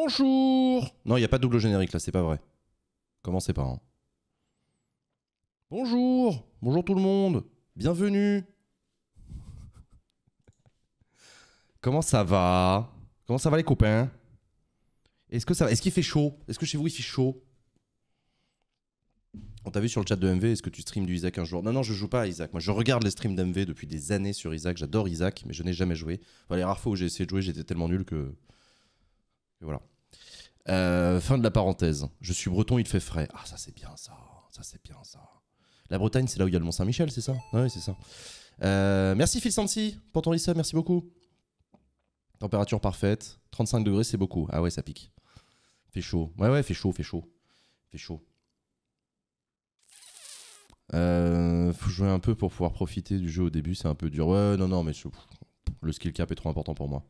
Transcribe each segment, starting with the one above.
Bonjour Non, il n'y a pas de double générique là, c'est pas vrai. Commencez par Bonjour Bonjour tout le monde Bienvenue Comment ça va Comment ça va les copains Est-ce que ça Est-ce qu'il fait chaud Est-ce que chez vous il fait chaud on t'a vu sur le chat de MV, est-ce que tu streams du Isaac un jour Non, non, je joue pas à Isaac. Moi, je regarde les streams d'MV depuis des années sur Isaac. J'adore Isaac, mais je n'ai jamais joué. les rares fois où j'ai essayé de jouer, j'étais tellement nul que voilà. Euh, fin de la parenthèse. Je suis breton, il fait frais. Ah, ça c'est bien ça. Ça c'est bien ça. La Bretagne, c'est là où il y a le Mont-Saint-Michel, c'est ça Oui, c'est ça. Euh, merci Phil Sansi pour ton merci beaucoup. Température parfaite. 35 degrés, c'est beaucoup. Ah ouais, ça pique. Fait chaud. Ouais, ouais, fait chaud, fait chaud. Fait chaud. Euh, faut jouer un peu pour pouvoir profiter du jeu au début, c'est un peu dur. Ouais, non, non, mais le skill cap est trop important pour moi.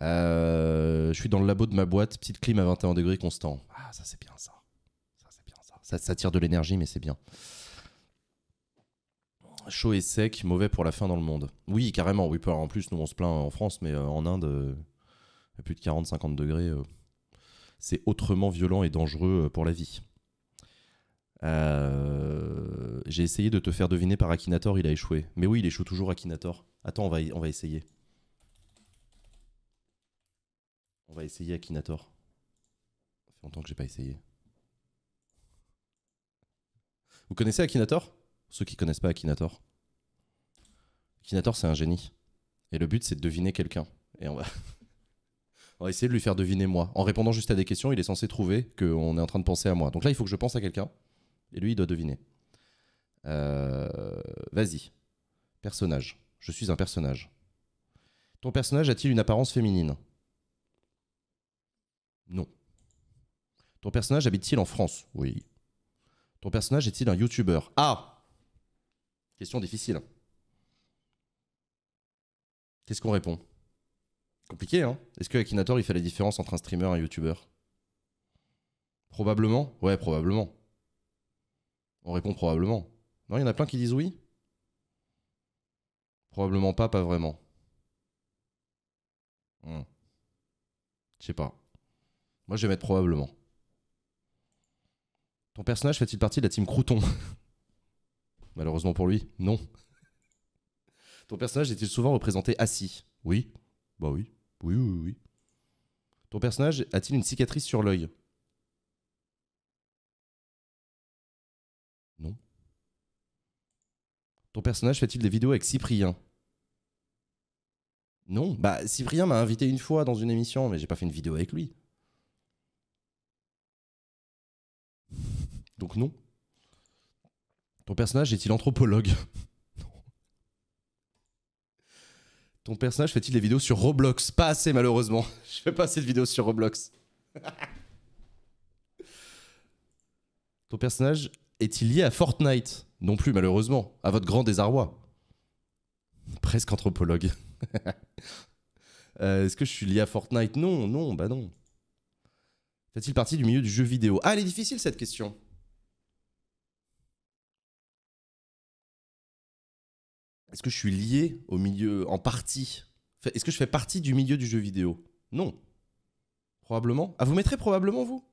Euh, je suis dans le labo de ma boîte, petite clim à 21 degrés constant. Ah, ça c'est bien ça. Ça c'est bien ça. Ça, tire de l'énergie, mais c'est bien. Chaud et sec, mauvais pour la faim dans le monde. Oui, carrément. Oui, en plus, nous on se plaint en France, mais euh, en Inde, euh, plus de 40-50 degrés, c'est autrement violent et dangereux pour la vie. j'ai essayé de te faire deviner par Akinator, il a échoué. Mais oui, il échoue toujours Akinator. Attends, on va, on va essayer. On va essayer Akinator. Ça fait longtemps que j'ai pas essayé. Vous connaissez Akinator Ceux qui connaissent pas Akinator. Akinator, c'est un génie. Et le but, c'est de deviner quelqu'un. Et on va... on essayer de lui faire deviner moi. En répondant juste à des questions, il est censé trouver qu'on est en train de penser à moi. Donc là, il faut que je pense à quelqu'un. Et lui, il doit deviner. Euh, vas-y. Personnage. Je suis un personnage. Ton personnage a-t-il une apparence féminine non. Ton personnage habite-t-il en France Oui. Ton personnage est-il un YouTuber Ah Question difficile. Qu'est-ce qu'on répond Compliqué, hein Est-ce que Akinator, il fait la différence entre un streamer et un youtubeur Probablement Ouais, probablement. On répond probablement. Non, il y en a plein qui disent oui Probablement pas, pas vraiment. Hmm. Je sais pas. Moi, je vais mettre probablement. Ton personnage fait-il partie de la team Crouton Malheureusement pour lui, non. Ton personnage est-il souvent représenté assis Oui. Bah oui. Oui, oui, oui. Ton personnage a-t-il une cicatrice sur l'œil Non. Ton personnage fait-il des vidéos avec Cyprien Non. Bah, Cyprien m'a invité une fois dans une émission, mais j'ai pas fait une vidéo avec lui. Donc non. Ton personnage est-il anthropologue Ton personnage fait-il des vidéos sur Roblox Pas assez malheureusement. Je fais pas assez de vidéos sur Roblox. Ton personnage est-il lié à Fortnite Non plus malheureusement. À votre grand désarroi. Presque anthropologue. Euh, est-ce que je suis lié à Fortnite Non, non, bah non. Fait-il partie du milieu du jeu vidéo Ah, elle est difficile cette question. est-ce que je suis lié au milieu, en partie Est-ce que je fais partie du milieu du jeu vidéo Non. Probablement. Ah, vous mettrez probablement, vous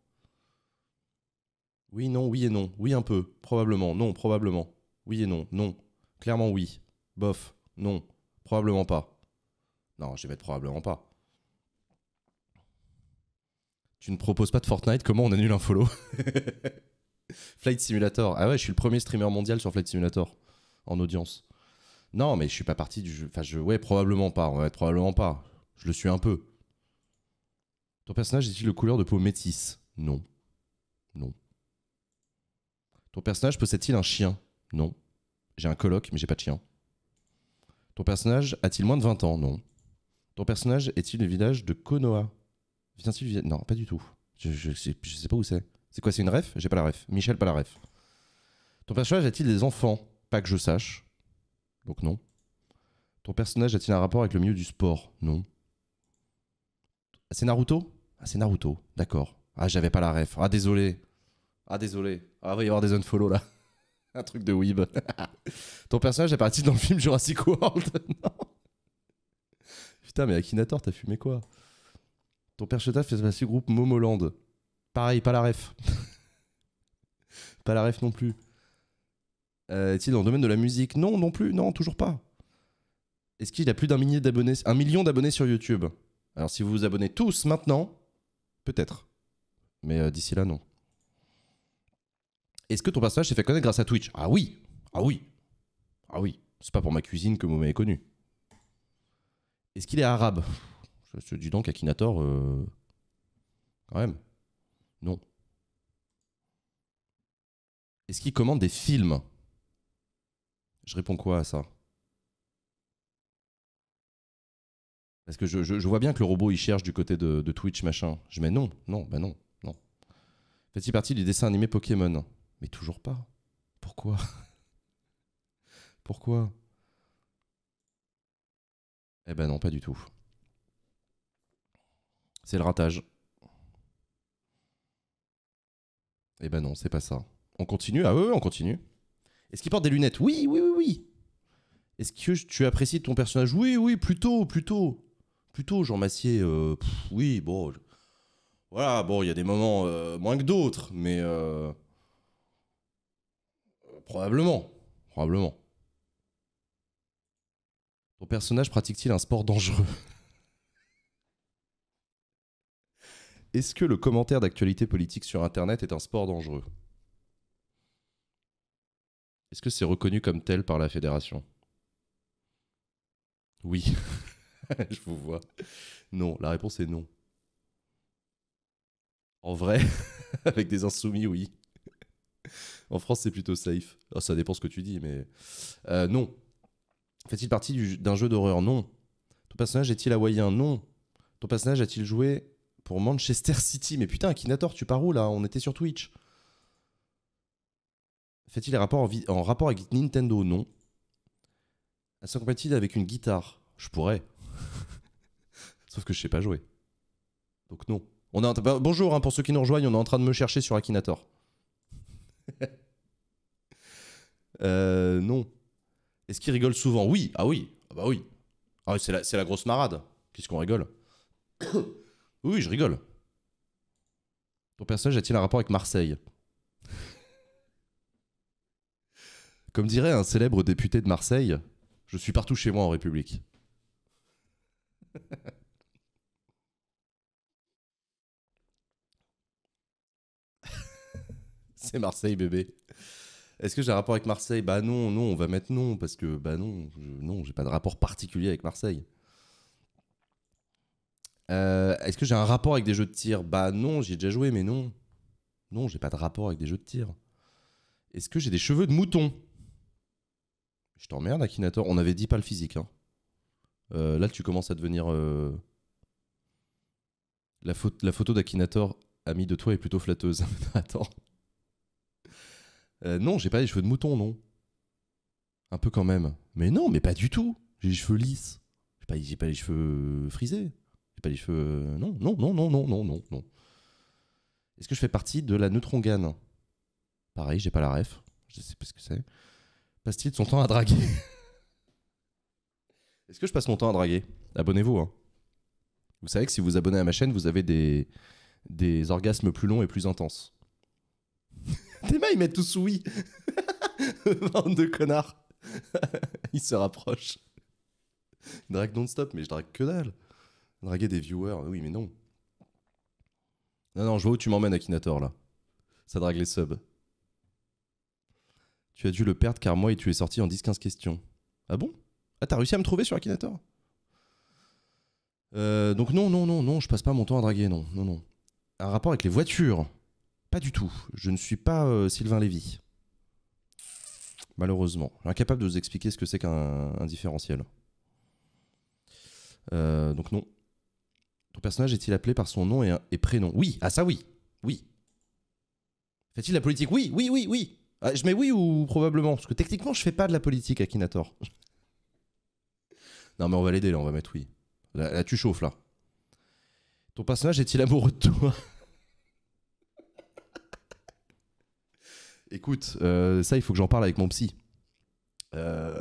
Oui, non, oui et non. Oui, un peu. Probablement. Non, probablement. Oui et non. Non. Clairement, oui. Bof. Non. Probablement pas. Non, je vais mettre probablement pas. Tu ne proposes pas de Fortnite, comment on annule un follow Flight Simulator. Ah ouais, je suis le premier streamer mondial sur Flight Simulator en audience. Non, mais je suis pas parti du jeu. Enfin, je... ouais, probablement pas. probablement pas. Je le suis un peu. Ton personnage est-il de couleur de peau métisse Non. Non. Ton personnage possède-t-il un chien Non. J'ai un coloc, mais j'ai pas de chien. Ton personnage a-t-il moins de 20 ans Non. Ton personnage est-il du village de Konoha Non, pas du tout. Je, je, sais, je sais pas où c'est. C'est quoi, c'est une ref J'ai pas la ref. Michel, pas la ref. Ton personnage a-t-il des enfants Pas que je sache. Donc non. Ton personnage a-t-il un rapport avec le milieu du sport Non. C'est Naruto Ah, c'est Naruto, d'accord. Ah, j'avais pas la ref. Ah, désolé. Ah, désolé. Ah, il va y avoir des unfollow là. un truc de weeb. Ton personnage est parti dans le film Jurassic World Non. Putain, mais Akinator, t'as fumé quoi Ton père fait ce groupe Momoland. Pareil, pas la ref. pas la ref non plus. Euh, est-il dans le domaine de la musique Non, non plus, non, toujours pas. Est-ce qu'il a plus d'un millier d'abonnés, un million d'abonnés sur YouTube Alors si vous vous abonnez tous maintenant, peut-être. Mais euh, d'ici là, non. Est-ce que ton personnage s'est fait connaître grâce à Twitch Ah oui, ah oui, ah oui. C'est pas pour ma cuisine que vous est connu. Est-ce qu'il est arabe Je te dis donc, Akinator, euh, quand même. Non. Est-ce qu'il commande des films je réponds quoi à ça Parce que je, vois bien que le robot il cherche du côté de, Twitch machin. Je mets non, non, bah non, non. Faites-y partie du dessin animé Pokémon Mais toujours pas. Pourquoi Pourquoi Eh ben non, pas du tout. C'est le ratage. Eh ben non, c'est pas ça. On continue Ah ouais, on continue. Est-ce qu'il porte des lunettes Oui, oui, oui, oui. Est-ce que tu apprécies ton personnage Oui, oui, plutôt, plutôt. Plutôt, Jean Massier, euh, oui, bon. Voilà, bon, il y a des moments euh, moins que d'autres, mais. Euh, probablement. Probablement. Ton personnage pratique-t-il un sport dangereux Est-ce que le commentaire d'actualité politique sur Internet est un sport dangereux est-ce que c'est reconnu comme tel par la fédération Oui. Je vous vois. Non, la réponse est non. En vrai, avec des insoumis, oui. en France, c'est plutôt safe. Ah, ça dépend ce que tu dis, mais. Euh, non. Fait-il partie d'un jeu d'horreur Non. Ton personnage est-il hawaïen Non. Ton personnage a-t-il joué pour Manchester City Mais putain, Akinator, tu pars où là On était sur Twitch. Fait-il rapport en, en, rapport avec Nintendo Non. Elles sont avec une guitare Je pourrais. Sauf que je sais pas jouer. Donc non. On bonjour, hein, pour ceux qui nous rejoignent, on est en train de me chercher sur Akinator. Euh, non. Est-ce qu'il rigole souvent Oui, ah oui, ah bah oui. Ah c'est la, la, grosse marade. Qu'est-ce qu'on rigole Oui, je rigole. Ton personnage a-t-il un rapport avec Marseille Comme dirait un célèbre député de Marseille, je suis partout chez moi en République. C'est Marseille, bébé. Est-ce que j'ai un rapport avec Marseille Bah non, non, on va mettre non, parce que bah non, non, j'ai pas de rapport particulier avec Marseille. Euh, est-ce que j'ai un rapport avec des jeux de tir Bah non, j'y ai déjà joué, mais non. Non, j'ai pas de rapport avec des jeux de tir. Est-ce que j'ai des cheveux de mouton je t'emmerde, Akinator. On avait dit pas le physique. Hein. Euh, là, tu commences à devenir. Euh, la, la photo d'Akinator, amie de toi, est plutôt flatteuse. Attends. Euh, non, j'ai pas les cheveux de mouton, non. Un peu quand même. Mais non, mais pas du tout. J'ai les cheveux lisses. J'ai pas, pas les cheveux frisés. J'ai pas les cheveux. Non, non, non, non, non, non, non, non. Est-ce que je fais partie de la neutrongane Pareil, j'ai pas la ref. Je sais pas ce que c'est passe-t-il son temps à draguer Est-ce que je passe mon temps à draguer Abonnez-vous. Hein. Vous savez que si vous abonnez à ma chaîne, vous avez des, des orgasmes plus longs et plus intenses. Des mains, ils mettent tous oui. Bande de connards. ils se rapprochent. Ils non-stop, mais je drague que dalle. Draguer des viewers, oui, mais non. Non, non, je vois où tu m'emmènes, Akinator, là. Ça drague les subs. Tu as dû le perdre car moi, et tu es sorti en 10-15 questions. Ah bon Ah, t'as réussi à me trouver sur Akinator euh, donc non, non, non, non, je passe pas mon temps à draguer, non, non, non. Un rapport avec les voitures Pas du tout. Je ne suis pas euh, Sylvain Lévy. Malheureusement. Incapable de vous expliquer ce que c'est qu'un différentiel. Euh, donc non. Ton personnage est-il appelé par son nom et, et prénom Oui, ah ça oui, oui. Fait-il la politique Oui, oui, oui, oui. Ah, je mets oui ou probablement Parce que techniquement, je fais pas de la politique, à Akinator. non, mais on va l'aider là, on va mettre oui. Là, tu chauffes là. Ton personnage est-il amoureux de toi Écoute, euh, ça, il faut que j'en parle avec mon psy. Euh,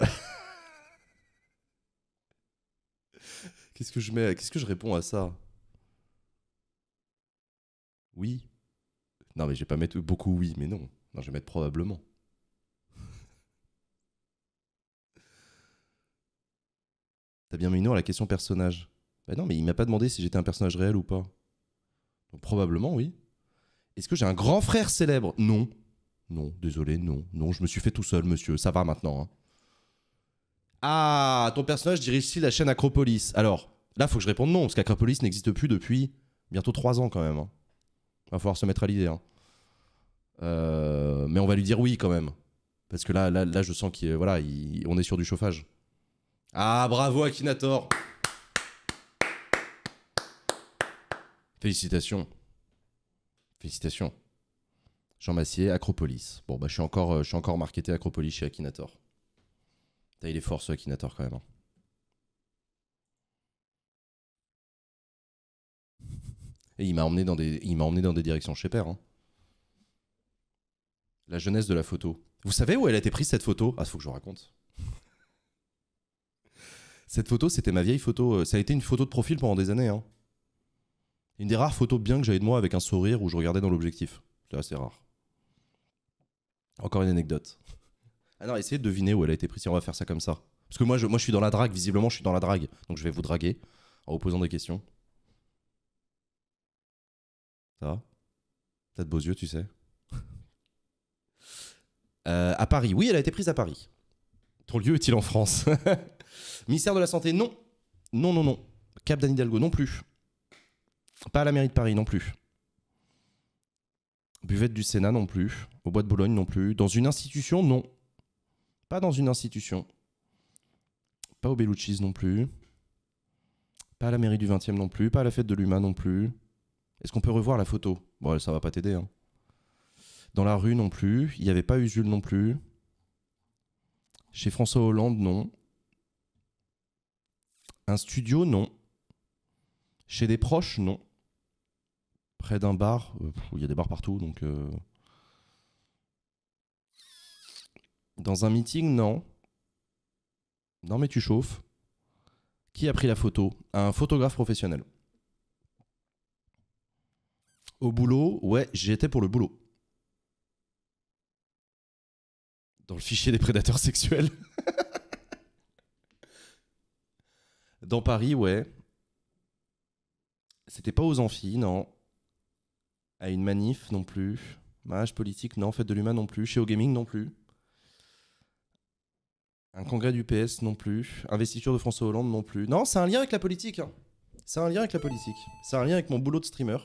qu'est-ce que je mets Qu'est-ce que je réponds à ça Oui. Non, mais je vais pas mettre beaucoup oui, mais non. Non, je vais mettre probablement. T'as bien mis non à la question personnage. Bah non, mais il m'a pas demandé si j'étais un personnage réel ou pas. Donc probablement oui. Est-ce que j'ai un grand frère célèbre Non. Non, désolé, non. Non, je me suis fait tout seul, monsieur. Ça va maintenant. Hein. Ah, ton personnage dirige t la chaîne Acropolis Alors, là, faut que je réponde non, parce qu'Acropolis n'existe plus depuis bientôt trois ans quand même. Hein. Va falloir se mettre à l'idée. Hein. Euh, mais on va lui dire oui quand même. Parce que là, là, je sens qu'on voilà, est sur du chauffage. Ah, bravo Akinator Félicitations. Félicitations. Jean Massier, Acropolis. Bon, bah, je suis encore, euh, je encore marketé Acropolis chez Akinator. T'as, il est fort ce Akinator quand même. Hein. Et il m'a emmené dans des, il m'a emmené dans des directions chez Père. Hein. La jeunesse de la photo. Vous savez où elle a été prise cette photo Ah, faut que je vous raconte. Cette photo, c'était ma vieille photo. Euh, ça a été une photo de profil pendant des années. Hein. Une des rares photos bien que j'avais de moi avec un sourire où je regardais dans l'objectif. C'est assez rare. Encore une anecdote. Alors, ah essayez de deviner où elle a été prise si on va faire ça comme ça. Parce que moi, moi, je suis dans la drague. Visiblement, je suis dans la drague. Donc, je vais vous draguer en vous posant des questions. Ça va T'as de beaux yeux, tu sais. Euh, à Paris. Oui, elle a été prise à Paris. Ton lieu est-il en France Ministère de la Santé, non. Non, non, non. Cap d'Anne Hidalgo, non plus. Pas à la mairie de Paris, non plus. Buvette du Sénat, non plus. Au Bois de Boulogne, non plus. Dans une institution, non. Pas dans une institution. Pas au Belouchis, non plus. Pas à la mairie du 20e, non plus. Pas à la fête de l'Humain, non plus. Est-ce qu'on peut revoir la photo Bon, ça va pas t'aider, hein. Dans la rue non plus. Il n'y avait pas Usul non plus. Chez François Hollande, non. Un studio, non. Chez des proches, non. Près d'un bar, euh, il y a des bars partout, donc. Euh. Dans un meeting, non. Non, mais tu chauffes. Qui a pris la photo Un photographe professionnel. Au boulot, ouais, j'étais pour le boulot. dans le fichier des prédateurs sexuels. dans Paris, ouais. C'était pas aux amphis, non. À une manif non plus. Mage politique, non. Fête de l'humain non plus. Chez O'Gaming, Gaming non plus. Un congrès du PS non plus. Investiture de François Hollande non plus. Non, c'est un lien avec la politique. Hein. C'est un lien avec la politique. C'est un lien avec mon boulot de streamer.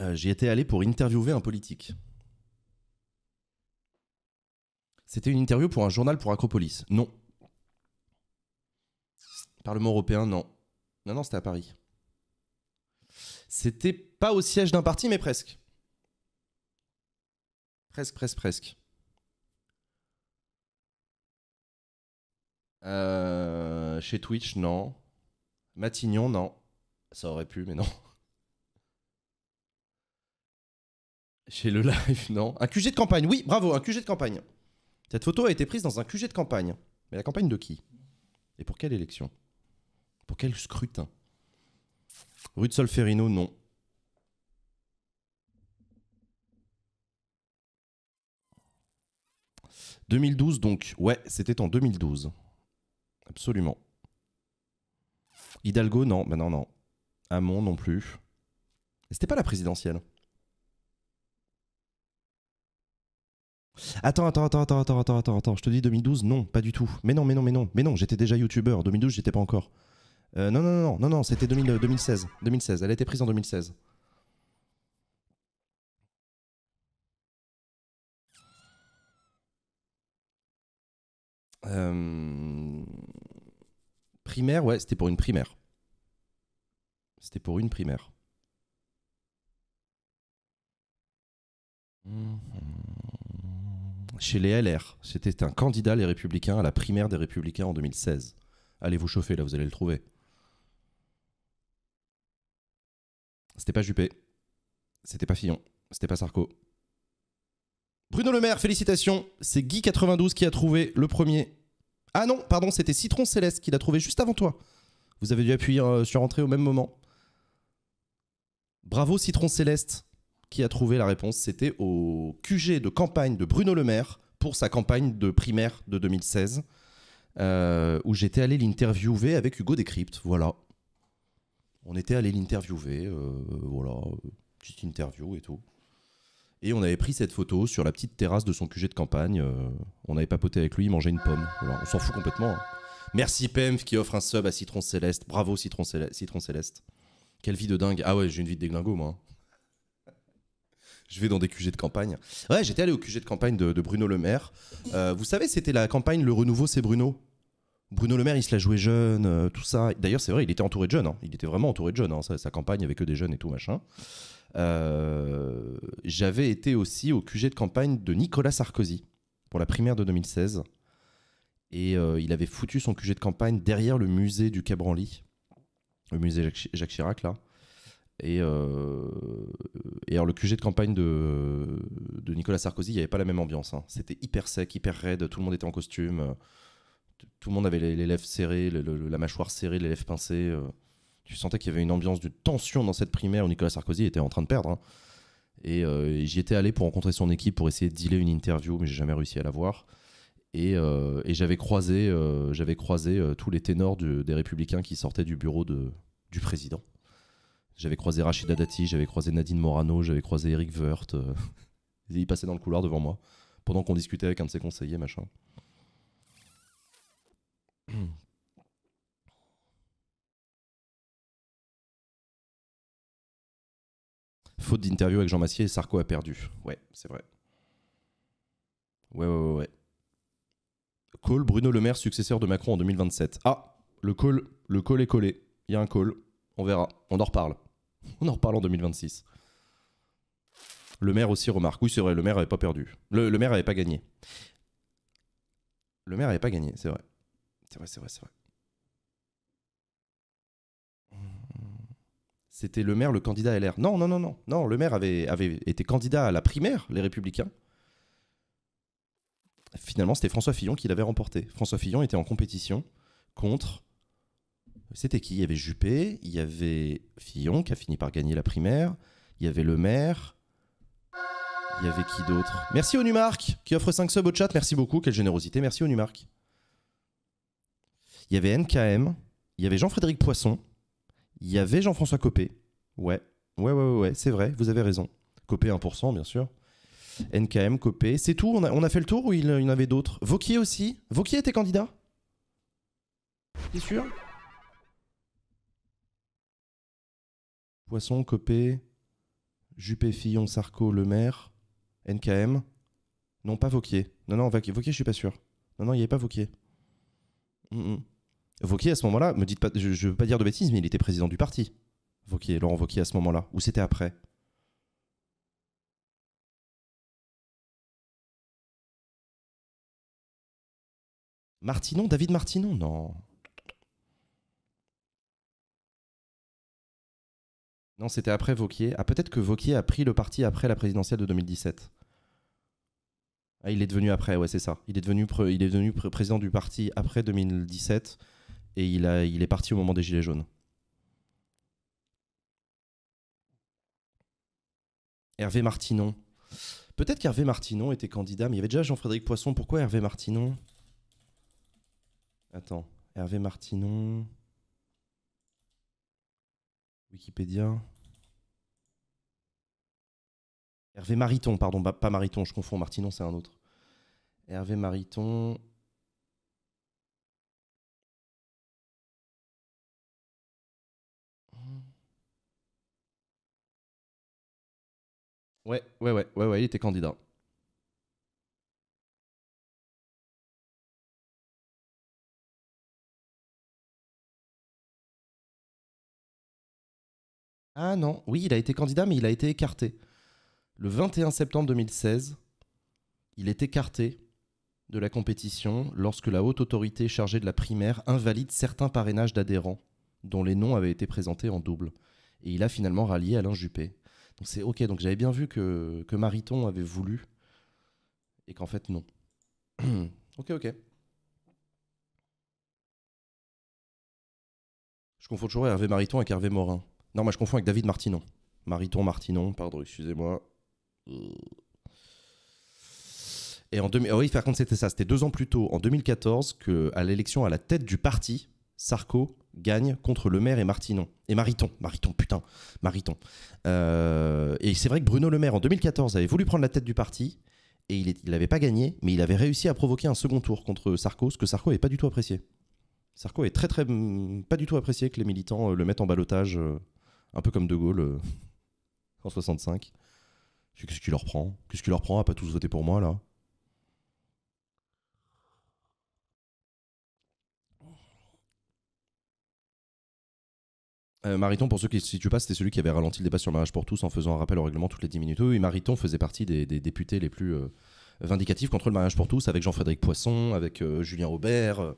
Euh, j'y étais allé pour interviewer un politique. C'était une interview pour un journal pour Acropolis. Non. Parlement européen, non. Non, non, c'était à Paris. C'était pas au siège d'un parti, mais presque. Presque, presque, presque. Euh, chez Twitch, non. Matignon, non. Ça aurait pu, mais non. Chez le live, non. Un QG de campagne, oui, bravo, un QG de campagne. Cette photo a été prise dans un QG de campagne. Mais la campagne de qui Et pour quelle élection Pour quel scrutin Rue de Solferino, non. « 2012 donc, ouais, c'était en 2012. Absolument. Hidalgo, non, ben non, non. Hamon non plus. C'était pas la présidentielle. Attends, attends, attends, attends, attends, attends, attends, attends. Je te dis 2012, non, pas du tout. Mais non, mais non, mais non, mais non, j'étais déjà youtubeur. 2012, j'étais pas encore. Euh, non, non, non, non, non, c'était 2016. 2016, euh, elle a été prise en 2016. Euh... Primaire, ouais, c'était pour une primaire. C'était pour une primaire. Mhm chez les LR. C'était un candidat, les Républicains, à la primaire des Républicains en 2016. Allez vous chauffer, là, vous allez le trouver. C'était pas Juppé. C'était pas Fillon. C'était pas Sarko. Bruno Le Maire, félicitations. C'est Guy92 qui a trouvé le premier. Ah non, pardon, c'était Citron Céleste qui l'a trouvé juste avant toi. Vous avez dû appuyer euh, sur Entrée au même moment. Bravo Citron Céleste qui a trouvé la réponse. C'était au QG de campagne de Bruno Le Maire pour sa campagne de primaire de 2016, euh, où j'étais allé l'interviewer avec Hugo Décrypte. Voilà. On était allé l'interviewer, euh, voilà, petite interview et tout. Et on avait pris cette photo sur la petite terrasse de son QG de campagne. Euh, on avait papoté avec lui, il mangeait une pomme. on s'en fout complètement. Hein. Merci PEMF qui offre un sub à Citron Céleste. Bravo Citron, Céleste. Citron Céleste. Quelle vie de dingue. Ah ouais, j'ai une vie de déglingo moi. Hein je vais dans des QG de campagne. Ouais, j'étais allé au QG de campagne de, Bruno Le Maire. Euh, vous savez, c'était la campagne Le Renouveau, c'est Bruno. Bruno Le Maire, il se la jouait jeune, euh, tout ça. D'ailleurs, c'est vrai, il était entouré de jeunes. Hein. Il était vraiment entouré de jeunes. Hein. Sa, campagne avec que des jeunes et tout machin. Euh, j'avais été aussi au QG de campagne de Nicolas Sarkozy pour la primaire de 2016. Et il avait foutu son QG de campagne derrière le musée du Cabranly, le musée Jacques Chirac là. Euh, et, alors, le QG de campagne de, Nicolas Sarkozy, il n'y avait pas la même ambiance. Hein. C'était hyper sec, hyper raide, tout le monde était en costume, euh, tout le monde avait les, lèvres serrées, la mâchoire serrée, les lèvres pincées. Euh. Tu sentais qu'il y avait une ambiance de tension dans cette primaire où Nicolas Sarkozy était en train de perdre. Hein. Et, j'y étais allé pour rencontrer son équipe, pour essayer de dealer une interview, mais j'ai jamais réussi à la voir. Et, j'avais croisé, j'avais croisé tous les ténors des républicains qui sortaient du bureau du président. J'avais croisé Rachida Dati, j'avais croisé Nadine Morano, j'avais croisé Eric Woerth. Ils euh, il passait dans le couloir devant moi pendant qu'on discutait avec un de ses conseillers, machin. Faute d'interview avec Jean Massier, Sarko a perdu. Ouais, c'est vrai. Ouais, ouais, ouais, ouais. Call Bruno Le Maire, successeur de Macron en 2027. Ah, le call, le call est collé. Il y a un call. On verra. On en reparle. On en reparle en 2026. Le maire aussi remarque. Oui, c'est vrai, le maire n'avait pas perdu. Le, maire n'avait pas gagné. Le maire n'avait pas gagné, c'est vrai. C'est vrai, c'est vrai, c'est vrai. C'était le maire, le candidat LR. Non, non, non, non. Non, le maire avait, avait été candidat à la primaire, les Républicains. Finalement, c'était François Fillon qui l'avait remporté. François Fillon était en compétition contre c'était qui Il y avait Juppé, il y avait Fillon qui a fini par gagner la primaire, il y avait le maire, il y avait qui d'autre Merci au qui offre 5 subs au chat, merci beaucoup, quelle générosité, merci au Il y avait NKM, il y avait Jean-Frédéric Poisson, il y avait Jean-François Copé. Ouais, ouais, ouais, ouais, c'est vrai, vous avez raison. Copé 1%, bien sûr. NKM, Copé, c'est tout on a, fait le tour ou il, il y en avait d'autres Vauquier aussi Vauquier était candidat T'es sûr Poisson, Copé, Juppé, Fillon, Sarko, Le Maire, NKM. Non, pas Vauquier. Non, non, Vauquier, je suis pas sûr. Non, non, il n'y avait pas Vauquier. Mm, mm. Vauquier, à ce moment-là, me dites pas, je, ne veux pas dire de bêtises, mais il était président du parti. Vauquier, Laurent Vauquier, à ce moment-là. Ou c'était après Martinon, David Martinon, non. Non, c'était après Vauquier. Ah, peut-être que Vauquier a pris le parti après la présidentielle de 2017. Ah, il est devenu après, ouais, c'est ça. Il est devenu, il est devenu président du parti après 2017 et il, a, il est parti au moment des Gilets jaunes. Hervé Martinon. Peut-être qu'Hervé Martinon était candidat, mais il y avait déjà Jean-Frédéric Poisson. Pourquoi Hervé Martinon Attends, Hervé Martinon. Wikipédia. Hervé Mariton, pardon, bah, pas Mariton, je confonds, Martinon c'est un autre. Hervé Mariton. Ouais, ouais, ouais, ouais, ouais, il était candidat. Ah non, oui, il a été candidat, mais il a été écarté. Le 21 septembre 2016, il est écarté de la compétition lorsque la haute autorité chargée de la primaire invalide certains parrainages d'adhérents dont les noms avaient été présentés en double. Et il a finalement rallié Alain Juppé. Donc c'est ok, donc j'avais bien vu que, que Mariton avait voulu et qu'en fait non. ok, ok. Je confonds toujours Hervé Mariton avec Hervé Morin. Non, moi je confonds avec David Martinon. Mariton Martinon, pardon, excusez-moi. Euh. Et en 2000, oui, par contre, c'était ça. C'était deux ans plus tôt, en 2014, que à l'élection à la tête du parti, Sarko gagne contre Le Maire et Martinon. Et Mariton, Mariton, putain, Mariton. Euh, et c'est vrai que Bruno Le Maire, en 2014, avait voulu prendre la tête du parti et il n'avait pas gagné, mais il avait réussi à provoquer un second tour contre Sarko, ce que Sarko n'avait pas du tout apprécié. Sarko est très, très. pas du tout apprécié que les militants euh, le mettent en balotage. Un peu comme De Gaulle euh, en 65. Qu'est-ce qui leur prend Qu'est-ce qui leur prend à pas tous voter pour moi là euh, Mariton, pour ceux qui ne se situent pas, c'était celui qui avait ralenti le débat sur le mariage pour tous en faisant un rappel au règlement toutes les 10 minutes. Oui, Mariton faisait partie des, députés les plus euh, vindicatifs contre le mariage pour tous, avec Jean-Frédéric Poisson, avec Julien Robert.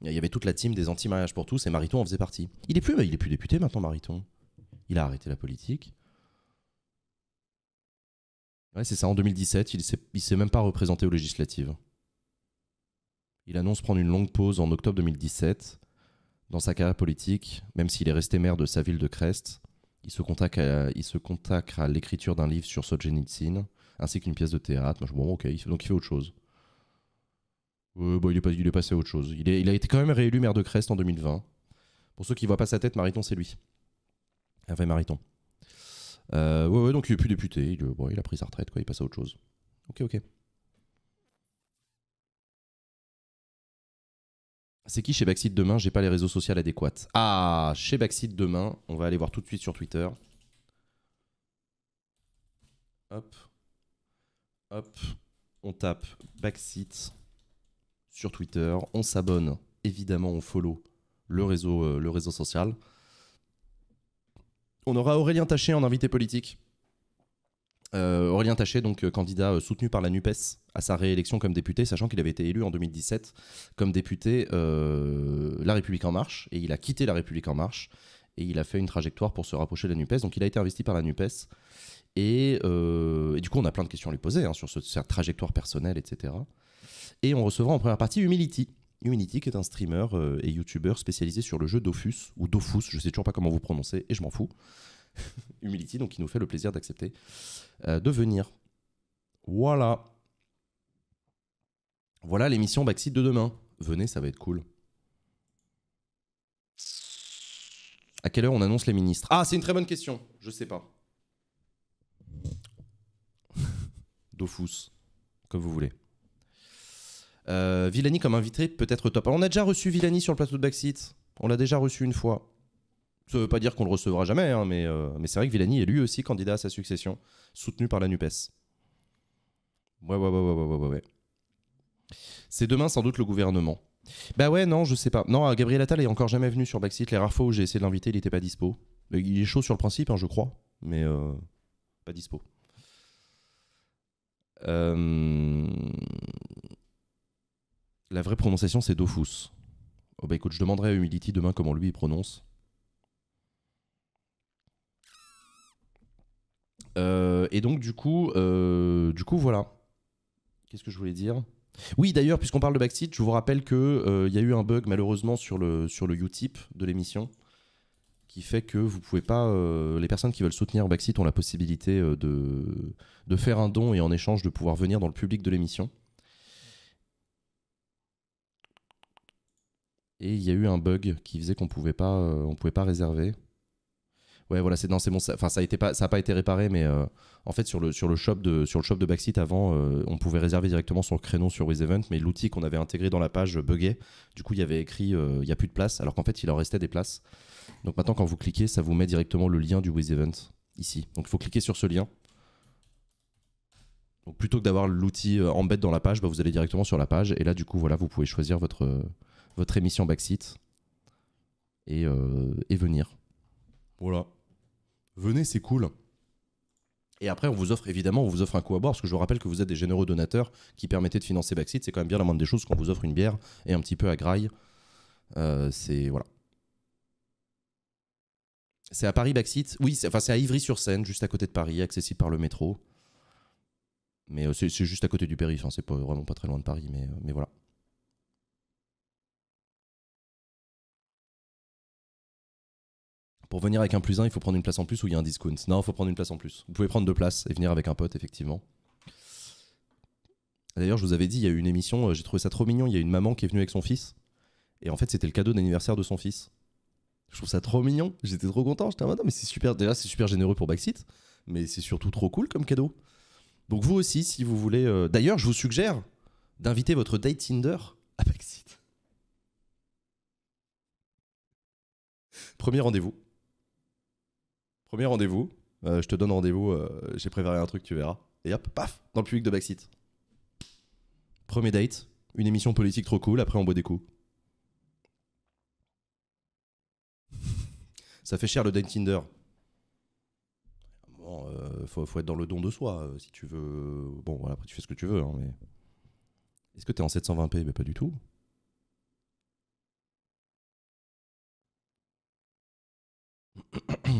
Il y avait toute la team des anti-mariage pour tous et Mariton en faisait partie. Il est plus, il est plus député maintenant, Mariton il a arrêté la politique. Ouais, c'est ça, en 2017, il ne s'est même pas représenté aux législatives. Il annonce prendre une longue pause en octobre 2017. Dans sa carrière politique, même s'il est resté maire de sa ville de Crest, il se contacte à, l'écriture d'un livre sur Solzhenitsyn, ainsi qu'une pièce de théâtre. Moi, je, bon, ok, donc il fait autre chose. Euh, bah, il, est passé à autre chose. Il, il, a été quand même réélu maire de Crest en 2020. Pour ceux qui voient pas sa tête, Mariton, c'est lui vrai Mariton. Euh, ouais, ouais, donc il n'est plus député, il, euh, il, a pris sa retraite, quoi, il passe à autre chose. Ok, ok. C'est qui chez Baxit demain J'ai pas les réseaux sociaux adéquats. Ah, chez Baxit demain, on va aller voir tout de suite sur Twitter. Hop. Hop. On tape Baxit sur Twitter. On s'abonne. Évidemment, on follow le réseau, euh, le réseau social on aura Aurélien Taché en invité politique. Euh, Aurélien Taché, donc euh, candidat euh, soutenu par la NUPES à sa réélection comme député, sachant qu'il avait été élu en 2017 comme député La République En Marche, et il a quitté La République En Marche, et il a fait une trajectoire pour se rapprocher de la NUPES, donc il a été investi par la NUPES. Et, du coup, on a plein de questions à lui poser hein, sur cette trajectoire personnelle, etc. Et on recevra en première partie Humility, Humility, qui est un streamer euh, et youtubeur spécialisé sur le jeu Dofus, ou Dofus, je sais toujours pas comment vous prononcez, et je m'en fous. Humility, donc il nous fait le plaisir d'accepter euh, de venir. Voilà. Voilà l'émission Backseat de demain. Venez, ça va être cool. À quelle heure on annonce les ministres Ah, c'est une très bonne question. Je sais pas. Dofus, comme vous voulez. Euh, Villani comme invité peut être top. on a déjà reçu Villani sur le plateau de Backseat. On l'a déjà reçu une fois. Ça ne veut pas dire qu'on le recevra jamais, hein, euh, mais, c'est vrai que Villani est lui aussi candidat à sa succession, soutenu par la NUPES. Ouais, ouais, ouais, ouais, ouais, C'est demain sans doute le gouvernement. Bah ouais, non, je sais pas. Non, euh, Gabriel Attal est encore jamais venu sur Backseat. Les rares fois où j'ai essayé de l'inviter, il n'était pas dispo. Il est chaud sur le principe, hein, je crois, mais pas dispo. Euh... La vraie prononciation, c'est Dofus. Oh, bah, je demanderai à Humility demain comment lui il prononce. Euh, et donc du coup, euh, du coup voilà. Qu'est-ce que je voulais dire Oui d'ailleurs, puisqu'on parle de Backseat, je vous rappelle que euh, il y a eu un bug malheureusement sur le sur le Utip de l'émission qui fait que vous pouvez pas. les personnes qui veulent soutenir Backseat ont la possibilité de, de faire un don et en échange de pouvoir venir dans le public de l'émission. Et il y a eu un bug qui faisait qu'on pouvait pas, euh, on pouvait pas réserver. Ouais, voilà, c'est c'est bon. Enfin, ça, a pas, ça pas été réparé, mais euh, en fait sur le sur le shop de sur le shop de Backseat avant, euh, on pouvait réserver directement son créneau sur WizEvent, mais l'outil qu'on avait intégré dans la page buguait. Du coup, il y avait écrit, il n'y a plus de place, alors qu'en fait, il en restait des places. Donc maintenant, quand vous cliquez, ça vous met directement le lien du WizEvent ici. Donc il faut cliquer sur ce lien. Donc plutôt que d'avoir l'outil embête dans la page, bah, vous allez directement sur la page et là, du coup, voilà, vous pouvez choisir votre votre émission Baxit euh, et, venir. Voilà. Venez, c'est cool. Et après, on vous offre évidemment, on vous offre un coup à boire, parce que je vous rappelle que vous êtes des généreux donateurs qui permettaient de financer Baxit C'est quand même bien la moindre des choses qu'on vous offre une bière et un petit peu à graille. Euh, c'est voilà. C'est à Paris Baxit Oui, c'est à Ivry-sur-Seine, juste à côté de Paris, accessible par le métro. Mais euh, c'est juste à côté du périph', hein. c'est vraiment pas très loin de Paris, mais voilà. pour venir avec un plus un, il faut prendre une place en plus ou il y a un discount Non, il faut prendre une place en plus. Vous pouvez prendre deux places et venir avec un pote, effectivement. D'ailleurs, je vous avais dit, il y a eu une émission, euh, j'ai trouvé ça trop mignon. Il y a une maman qui est venue avec son fils. Et en fait, c'était le cadeau d'anniversaire de son fils. Je trouve ça trop mignon. J'étais trop content. J'étais en mode, mais c'est super. Déjà, c'est super généreux pour Backseat. Mais c'est surtout trop cool comme cadeau. Donc, vous aussi, si vous voulez. Euh, d'ailleurs, je vous suggère d'inviter votre date Tinder à Backseat. Premier rendez-vous. Premier rendez-vous, euh, je te donne rendez-vous, euh, j'ai préparé un truc, tu verras. Et hop, paf, dans le public de Backseat. Premier date, une émission politique trop cool, après on boit des coups. Ça fait cher le date Tinder. Bon, euh, faut, être dans le don de soi, si tu veux. Bon, voilà, après tu fais ce que tu veux, hein, mais. Est-ce que t'es en 720p Mais pas du tout.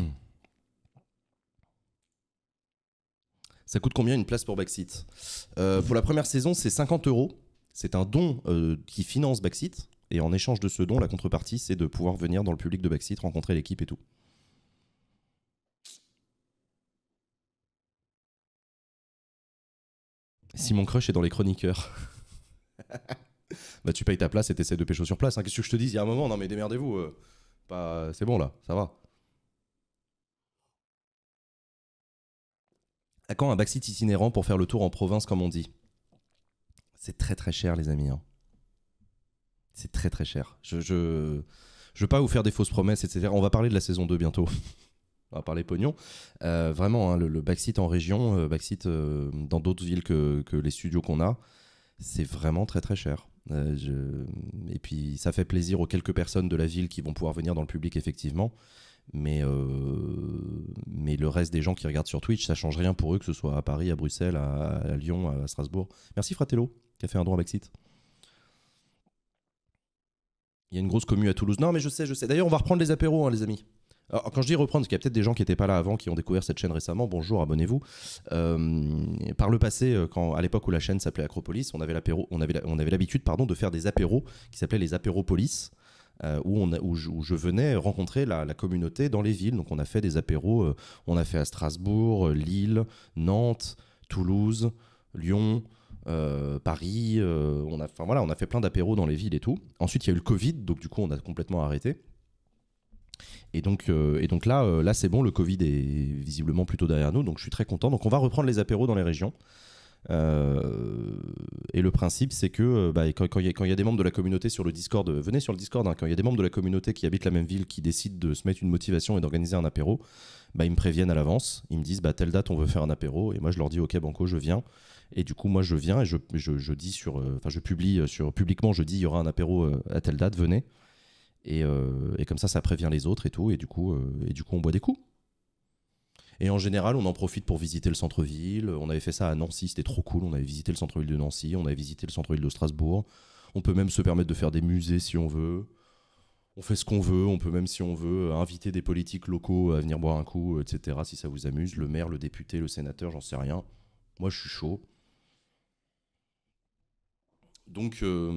Ça coûte combien une place pour Backseat euh, Pour la première saison, c'est 50 euros. C'est un don euh, qui finance Backseat. Et en échange de ce don, la contrepartie, c'est de pouvoir venir dans le public de Backseat, rencontrer l'équipe et tout. Si mon crush est dans les chroniqueurs. bah tu payes ta place et t'essaies de pécho sur place. Hein. Qu'est-ce que je te dis Il y a un moment, non mais démerdez-vous. Euh. c'est bon là, ça va. À quand un backseat itinérant pour faire le tour en province, comme on dit C'est très très cher, les amis. Hein. C'est très très cher. Je, ne veux pas vous faire des fausses promesses, etc. On va parler de la saison 2 bientôt. on va parler pognon. Euh, vraiment, hein, le, le, backseat en région, le euh, backseat euh, dans d'autres villes que, les studios qu'on a, c'est vraiment très très cher. Et puis ça fait plaisir aux quelques personnes de la ville qui vont pouvoir venir dans le public effectivement, mais, euh, mais le reste des gens qui regardent sur Twitch, ça change rien pour eux, que ce soit à Paris, à Bruxelles, à, Lyon, à Strasbourg. Merci Fratello, qui a fait un don avec site. Il y a une grosse commu à Toulouse. Non, mais je sais, je sais. D'ailleurs, on va reprendre les apéros, hein, les amis. quand je dis reprendre, parce qu'il y a peut-être des gens qui n'étaient pas là avant, qui ont découvert cette chaîne récemment, bonjour, abonnez-vous. Euh, par le passé, euh, quand, à l'époque où la chaîne s'appelait Acropolis, on avait l'habitude, pardon, de faire des apéros qui s'appelaient les apéropolis. Euh, où, on où, je, venais rencontrer la, communauté dans les villes. Donc on a fait des apéros, euh, on a fait à Strasbourg, euh, Lille, Nantes, Toulouse, Lyon. Paris, on a, enfin voilà, on a fait plein d'apéros dans les villes et tout. Ensuite, il y a eu le Covid, donc du coup, on a complètement arrêté. Et donc, et donc là, là c'est bon, le Covid est visiblement plutôt derrière nous, donc je suis très content. Donc on va reprendre les apéros dans les régions. Euh, et le principe, c'est que euh, bah, quand, il y a, des membres de la communauté sur le Discord, euh, venez sur le Discord, hein, quand il y a des membres de la communauté qui habitent la même ville, qui décident de se mettre une motivation et d'organiser un apéro, bah, ils me préviennent à l'avance, ils me disent à bah, telle date on veut faire un apéro, et moi je leur dis ok Banco, je viens. Et du coup, moi je viens et je, dis sur, enfin je publie publiquement, je dis il y aura un apéro à telle date, venez. Et, comme ça, ça prévient les autres et tout, et du coup, et du coup on boit des coups. Et en général, on en profite pour visiter le centre-ville. On avait fait ça à Nancy, c'était trop cool. On avait visité le centre-ville de Nancy, on avait visité le centre-ville de Strasbourg. On peut même se permettre de faire des musées si on veut. On fait ce qu'on veut, on peut même, si on veut, euh, inviter des politiques locaux à venir boire un coup, etc. Si ça vous amuse, le maire, le député, le sénateur, j'en sais rien. Moi, je suis chaud. Donc, euh,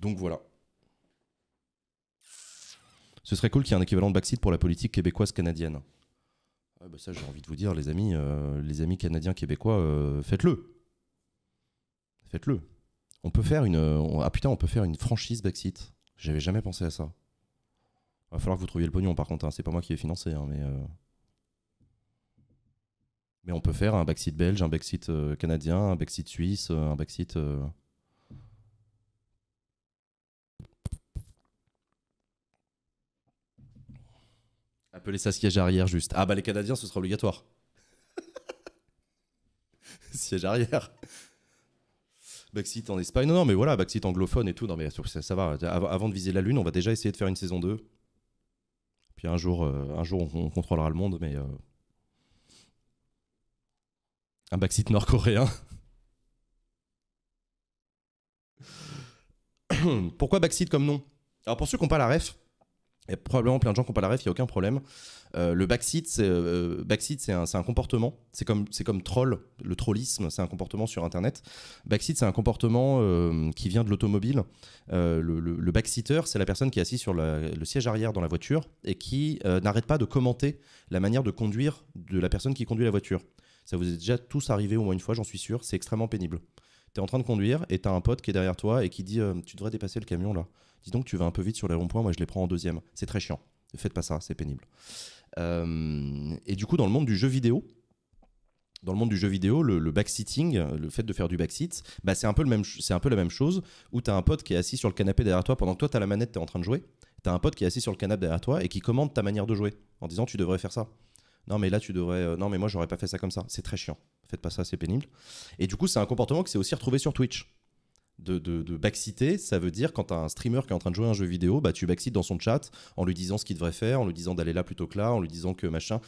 donc voilà ce serait cool qu'il y ait un équivalent de backseat pour la politique québécoise-canadienne. Ah, bah ça, j'ai envie de vous dire, les amis, euh, les amis canadiens québécois, euh, faites-le. Faites-le. On peut faire une. Euh, ah putain, on peut faire une franchise Brexit. J'avais jamais pensé à ça. Il Va falloir que vous trouviez le pognon, par contre. Hein. C'est pas moi qui ai financé, hein, mais. Mais on peut faire un backseat belge, un Brexit canadien, un backseat suisse, un Brexit. Appelez ça siège arrière juste. Ah bah les Canadiens, ce sera obligatoire. siège arrière. Backseat en Espagne. Non, non, mais voilà, backseat anglophone et tout. Non, mais ça, ça va. Avant de viser la Lune, on va déjà essayer de faire une saison 2. Puis un jour, euh, un jour on, contrôlera le monde, mais. Euh, un backseat nord-coréen. Pourquoi backseat comme nom Alors pour ceux qui n'ont pas la ref, il y a probablement plein de gens qui n'ont pas la ref, il n'y a aucun problème. Euh, le backseat, c'est euh, un, un, comportement. C'est comme, comme troll. Le trollisme, c'est un comportement sur Internet. Backseat, c'est un comportement euh, qui vient de l'automobile. le, le, backseater, c'est la personne qui est assise sur le siège arrière dans la voiture et qui n'arrête pas de commenter la manière de conduire de la personne qui conduit la voiture. Ça vous est déjà tous arrivé au moins une fois, j'en suis sûr. C'est extrêmement pénible. Tu es en train de conduire et tu as un pote qui est derrière toi et qui dit Tu devrais dépasser le camion là dis donc, tu vas un peu vite sur les ronds-points, moi je les prends en deuxième. C'est très chiant. Ne faites pas ça, c'est pénible. Euh, et du coup, dans le monde du jeu vidéo, dans le monde du jeu vidéo, le, backseating, le fait de faire du backseat, bah c'est un, peu le même, un peu la même chose où tu as un pote qui est assis sur le canapé derrière toi pendant que toi tu as la manette, tu es en train de jouer. Tu as un pote qui est assis sur le canapé derrière toi et qui commande ta manière de jouer en disant tu devrais faire ça. Non mais là tu devrais euh, non mais moi j'aurais pas fait ça comme ça. C'est très chiant. Faites pas ça, c'est pénible. Et du coup, c'est un comportement qui s'est aussi retrouvé sur Twitch de, de, ça veut dire quand tu un streamer qui est en train de jouer un jeu vidéo, bah, tu backseat dans son chat en lui disant ce qu'il devrait faire, en lui disant d'aller là plutôt que là, en lui disant que machin.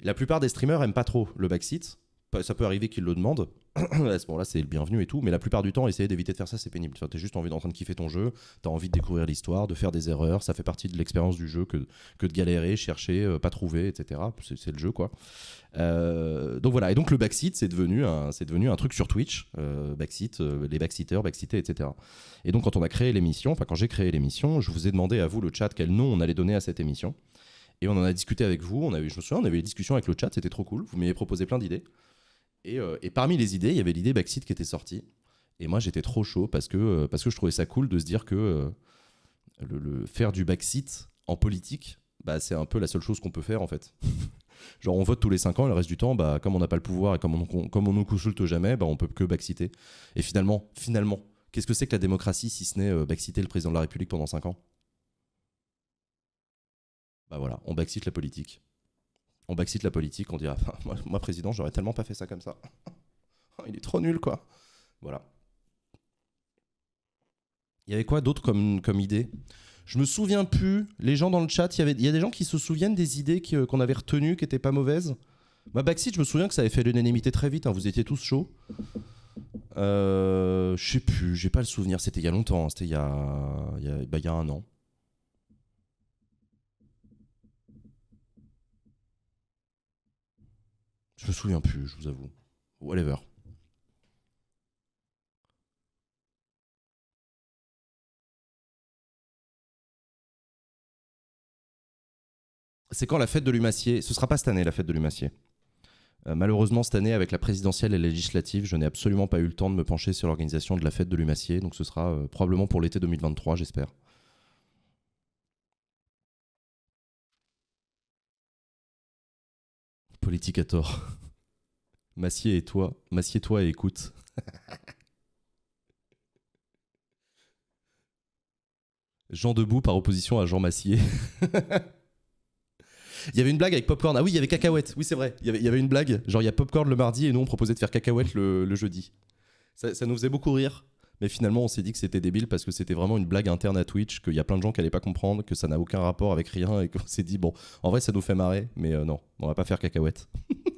La plupart des streamers aiment pas trop le backseat ça peut arriver qu'ils le demandent. à ce moment-là, c'est le bienvenu et tout. Mais la plupart du temps, essayer d'éviter de faire ça, c'est pénible. Enfin, tu es juste envie, en train de kiffer ton jeu, tu as envie de découvrir l'histoire, de faire des erreurs. Ça fait partie de l'expérience du jeu que, que de galérer, chercher, euh, pas trouver, etc. C'est le jeu, quoi. Euh, donc voilà. Et donc le backseat, c'est devenu, un, devenu un truc sur Twitch. Euh, backseat, euh, les backseaters, backseater etc. Et donc quand on a créé l'émission, enfin quand j'ai créé l'émission, je vous ai demandé à vous, le chat, quel nom on allait donner à cette émission et on en a discuté avec vous. On avait, je me souviens, on avait une discussion avec le chat, c'était trop cool. Vous m'avez proposé plein d'idées. Euh, et, parmi les idées, il y avait l'idée Backseat qui était sortie. Et moi, j'étais trop chaud parce que, euh, parce que je trouvais ça cool de se dire que euh, le, faire du Backseat en politique, bah, c'est un peu la seule chose qu'on peut faire en fait. Genre on vote tous les 5 ans, et le reste du temps, bah, comme on n'a pas le pouvoir et comme on, comme on nous consulte jamais, bah, on peut que backseater ». Et finalement, finalement, qu'est-ce que c'est que la démocratie si ce n'est euh, le président de la République pendant 5 ans Bah voilà, on baxite la politique on backseat la politique, on dira, moi, moi président, j'aurais tellement pas fait ça comme ça. Il est trop nul, quoi. Voilà. Il y avait quoi d'autre comme, comme idée Je me souviens plus. Les gens dans le chat, il y, avait, il a des gens qui se souviennent des idées qu'on avait retenues, qui n'étaient pas mauvaises. Ma backseat, je me souviens que ça avait fait l'unanimité très vite. Hein. vous étiez tous chauds. Euh, je sais plus, j'ai pas le souvenir. C'était il y a longtemps. Hein. C'était il, bah, il y a un an. Je me souviens plus, je vous avoue. Whatever. C'est quand la fête de l'humassier Ce sera pas cette année la fête de l'humassier. Euh, malheureusement, cette année, avec la présidentielle et législative, je n'ai absolument pas eu le temps de me pencher sur l'organisation de la fête de l'humassier, donc ce sera euh, probablement pour l'été 2023, j'espère. politique à tort. Massier et toi, Massier toi et écoute. Jean Debout par opposition à Jean Massier. Il y avait une blague avec Popcorn. Ah oui, il y avait Cacahuète. Oui, c'est vrai. Il y, avait, une blague. Genre, il y a Popcorn le mardi et nous, on proposait de faire Cacahuète le, jeudi. ça, nous faisait beaucoup rire. Mais finalement, on s'est dit que c'était débile parce que c'était vraiment une blague interne à Twitch, qu'il y a plein de gens qui n'allaient pas comprendre, que ça n'a aucun rapport avec rien et qu'on s'est dit, bon, en vrai, ça nous fait marrer, mais euh, non, on va pas faire cacahuète.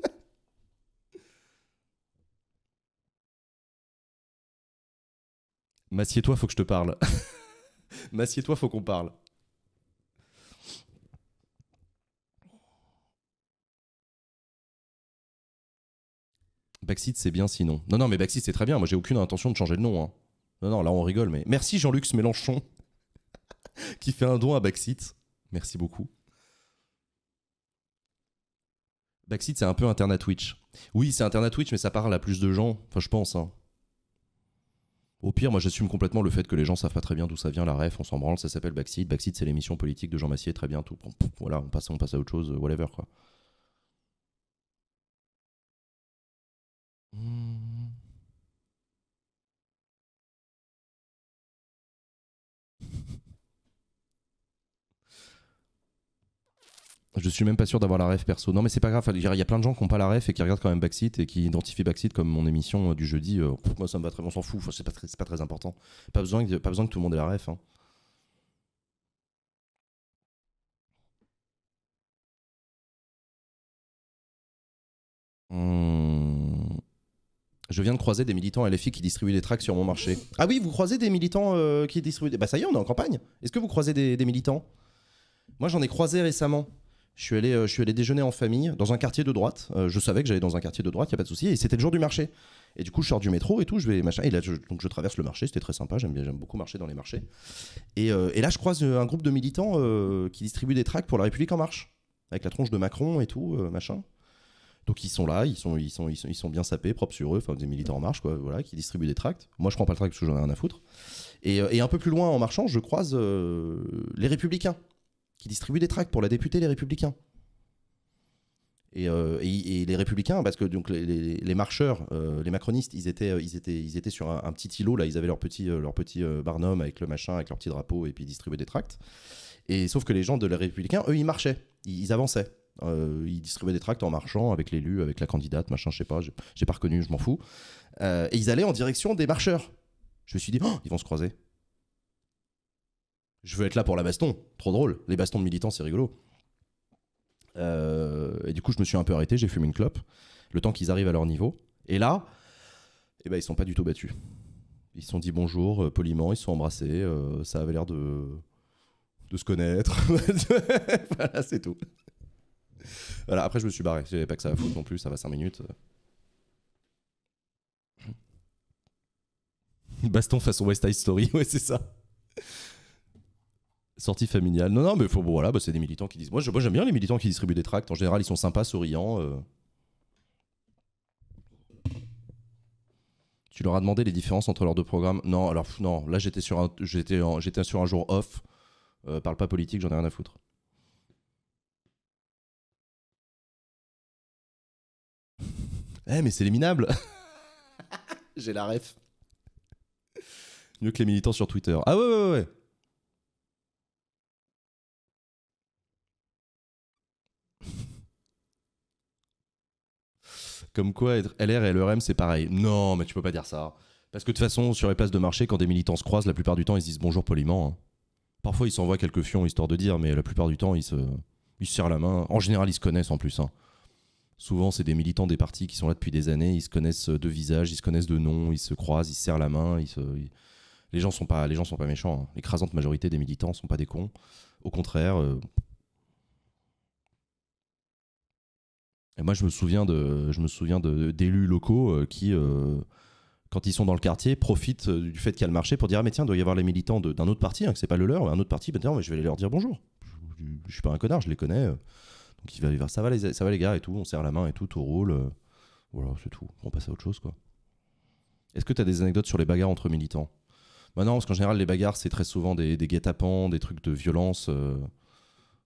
Massieds-toi, faut que je te parle. Massieds-toi, faut qu'on parle. Backseat, c'est bien sinon. Non, non, mais Backseat, c'est très bien. Moi, j'ai aucune intention de changer de nom. Hein. Non, non, là on rigole, mais merci Jean-Luc Mélenchon qui fait un don à Baxit. Merci beaucoup. Baxit, c'est un peu Internet Twitch. Oui, c'est Internet Twitch, mais ça parle à plus de gens. Enfin, je pense. Hein. Au pire, moi j'assume complètement le fait que les gens savent pas très bien d'où ça vient, la ref, on s'en branle, ça s'appelle Baxit. Baxit, c'est l'émission politique de Jean Massier, très bien, voilà, on passe, passe à autre chose, euh, whatever, quoi. Hmm. Je suis même pas sûr d'avoir la ref perso. Non, mais c'est pas grave. Il y a plein de gens qui n'ont pas la ref et qui regardent quand même Backseat et qui identifient Backseat comme mon émission euh, du jeudi. Euh, moi, ça me va très bien, on s'en fout. c'est pas, très, important. Pas besoin, que, pas besoin que tout le monde ait la ref. Hein. Hmm. Je viens de croiser des militants LFI qui distribuent des tracts sur mon marché. Ah oui, vous croisez des militants euh, qui distribuent. Des... Bah ça y est, on est en campagne. Est-ce que vous croisez des militants Moi, j'en ai croisé récemment. Je suis, allé, euh, je suis allé déjeuner en famille dans un quartier de droite. Euh, je savais que j'allais dans un quartier de droite, il n'y a pas de souci. Et c'était le jour du marché. Et du coup, je sors du métro et tout, je vais machin. donc je traverse le marché, c'était très sympa. J'aime bien, j'aime beaucoup marcher dans les marchés. Et, euh, là, je croise un groupe de militants qui distribuent des tracts pour la République en marche, avec la tronche de Macron et tout, machin. Donc ils sont là, ils sont, ils sont, ils sont, bien sapés, propres sur eux, enfin des militants en marche, quoi, voilà, qui distribuent des tracts. Moi, je prends pas le tract parce que j'en ai rien à foutre. Et, et, un peu plus loin, en marchant, je croise les Républicains qui distribue des tracts pour la députée Les Républicains. Et, euh, les républicains, parce que donc les, marcheurs, euh, les macronistes, ils étaient, euh, ils étaient, ils étaient sur un, petit îlot là, ils avaient leur petit, leur petit barnum avec le machin, avec leur petit drapeau, et puis ils distribuaient des tracts. Et sauf que les gens de les républicains, eux, ils marchaient, ils, avançaient. ils distribuaient des tracts en marchant avec l'élu, avec la candidate, machin, je sais pas, j'ai pas reconnu, je m'en fous. et ils allaient en direction des marcheurs. Je me suis dit, oh, ils vont se croiser. Je veux être là pour la baston, trop drôle. Les bastons de militants, c'est rigolo. Euh, et du coup, je me suis un peu arrêté, j'ai fumé une clope, le temps qu'ils arrivent à leur niveau. Et là, eh ben, ils sont pas du tout battus. Ils se sont dit bonjour euh, poliment, ils se sont embrassés, euh, ça avait l'air de, de se connaître. voilà, c'est tout. Voilà, après, je me suis barré, j'avais pas que ça va foutre non plus, ça va 5 minutes. Baston façon West Side Story, ouais, c'est ça. Sortie familiale. Non, non, mais faut, voilà, bah, c'est des militants qui disent. Moi, j'aime bien les militants qui distribuent des tracts. En général, ils sont sympas, souriants. Euh. Tu leur as demandé les différences entre leurs deux programmes Non, alors non. Là, j'étais sur un, j'étais, sur un jour off. Euh, parle pas politique, j'en ai rien à foutre. Eh, mais c'est les minables J'ai la ref. Mieux que les militants sur Twitter. Ah ouais, ouais. ouais. Comme quoi, LR et LRM, e c'est pareil. Non, mais tu peux pas dire ça. Parce que de toute façon, sur les places de marché, quand des militants se croisent, la plupart du temps, ils se disent bonjour poliment. Hein. Parfois, ils s'envoient quelques fions, histoire de dire, mais la plupart du temps, ils se, serrent la main. En général, ils se connaissent en plus. Hein. Souvent, c'est des militants des partis qui sont là depuis des années. Ils se connaissent de visage, ils se connaissent de nom, ils se croisent, ils se serrent la main. Les gens sont pas, les gens sont pas méchants. Hein. L'écrasante majorité des militants sont pas des cons. Au contraire, euh, Et moi, je me souviens de, je me souviens de, d'élus locaux euh, qui, euh, quand ils sont dans le quartier, profitent euh, du fait qu'il y a le marché pour dire ah mais tiens, il doit y avoir les militants d'un autre parti, hein, que c'est pas le leur, un autre parti, ben, mais je vais aller leur dire bonjour. Je, ne suis pas un connard, je les connais. donc il va aller vers ça va les, ça va les gars et tout, on serre la main et tout, tout roule. voilà, c'est tout. On passe à autre chose quoi. Est-ce que tu as des anecdotes sur les bagarres entre militants Bah non, parce qu'en général les bagarres c'est très souvent des, guet-apens, des trucs de violence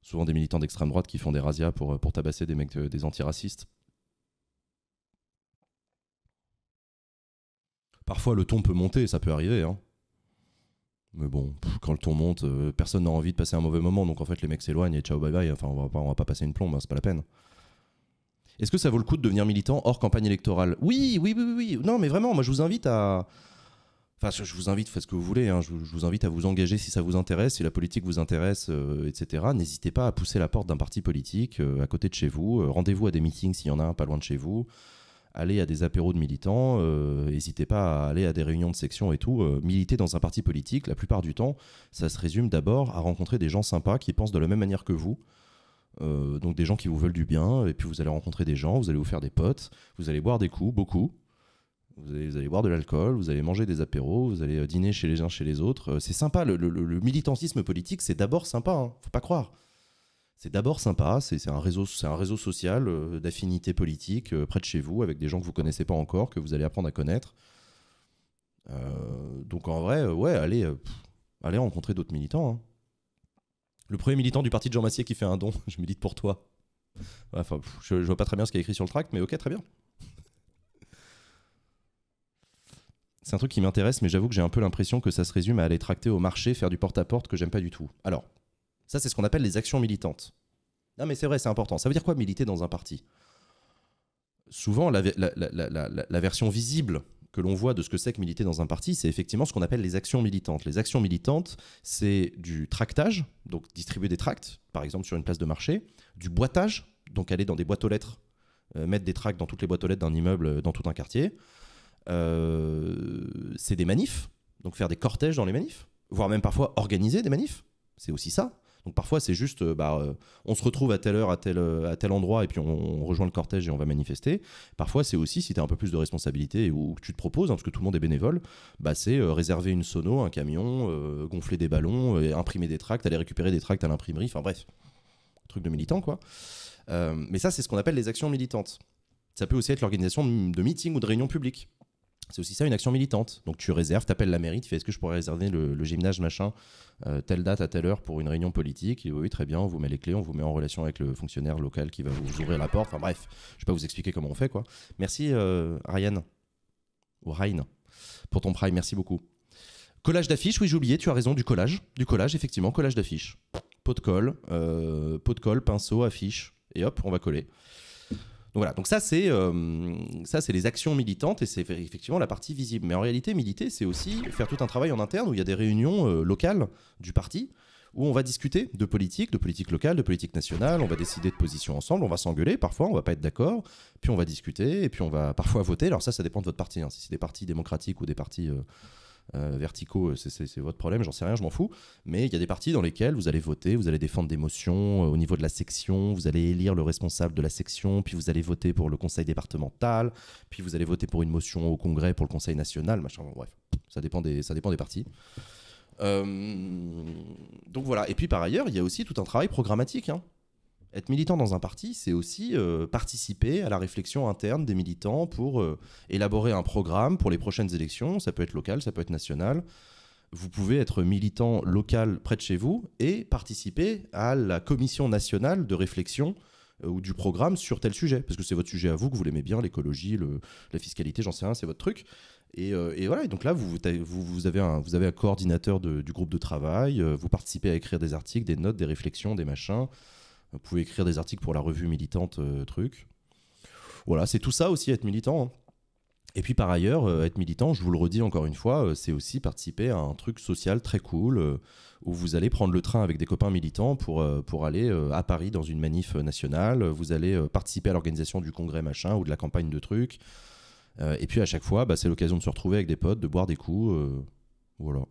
souvent des militants d'extrême droite qui font des razzias pour, euh, tabasser des mecs euh, des antiracistes. Parfois, le ton peut monter, ça peut arriver. Hein. Mais bon, quand le ton monte, euh, personne n'a envie de passer un mauvais moment. Donc en fait, les mecs s'éloignent et ciao, bye bye. Enfin, on va pas, on va pas passer une plombe, hein, c'est pas la peine. Est-ce que ça vaut le coup de devenir militant hors campagne électorale oui, oui, oui, oui. Non, mais vraiment, moi je vous invite à, Enfin, je vous invite, faites ce que vous voulez. Hein. Je, vous invite à vous engager si ça vous intéresse, si la politique vous intéresse, euh, etc. N'hésitez pas à pousser la porte d'un parti politique euh, à côté de chez vous. Euh, rendez-vous à des meetings s'il y en a un pas loin de chez vous. Allez à des apéros de militants. N'hésitez pas à aller à des réunions de section et tout. militer dans un parti politique, la plupart du temps, ça se résume d'abord à rencontrer des gens sympas qui pensent de la même manière que vous. donc des gens qui vous veulent du bien. Et puis vous allez rencontrer des gens, vous allez vous faire des potes, vous allez boire des coups, beaucoup. Vous allez, boire de l'alcool, vous allez manger des apéros, vous allez euh, dîner chez les uns chez les autres. Euh, c'est sympa, le, militantisme politique, c'est d'abord sympa, hein, faut pas croire. C'est d'abord sympa, c'est un, réseau, un réseau social euh, d'affinité politique près de chez vous, avec des gens que vous connaissez pas encore, que vous allez apprendre à connaître. donc en vrai, ouais, allez, allez rencontrer d'autres militants. Hein. Le premier militant du parti de Jean Massier qui fait un don, je milite pour toi. Enfin, je, je vois pas très bien ce qu'il y a écrit sur le tract, mais ok, très bien. c'est un truc qui m'intéresse, mais j'avoue que j'ai un peu l'impression que ça se résume à aller tracter au marché, faire du porte-à-porte que j'aime pas du tout. Alors, ça, c'est ce qu'on appelle les actions militantes. Non, mais c'est vrai, c'est important. Ça veut dire quoi militer dans un parti Souvent, la, version visible que l'on voit de ce que c'est que militer dans un parti, c'est effectivement ce qu'on appelle les actions militantes. Les actions militantes, c'est du tractage, donc distribuer des tracts, par exemple sur une place de marché, du boitage, donc aller dans des boîtes aux lettres, euh, mettre des tracts dans toutes les boîtes aux lettres d'un immeuble, euh, dans tout un quartier, euh, c'est des manifs, donc faire des cortèges dans les manifs, voire même parfois organiser des manifs, c'est aussi ça. Donc parfois c'est juste, euh, bah, euh, on se retrouve à telle heure, à tel, à tel endroit, et puis on, rejoint le cortège et on va manifester. Parfois c'est aussi, si tu as un peu plus de responsabilité ou que tu te proposes, hein, parce que tout le monde est bénévole, bah, c'est réserver une sono, un camion, gonfler des ballons, imprimer des tracts, aller récupérer des tracts à l'imprimerie, enfin bref, truc de militant quoi. mais ça c'est ce qu'on appelle les actions militantes. Ça peut aussi être l'organisation de meetings ou de réunions publiques c'est aussi ça une action militante. Donc tu réserves, tu t'appelles la mairie, tu fais est-ce que je pourrais réserver le, gymnase machin euh, telle date à telle heure pour une réunion politique Oui, très bien, on vous met les clés, on vous met en relation avec le fonctionnaire local qui va vous ouvrir la porte. Enfin bref, je vais pas vous expliquer comment on fait quoi. Merci euh, Ryan ou Ryan pour ton prime, merci beaucoup. Collage d'affiches, oui j'ai oublié, tu as raison, du collage, du collage effectivement, collage d'affiches. Pot de colle, euh, pot de colle, pinceau, affiche et hop, on va coller. Donc voilà, donc euh, ça c'est les actions militantes et c'est effectivement la partie visible. Mais en réalité, militer, c'est aussi faire tout un travail en interne où il y a des réunions euh, locales du parti où on va discuter de politique, de politique locale, de politique nationale, on va décider de position ensemble, on va s'engueuler, parfois on va pas être d'accord, puis on va discuter, et puis on va parfois voter. Alors ça, ça dépend de votre parti, hein. si c'est des partis démocratiques ou des partis... Euh, euh, verticaux, euh, c'est votre problème, j'en sais rien, je m'en fous. Mais il y a des parties dans lesquelles vous allez voter, vous allez défendre des motions euh, au niveau de la section, vous allez élire le responsable de la section, puis vous allez voter pour le conseil départemental, puis vous allez voter pour une motion au Congrès, pour le Conseil national, machin. bref, ça dépend des, ça dépend des partis. donc voilà. Et puis par ailleurs, il y a aussi tout un travail programmatique. Hein. Être militant dans un parti, c'est aussi euh, participer à la réflexion interne des militants pour euh, élaborer un programme pour les prochaines élections. Ça peut être local, ça peut être national. Vous pouvez être militant local près de chez vous et participer à la commission nationale de réflexion euh, ou du programme sur tel sujet. Parce que c'est votre sujet à vous, que vous l'aimez bien, l'écologie, la fiscalité, j'en sais rien, c'est votre truc. Et, voilà, et donc là, vous, vous, avez, un, vous avez un coordinateur du groupe de travail, vous participez à écrire des articles, des notes, des réflexions, des machins. Vous pouvez écrire des articles pour la revue militante, euh, truc. Voilà, c'est tout ça aussi être militant. Hein. Et puis par ailleurs, euh, être militant, je vous le redis encore une fois, euh, c'est aussi participer à un truc social très cool où vous allez prendre le train avec des copains militants pour, pour aller à Paris dans une manif nationale, vous allez participer à l'organisation du congrès machin ou de la campagne de trucs. et puis à chaque fois, bah, c'est l'occasion de se retrouver avec des potes, de boire des coups. voilà.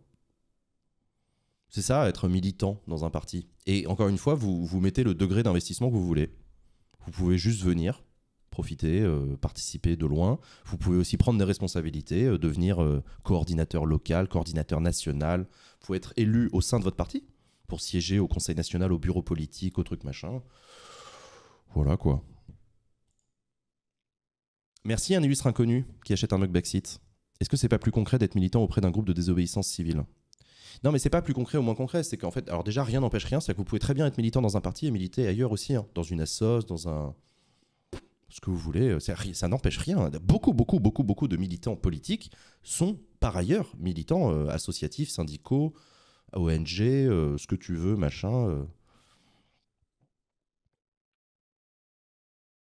C'est ça, être militant dans un parti. Et encore une fois, vous, vous mettez le degré d'investissement que vous voulez. Vous pouvez juste venir, profiter, euh, participer de loin. Vous pouvez aussi prendre des responsabilités, euh, devenir euh, coordinateur local, coordinateur national. Vous pouvez être élu au sein de votre parti pour siéger au Conseil national, au bureau politique, au truc machin. Voilà quoi. Merci à un illustre inconnu qui achète un mug site. Est-ce que c'est pas plus concret d'être militant auprès d'un groupe de désobéissance civile non, mais c'est pas plus concret ou moins concret. C'est qu'en fait, alors déjà, rien n'empêche rien. C'est que vous pouvez très bien être militant dans un parti et militer ailleurs aussi, hein. dans une assoce, dans un. Ce que vous voulez, euh, ça, n'empêche rien. Beaucoup, beaucoup, beaucoup, beaucoup de militants politiques sont par ailleurs militants euh, associatifs, syndicaux, ONG, euh, ce que tu veux, machin.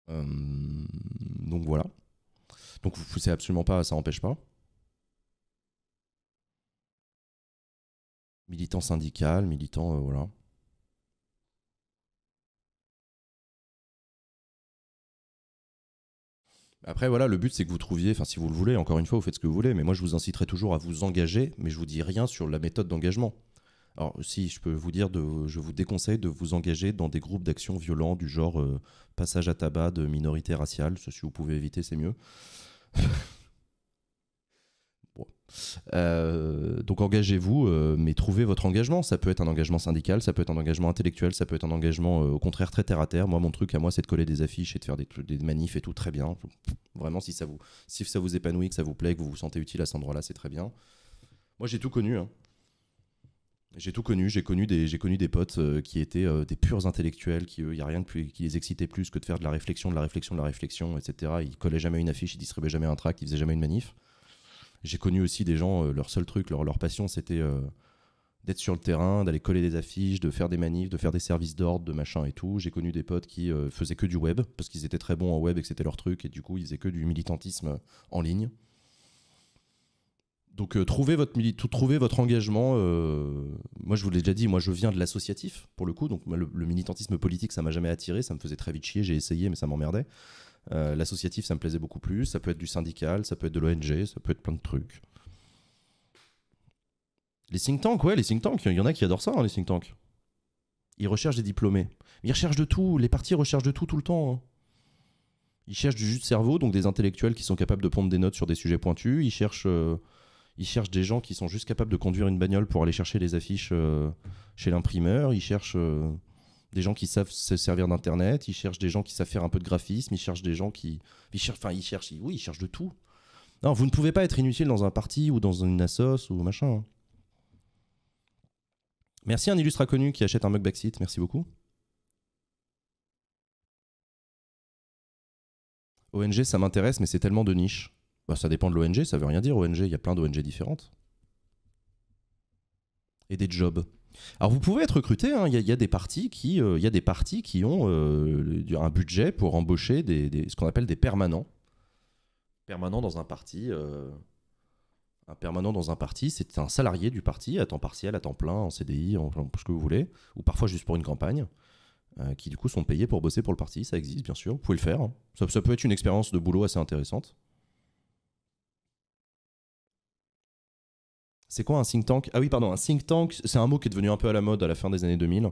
Hum, donc voilà. Donc vous poussez absolument pas, ça n'empêche pas. militant syndical, militant, euh, voilà. Après, voilà, le but, c'est que vous trouviez, enfin, si vous le voulez, encore une fois, vous faites ce que vous voulez, mais moi, je vous inciterai toujours à vous engager, mais je vous dis rien sur la méthode d'engagement. Alors, si je peux vous dire, de, je vous déconseille de vous engager dans des groupes d'action violents du genre euh, passage à tabac de minorité raciale. Ceci, vous pouvez éviter, c'est mieux. Euh, donc engagez-vous, euh, mais trouvez votre engagement. Ça peut être un engagement syndical, ça peut être un engagement intellectuel, ça peut être un engagement euh, au contraire très terre à terre. Moi, mon truc à moi, c'est de coller des affiches et de faire des, manifs et tout, très bien. Vraiment, si ça vous, si ça vous épanouit, que ça vous plaît, que vous vous sentez utile à cet endroit-là, c'est très bien. Moi, j'ai tout connu. Hein. J'ai tout connu, j'ai connu des, j'ai connu des potes qui étaient des purs intellectuels, qui il y a rien qui les excitait plus que de faire de la réflexion, de la réflexion, de la réflexion, etc. Ils collaient jamais une affiche, ils distribuaient jamais un tract, ils faisaient jamais une manif. J'ai connu aussi des gens, euh, leur seul truc, leur, passion, c'était euh, d'être sur le terrain, d'aller coller des affiches, de faire des manifs, de faire des services d'ordre, de machin et tout. J'ai connu des potes qui euh, faisaient que du web, parce qu'ils étaient très bons en web et que c'était leur truc, et du coup, ils faisaient que du militantisme en ligne. Donc, trouvez, votre trouvez votre engagement. moi, je vous l'ai déjà dit, moi, je viens de l'associatif, pour le coup. Donc, le, le militantisme politique, ça m'a jamais attiré, ça me faisait très vite chier, j'ai essayé, mais ça m'emmerdait. Euh, l'associatif, ça me plaisait beaucoup plus. Ça peut être du syndical, ça peut être de l'ONG, ça peut être plein de trucs. Les think tanks, ouais, les think tanks, il y en a qui adorent ça, hein, les think tanks. Ils recherchent des diplômés. Ils recherchent de tout, les partis recherchent de tout tout le temps. Hein. Ils cherchent du jus de cerveau, donc des intellectuels qui sont capables de pondre des notes sur des sujets pointus. Ils cherchent, euh, ils cherchent des gens qui sont juste capables de conduire une bagnole pour aller chercher les affiches euh, chez l'imprimeur. Ils cherchent des gens qui savent se servir d'internet, ils cherchent des gens qui savent faire un peu de graphisme, ils cherchent des gens qui ils cherchent enfin ils cherchent oui, ils cherchent de tout. Non, vous ne pouvez pas être inutile dans un parti ou dans une assos ou machin. Hein. Merci un illustre inconnu qui achète un mug backseat, merci beaucoup. ONG, ça m'intéresse, mais c'est tellement de niche. Bah, ça dépend de l'ONG, ça veut rien dire ONG, il y a plein d'ONG différentes. Et des jobs. Alors vous pouvez être recruté, hein. il y, a, des partis qui, euh, il y a des partis qui ont euh, un budget pour embaucher des, ce qu'on appelle des permanents. Permanent dans un parti. Euh. un permanent dans un parti, c'est un salarié du parti à temps partiel, à temps plein, en CDI, en, ce que vous voulez, ou parfois juste pour une campagne, qui du coup sont payés pour bosser pour le parti. Ça existe bien sûr, vous pouvez le faire. Hein. ça peut être une expérience de boulot assez intéressante. C'est quoi un think tank Ah oui, pardon, un think tank, c'est un mot qui est devenu un peu à la mode à la fin des années 2000.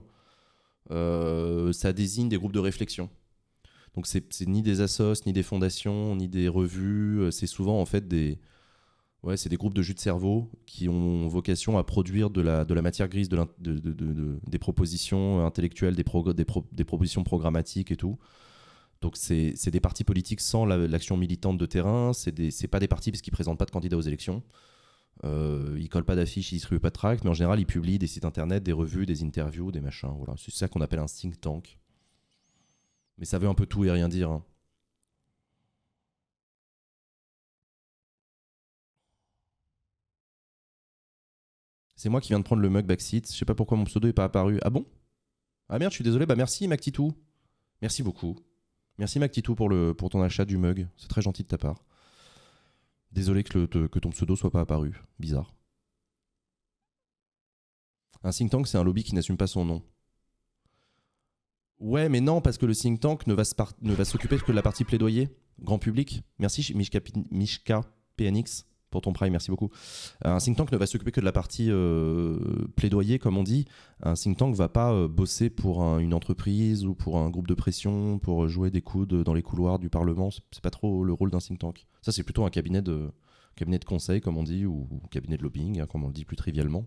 Euh, ça désigne des groupes de réflexion. Donc c'est ni des assos, ni des fondations, ni des revues. Euh, c'est souvent en fait des, ouais, c'est des groupes de jus de cerveau qui ont vocation à produire de la, de la matière grise, de, des propositions intellectuelles, des, des, propositions programmatiques et tout. Donc c'est des partis politiques sans l'action militante de terrain. C'est pas des partis parce qu'ils présentent pas de candidats aux élections. Euh, il colle pas d'affiches, il distribue pas de tracts, mais en général, il publie des sites internet, des revues, des interviews, des machins. Voilà. C'est ça qu'on appelle un think tank. Mais ça veut un peu tout et rien dire. Hein. C'est moi qui viens de prendre le mug backseat. Je sais pas pourquoi mon pseudo est pas apparu. Ah bon Ah merde, je suis désolé. Bah merci Mactitou. Merci beaucoup. Merci Mactitou pour, pour ton achat du mug. C'est très gentil de ta part. Désolé que, ton pseudo soit pas apparu. Bizarre. Un think tank, c'est un lobby qui n'assume pas son nom. Ouais, mais non, parce que le think tank ne va, s'occuper que de la partie plaidoyer, grand public. Merci Mishka, Mishka PNX pour ton prime, merci beaucoup. Un think tank ne va s'occuper que de la partie euh, plaidoyer, comme on dit. Un think tank ne va pas euh, bosser pour une entreprise ou pour un groupe de pression, pour jouer des coudes dans les couloirs du Parlement. C'est pas trop le rôle d'un think tank. Ça, c'est plutôt un cabinet de, cabinet de conseil, comme on dit, ou, cabinet de lobbying, hein, comme on le dit plus trivialement.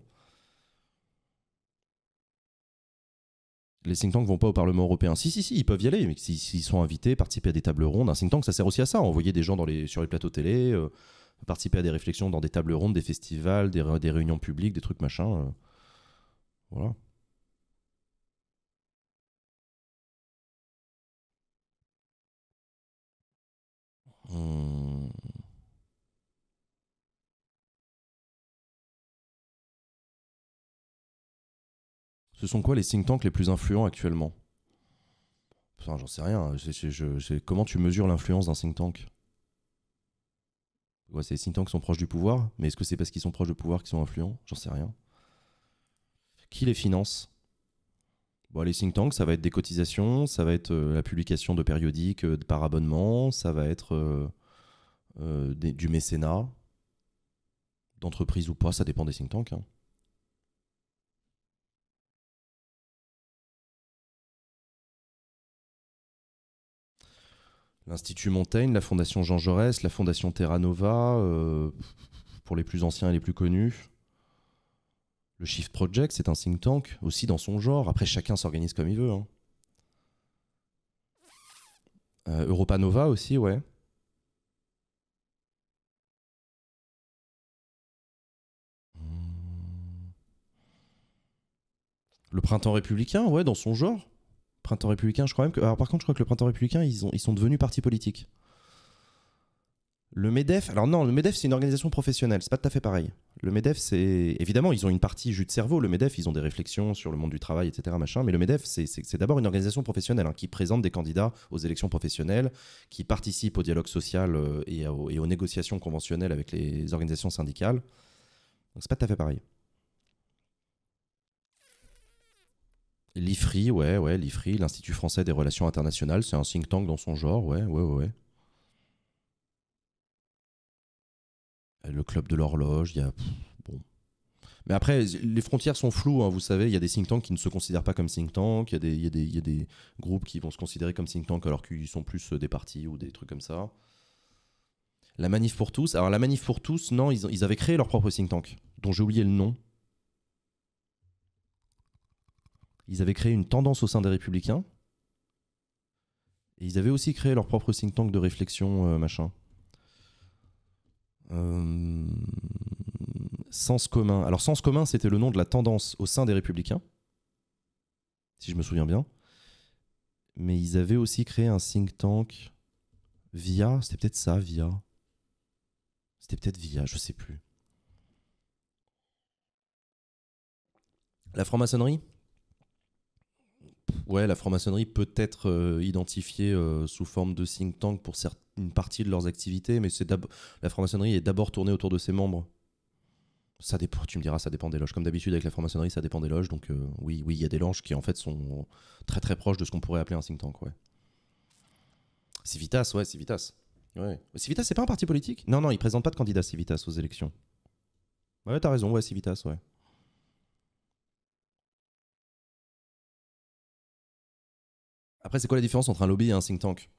les think tanks vont pas au Parlement européen. Si, si, si, ils peuvent y aller, mais s'ils sont invités, participer à des tables rondes, un think tank, ça sert aussi à ça, envoyer des gens sur les plateaux télé, euh, participer à des réflexions dans des tables rondes, des festivals, des, réunions publiques, des trucs machin. Euh, voilà. Hmm. Ce sont quoi les think tanks les plus influents actuellement j'en sais rien. Hein. comment tu mesures l'influence d'un think tank c'est les think tanks sont proches du pouvoir, mais est-ce que c'est parce qu'ils sont proches du pouvoir qu'ils sont influents J'en sais rien. Qui les finance Bon, les think tanks, ça va être des cotisations, ça va être euh, la publication de périodiques euh, par abonnement, ça va être euh, du mécénat, d'entreprise ou pas, ça dépend des think tanks. Hein. l'Institut Montaigne, la Fondation Jean Jaurès, la Fondation Terra Nova, euh, pour les plus anciens et les plus connus. Le Shift Project, c'est un think tank, aussi dans son genre. Après, chacun s'organise comme il veut. Hein. Euh, Europa Nova aussi, ouais. Hmm. Le printemps républicain, ouais, dans son genre. Printemps républicain, je crois même que. Alors, par contre, je crois que le Printemps républicain, ils, ont, ils sont devenus parti politiques. Le MEDEF, alors non, le MEDEF, c'est une organisation professionnelle, c'est pas tout à fait pareil. Le MEDEF, c'est. Évidemment, ils ont une partie jus de cerveau. Le MEDEF, ils ont des réflexions sur le monde du travail, etc. Machin. Mais le MEDEF, c'est d'abord une organisation professionnelle hein, qui présente des candidats aux élections professionnelles, qui participe au dialogue social euh, et aux, et aux négociations conventionnelles avec les organisations syndicales. Donc, c'est pas tout à fait pareil. L'IFRI, ouais, ouais, l'IFRI, l'Institut français des relations internationales, c'est un think tank dans son genre, ouais, ouais, ouais. Le club de l'horloge, il y a. Bon. Mais après, les frontières sont floues, hein, vous savez, il y a des think tanks qui ne se considèrent pas comme think tank, il y, a des groupes qui vont se considérer comme think tank alors qu'ils sont plus euh, des partis ou des trucs comme ça. La manif pour tous, alors la manif pour tous, non, ils avaient créé leur propre think tank, dont j'ai oublié le nom. ils avaient créé une tendance au sein des républicains. Et ils avaient aussi créé leur propre think tank de réflexion, euh, machin. Euh, sens commun. Alors, Sens commun, c'était le nom de la tendance au sein des républicains, si je me souviens bien. Mais ils avaient aussi créé un think tank via, c'était peut-être ça, via. C'était peut-être via, je sais plus. La franc-maçonnerie ouais, la franc-maçonnerie peut être euh, identifiée euh, sous forme de think tank pour une partie de leurs activités, mais c'est la franc-maçonnerie est d'abord tournée autour de ses membres. Ça dépend, tu me diras, ça dépend des loges. Comme d'habitude avec la franc-maçonnerie, ça dépend des loges. Donc euh, oui, oui, il y a des loges qui en fait sont très très proches de ce qu'on pourrait appeler un think tank, Civitas, ouais, Civitas. Ouais. Civitas, c'est pas un parti politique Non, non, ils présentent pas de candidat Civitas aux élections. Ouais, t'as raison, ouais, Civitas, ouais. Après, c'est quoi la différence entre un lobby et un think tank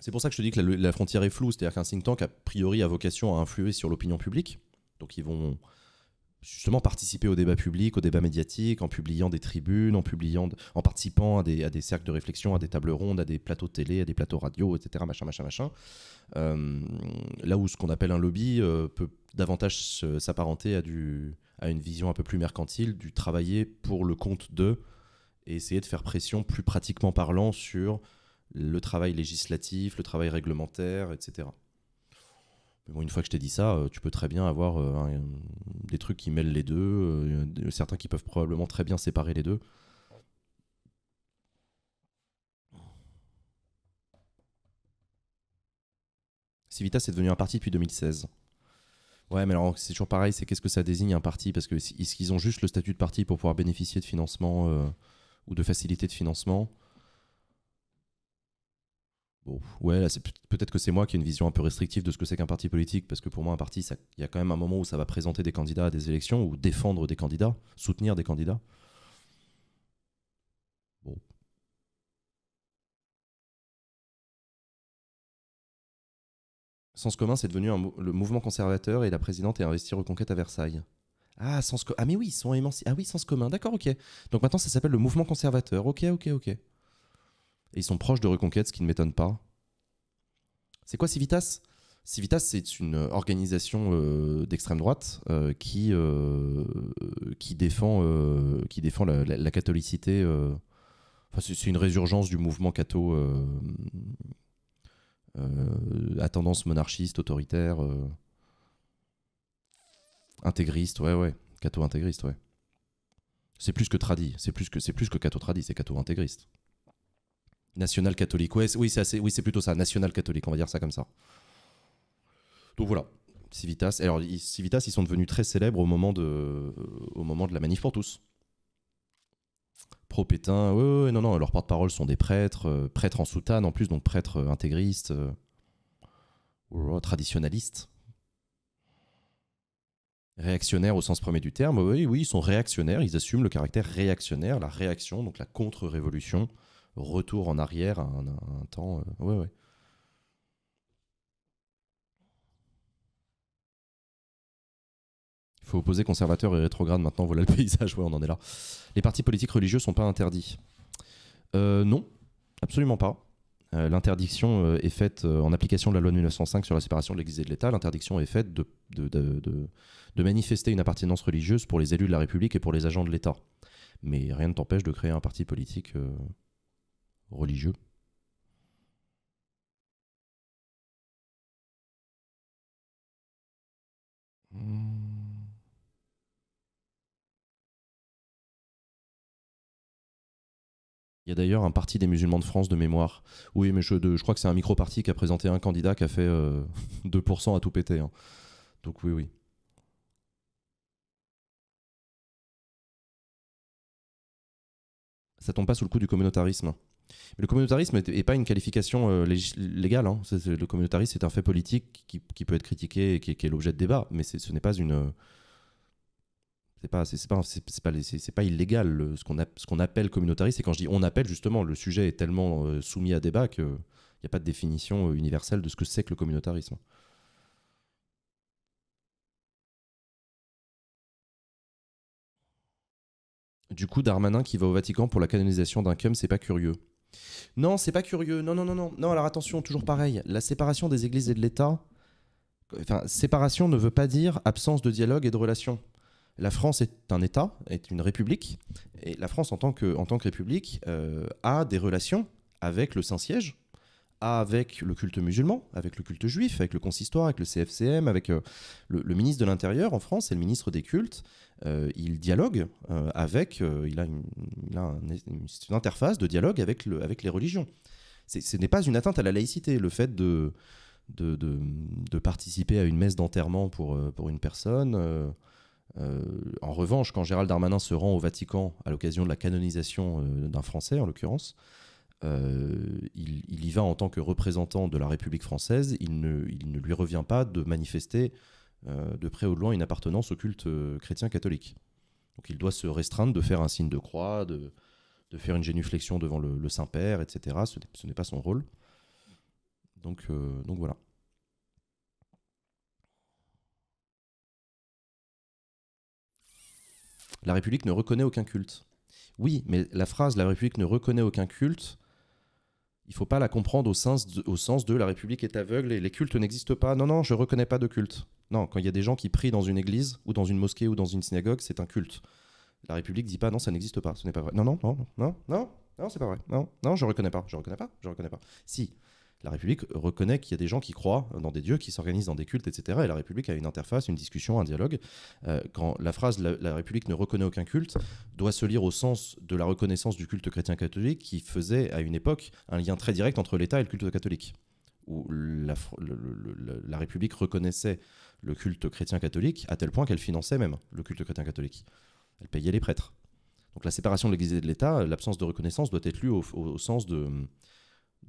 C'est pour ça que je te dis que la, frontière est floue, c'est-à-dire qu'un think tank, a priori, a vocation à influer sur l'opinion publique. Donc, ils vont justement participer au débat public, au débat médiatique, en publiant des tribunes, en, publiant, en participant à des, cercles de réflexion, à des tables rondes, à des plateaux télé, à des plateaux radio, etc. Machin, machin, machin. Euh, là où ce qu'on appelle un lobby euh, peut davantage s'apparenter à, à une vision un peu plus mercantile du travailler pour le compte de et essayer de faire pression plus pratiquement parlant sur le travail législatif, le travail réglementaire, etc. une fois que je t'ai dit ça, euh, tu peux très bien avoir euh, des trucs qui mêlent les deux, euh, certains qui peuvent probablement très bien séparer les deux. Civitas est devenu un parti depuis 2016. Ouais, mais alors c'est toujours pareil, c'est qu'est-ce que ça désigne un parti Parce que qu'ils ont juste le statut de parti pour pouvoir bénéficier de financement ou de facilité de financement. Bon, ouais, là, c'est peut-être que c'est moi qui ai une vision un peu restrictive de ce que c'est qu'un parti politique, parce que pour moi, un parti, il y a quand même un moment où ça va présenter des candidats à des élections ou défendre des candidats, soutenir des candidats. Bon. Sens commun, c'est devenu le mouvement conservateur et la présidente est investie reconquête à Versailles. Ah, sens Ah, mais oui, ils sont Ah oui, sens commun. D'accord, ok. Donc maintenant, ça s'appelle le mouvement conservateur. Ok, ok, ok. Et ils sont proches de Reconquête, ce qui ne m'étonne pas. C'est quoi Civitas Civitas, c'est une organisation euh, d'extrême droite euh, qui, euh, qui défend, qui défend la, catholicité. c'est une résurgence du mouvement catho à tendance monarchiste, autoritaire. Intégriste, ouais, ouais. Cato intégriste, ouais. C'est plus que tradi, c'est plus que c'est plus que cato tradi, c'est cato intégriste. National catholique, ouais, oui, c'est assez, oui, c'est plutôt ça, national catholique, on va dire ça comme ça. Donc voilà, Civitas. Alors Civitas, ils sont devenus très célèbres au moment de, au moment de la manif pour tous. Pro Pétain, ouais, ouais, non, non, leurs porte-parole sont des prêtres, euh, prêtres en soutane en plus, donc prêtres euh, intégristes, euh, ou traditionalistes réactionnaires au sens premier du terme, oui, oui, ils sont réactionnaires, ils assument le caractère réactionnaire, la réaction, donc la contre-révolution, retour en arrière à un, temps. Euh, Il faut opposer conservateur et rétrograde maintenant, voilà le paysage, ouais, on en est là. Les partis politiques religieux sont pas interdits. Euh, non, absolument pas. Euh, l'interdiction euh, est faite euh, en application de la loi de 1905 sur la séparation de l'Église et de l'État. L'interdiction est faite de, de, de, manifester une appartenance religieuse pour les élus de la République et pour les agents de l'État. Mais rien ne t'empêche de créer un parti politique religieux. Hmm. Il y a d'ailleurs un parti des musulmans de France de mémoire. Oui, mais je, crois que c'est un micro-parti qui a présenté un candidat qui a fait 2% euh, à tout péter. Hein. Donc oui, oui. Ça tombe pas sous le coup du communautarisme. Le communautarisme n'est pas une qualification euh, légale. Hein. le communautarisme, c'est un fait politique qui, peut être critiqué et qui, qui est l'objet de débat, mais ce n'est pas une, c'est pas c'est pas illégal ce qu'on appelle communautarisme. et quand je dis on appelle justement le sujet est tellement euh, soumis à débat que il n'y a pas de définition euh, universelle de ce que c'est que le communautarisme. Du coup, Darmanin qui va au Vatican pour la canonisation d'un cum, c'est pas curieux. Non, c'est pas curieux. Non, non, non, non. Non, alors attention, toujours pareil. La séparation des églises et de l'État. Enfin, séparation ne veut pas dire absence de dialogue et de relation la France est un État, est une république, et la France en tant que, en tant que république euh, a des relations avec le Saint-Siège, avec le culte musulman, avec le culte juif, avec le consistoire, avec le CFCM, avec euh, le, ministre de l'Intérieur en France et le ministre des cultes. Euh, il dialogue avec, il a, une, il a une, interface de dialogue avec, le, avec les religions. Ce n'est pas une atteinte à la laïcité, le fait de, de, de, de participer à une messe d'enterrement pour, pour une personne. Euh, en revanche, quand Gérald Darmanin se rend au Vatican à l'occasion de la canonisation euh, d'un Français, en l'occurrence, euh, il, y va en tant que représentant de la République française, il ne, lui revient pas de manifester de près ou de loin une appartenance au culte chrétien catholique. Donc il doit se restreindre de faire un signe de croix, de, faire une génuflexion devant le, Saint-Père, etc. Ce, n'est pas son rôle. Donc, donc voilà. La République ne reconnaît aucun culte. Oui, mais la phrase La République ne reconnaît aucun culte, il faut pas la comprendre au sens de, au sens de la République est aveugle et les cultes n'existent pas. Non, non, je ne reconnais pas de culte. Non, quand il y a des gens qui prient dans une église ou dans une mosquée ou dans une synagogue, c'est un culte. La République dit pas non, ça n'existe pas, ce n'est pas vrai. Non, non, non, non, non, non, c'est pas vrai. Non, non, je reconnais pas, je reconnais pas, je reconnais pas. Si, la République reconnaît qu'il y a des gens qui croient dans des dieux, qui s'organisent dans des cultes, etc. Et la République a une interface, une discussion, un dialogue. Euh, quand la phrase la, République ne reconnaît aucun culte doit se lire au sens de la reconnaissance du culte chrétien catholique qui faisait à une époque un lien très direct entre l'État et le culte catholique. Où la, République reconnaissait le culte chrétien catholique à tel point qu'elle finançait même le culte chrétien catholique. Elle payait les prêtres. Donc la séparation de l'Église et de l'État, l'absence de reconnaissance doit être lue au sens de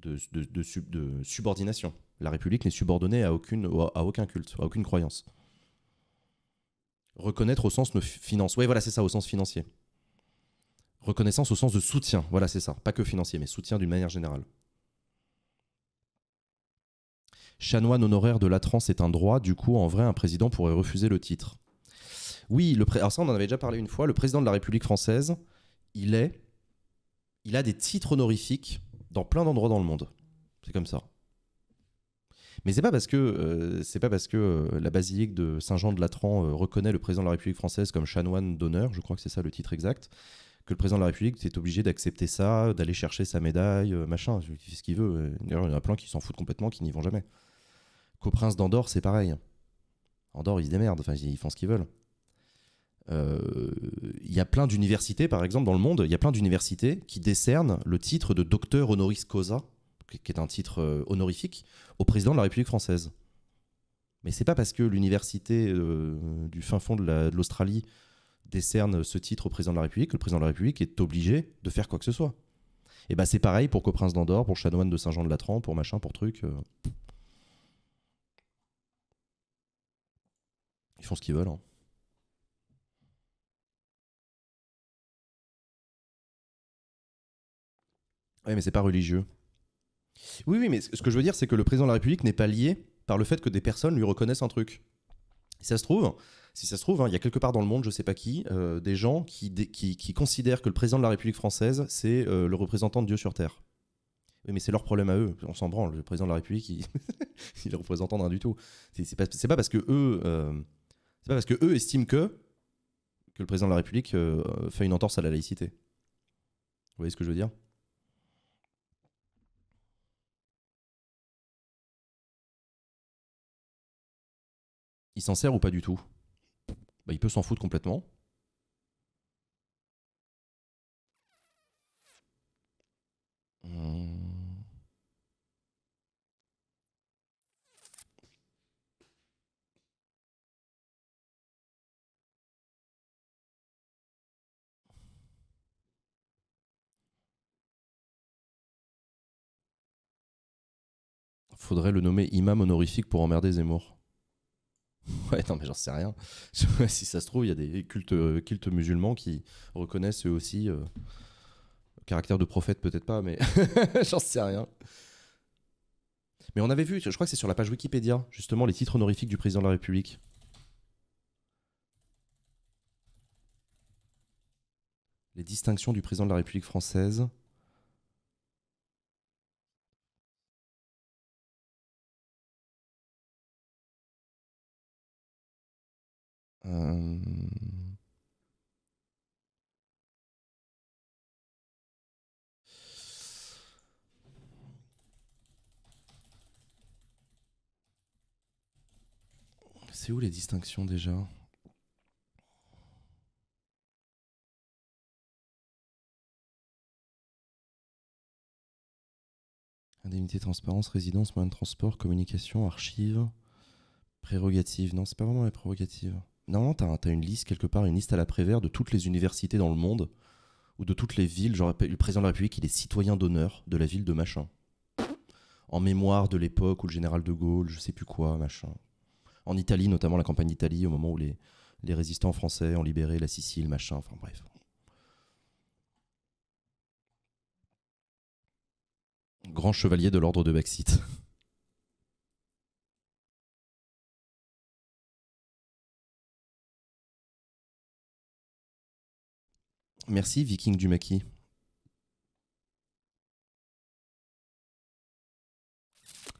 de, subordination. La République n'est subordonnée à, aucune, à aucun culte, à aucune croyance. Reconnaître au sens de finance. Oui, voilà, c'est ça, au sens financier. Reconnaissance au sens de soutien. Voilà, c'est ça. Pas que financier, mais soutien d'une manière générale. Chanoine honoraire de la transe est un droit, du coup, en vrai, un président pourrait refuser le titre. Oui, le alors ça, on en avait déjà parlé une fois. Le président de la République française, il est. Il a des titres honorifiques dans plein d'endroits dans le monde. C'est comme ça. Mais c'est pas parce que euh, c'est pas parce que euh, la basilique de Saint-Jean de Latran euh, reconnaît le président de la République française comme chanoine d'honneur, je crois que c'est ça le titre exact, que le président de la République est obligé d'accepter ça, d'aller chercher sa médaille, machin, il fait ce qu'il veut. D'ailleurs, il y en a plein qui s'en foutent complètement, qui n'y vont jamais. Qu'au prince d'Andorre, c'est pareil. Andorre, ils se démerdent, enfin, ils font ce qu'ils veulent. Euh, il y a plein d'universités, par exemple, dans le monde, il y a plein d'universités qui décernent le titre de docteur honoris causa, qui est un titre euh, honorifique, au président de la République française. Mais c'est pas parce que l'université euh, du fin fond de l'Australie décerne ce titre au président de la République que le président de la République est obligé de faire quoi que ce soit. Et bah c'est pareil pour Prince d'Andorre, pour Chanoine de Saint-Jean-de-Latran, pour machin, pour truc. Ils font ce qu'ils veulent. Hein. Oui, mais c'est pas religieux. Oui, oui, mais ce que je veux dire, c'est que le président de la République n'est pas lié par le fait que des personnes lui reconnaissent un truc. Si ça se trouve, si ça se trouve, hein, il y a quelque part dans le monde, je sais pas qui, euh, des gens qui, qui, considèrent que le président de la République française, c'est euh, le représentant de Dieu sur Terre. Oui, mais c'est leur problème à eux. On s'en branle. Le président de la République, il, est représentant d'un du tout. C'est pas, pas, parce que eux, euh, c'est pas parce que eux estiment que que le président de la République fait une entorse à la laïcité. Vous voyez ce que je veux dire il s'en sert ou pas du tout bah, Il peut s'en foutre complètement. Faudrait le nommer imam honorifique pour emmerder Zemmour. Ouais, non, mais j'en sais rien. si ça se trouve, il y a des cultes, euh, musulmans qui reconnaissent eux aussi. Euh, le caractère de prophète, peut-être pas, mais j'en sais rien. Mais on avait vu, je crois que c'est sur la page Wikipédia, justement, les titres honorifiques du président de la République. Les distinctions du président de la République française. Euh, c'est où les distinctions déjà Indemnité, transparence, résidence, moyen de transport, communication, archive, prérogatives. Non, c'est pas vraiment les prérogatives. Non, t'as une liste quelque part, une liste à la Prévert de toutes les universités dans le monde ou de toutes les villes. Genre, le président de la République, il est citoyen d'honneur de la ville de machin. En mémoire de l'époque où le général de Gaulle, je sais plus quoi, machin. En Italie, notamment la campagne d'Italie, au moment où les, les résistants français ont libéré la Sicile, machin, enfin bref. Grand chevalier de l'ordre de Baxit. Merci Viking Maquis.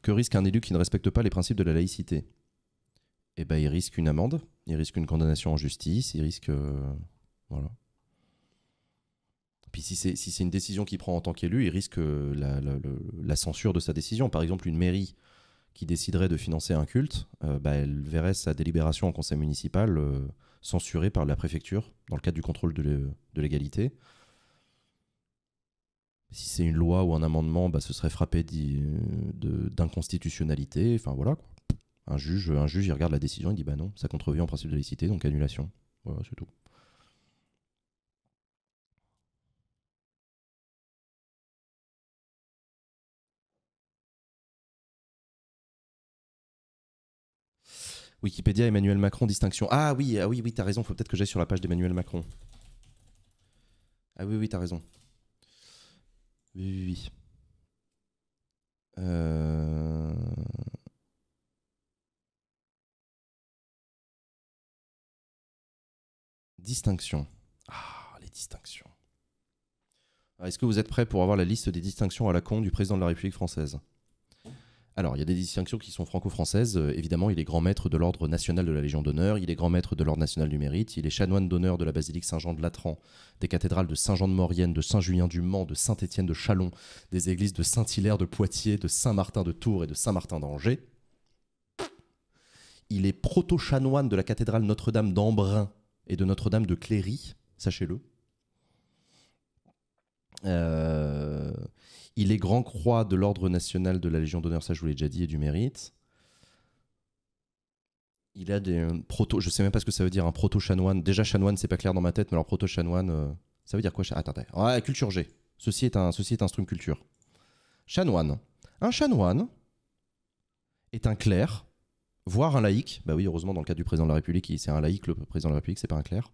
Que risque un élu qui ne respecte pas les principes de la laïcité Eh ben, il risque une amende, il risque une condamnation en justice, il risque. Euh, voilà. Puis si c'est une décision qu'il prend en tant qu'élu, il risque euh, la, censure de sa décision. Par exemple, une mairie qui déciderait de financer un culte, euh, bah, elle verrait sa délibération en conseil municipal censuré par la préfecture dans le cadre du contrôle de l'égalité. Si c'est une loi ou un amendement, bah, ce serait frappé d'inconstitutionnalité. Enfin voilà. Quoi. Un juge, un juge, il regarde la décision, il dit bah non, ça contrevient en principe de laïcité, donc annulation. Voilà, c'est tout. Wikipédia Emmanuel Macron distinction. Ah oui, ah oui, oui, t'as raison, faut peut-être que j'aille sur la page d'Emmanuel Macron. Ah oui, oui, t'as raison. Oui, euh, Distinction. Ah, les distinctions. Est-ce que vous êtes prêts pour avoir la liste des distinctions à la con du président de la République française alors, il y a des distinctions qui sont franco-françaises. Euh, évidemment, il est grand maître de l'ordre national de la Légion d'honneur, il est grand maître de l'ordre national du mérite, il est chanoine d'honneur de la basilique Saint-Jean de Latran, des cathédrales de Saint-Jean de Maurienne, de Saint-Julien du Mans, de Saint-Étienne de Chalon, des églises de Saint-Hilaire de Poitiers, de Saint-Martin de Tours et de Saint-Martin d'Angers. Il est proto-chanoine de la cathédrale Notre-Dame d'Embrun et de Notre-Dame de Cléry, sachez-le. Euh il est grand croix de l'Ordre national de la Légion d'honneur, ça je vous l'ai déjà dit, et du mérite. Il a des proto, je sais même pas ce que ça veut dire, un proto chanoine. Déjà chanoine, c'est pas clair dans ma tête, mais alors proto chanoine, euh, ça veut dire quoi Attends, culture G. Ceci est un, ceci est un stream culture. Chanoine. Un chanoine est un clerc, voire un laïc. Bah oui, heureusement, dans le cas du président de la République, c'est un laïc, le président de la République, c'est pas un clerc.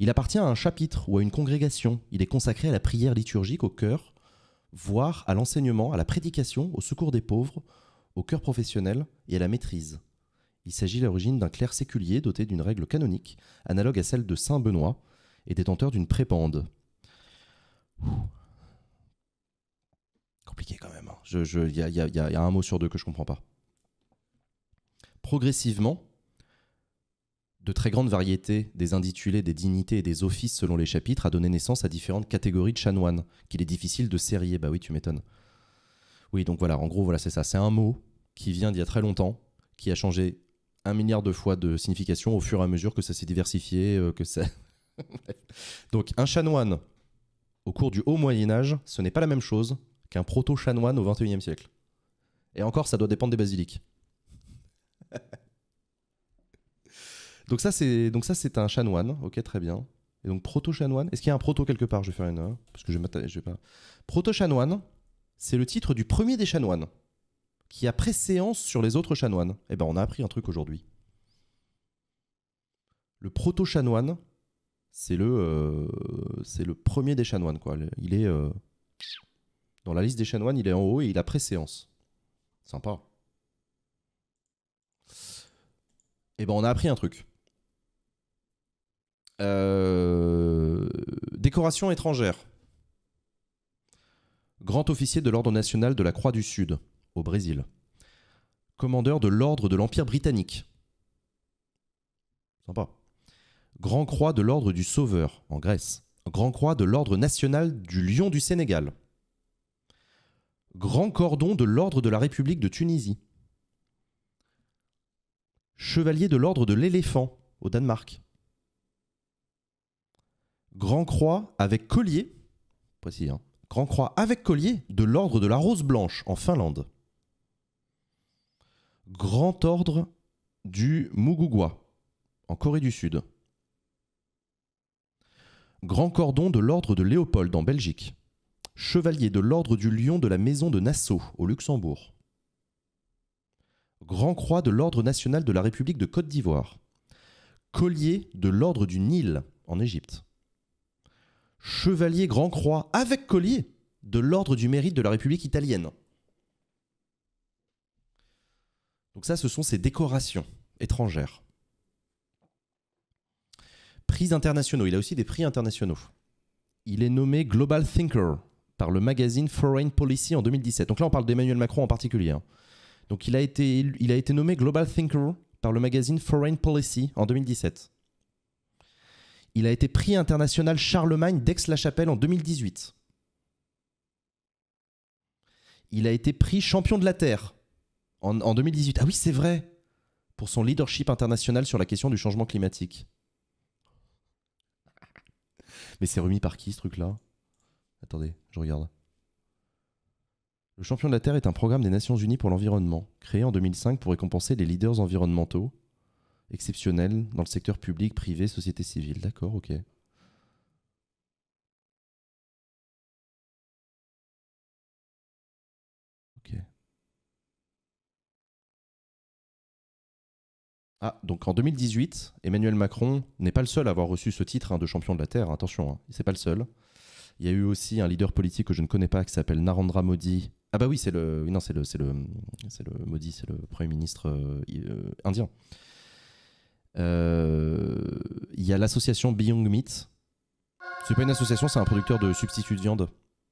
Il appartient à un chapitre ou à une congrégation. Il est consacré à la prière liturgique au cœur voire à l'enseignement, à la prédication, au secours des pauvres, au cœur professionnel et à la maîtrise. Il s'agit à l'origine d'un clerc séculier doté d'une règle canonique, analogue à celle de Saint Benoît, et détenteur d'une prépande. Compliqué quand même. Il hein. y, a, un mot sur deux que je comprends pas. Progressivement, de très grandes variétés, des intitulés, des dignités et des offices selon les chapitres a donné naissance à différentes catégories de chanoines, qu'il est difficile de sérier. » Bah oui, tu m'étonnes. Oui, donc voilà, en gros, voilà, c'est ça. C'est un mot qui vient d'il y a très longtemps, qui a changé un milliard de fois de signification au fur et à mesure que ça s'est diversifié, euh, que ça. donc un chanoine au cours du Haut Moyen Âge, ce n'est pas la même chose qu'un proto-chanoine au XXIe siècle. Et encore, ça doit dépendre des basiliques. Donc ça, c'est donc ça, c'est un chanoine. Ok, très bien. Et donc proto chanoine. Est-ce qu'il y a un proto quelque part Je vais faire une parce que je vais, je pas. Proto chanoine, c'est le titre du premier des chanoines qui a préséance sur les autres chanoines. Eh ben, on a appris un truc aujourd'hui. Le proto chanoine, c'est le euh, c'est le premier des chanoines quoi. Il est euh, dans la liste des chanoines, il est en haut et il a préséance. Sympa. Eh ben, on a appris un truc. Euh, décoration étrangère. Grand officier de l'Ordre national de la Croix du Sud, au Brésil. Commandeur de l'Ordre de l'Empire britannique. Sympa. Grand Croix de l'Ordre du Sauveur, en Grèce. Grand Croix de l'Ordre national du Lion du Sénégal. Grand Cordon de l'Ordre de la République de Tunisie. Chevalier de l'Ordre de l'Éléphant, au Danemark. Grand Croix avec collier, hein. Grand Croix avec collier de l'ordre de la Rose Blanche en Finlande. Grand Ordre du Mugugwa en Corée du Sud. Grand Cordon de l'ordre de Léopold en Belgique. Chevalier de l'ordre du Lion de la Maison de Nassau au Luxembourg. Grand Croix de l'ordre national de la République de Côte d'Ivoire. Collier de l'ordre du Nil en Égypte chevalier grand croix avec collier de l'ordre du mérite de la République italienne. Donc ça, ce sont ses décorations étrangères. Prix internationaux, il a aussi des prix internationaux. Il est nommé Global Thinker par le magazine Foreign Policy en 2017. Donc là, on parle d'Emmanuel Macron en particulier. Hein. Donc il a, été, il a été nommé Global Thinker par le magazine Foreign Policy en 2017. Il a été prix international Charlemagne d'Aix-la-Chapelle en 2018. Il a été prix champion de la Terre en, en 2018. Ah oui, c'est vrai. Pour son leadership international sur la question du changement climatique. Mais c'est remis par qui ce truc-là Attendez, je regarde. Le champion de la Terre est un programme des Nations Unies pour l'environnement, créé en 2005 pour récompenser les leaders environnementaux exceptionnel dans le secteur public, privé, société civile. D'accord, ok. Ok. Ah, donc en 2018, Emmanuel Macron n'est pas le seul à avoir reçu ce titre hein, de champion de la Terre. Hein, attention, hein, il c'est pas le seul. Il y a eu aussi un leader politique que je ne connais pas qui s'appelle Narendra Modi. Ah bah oui, c'est le, non, c'est le, le, Modi, c'est le premier ministre euh, euh, indien. Euh, il y a l'association Beyond Meat. C'est pas une association, c'est un producteur de substituts de viande.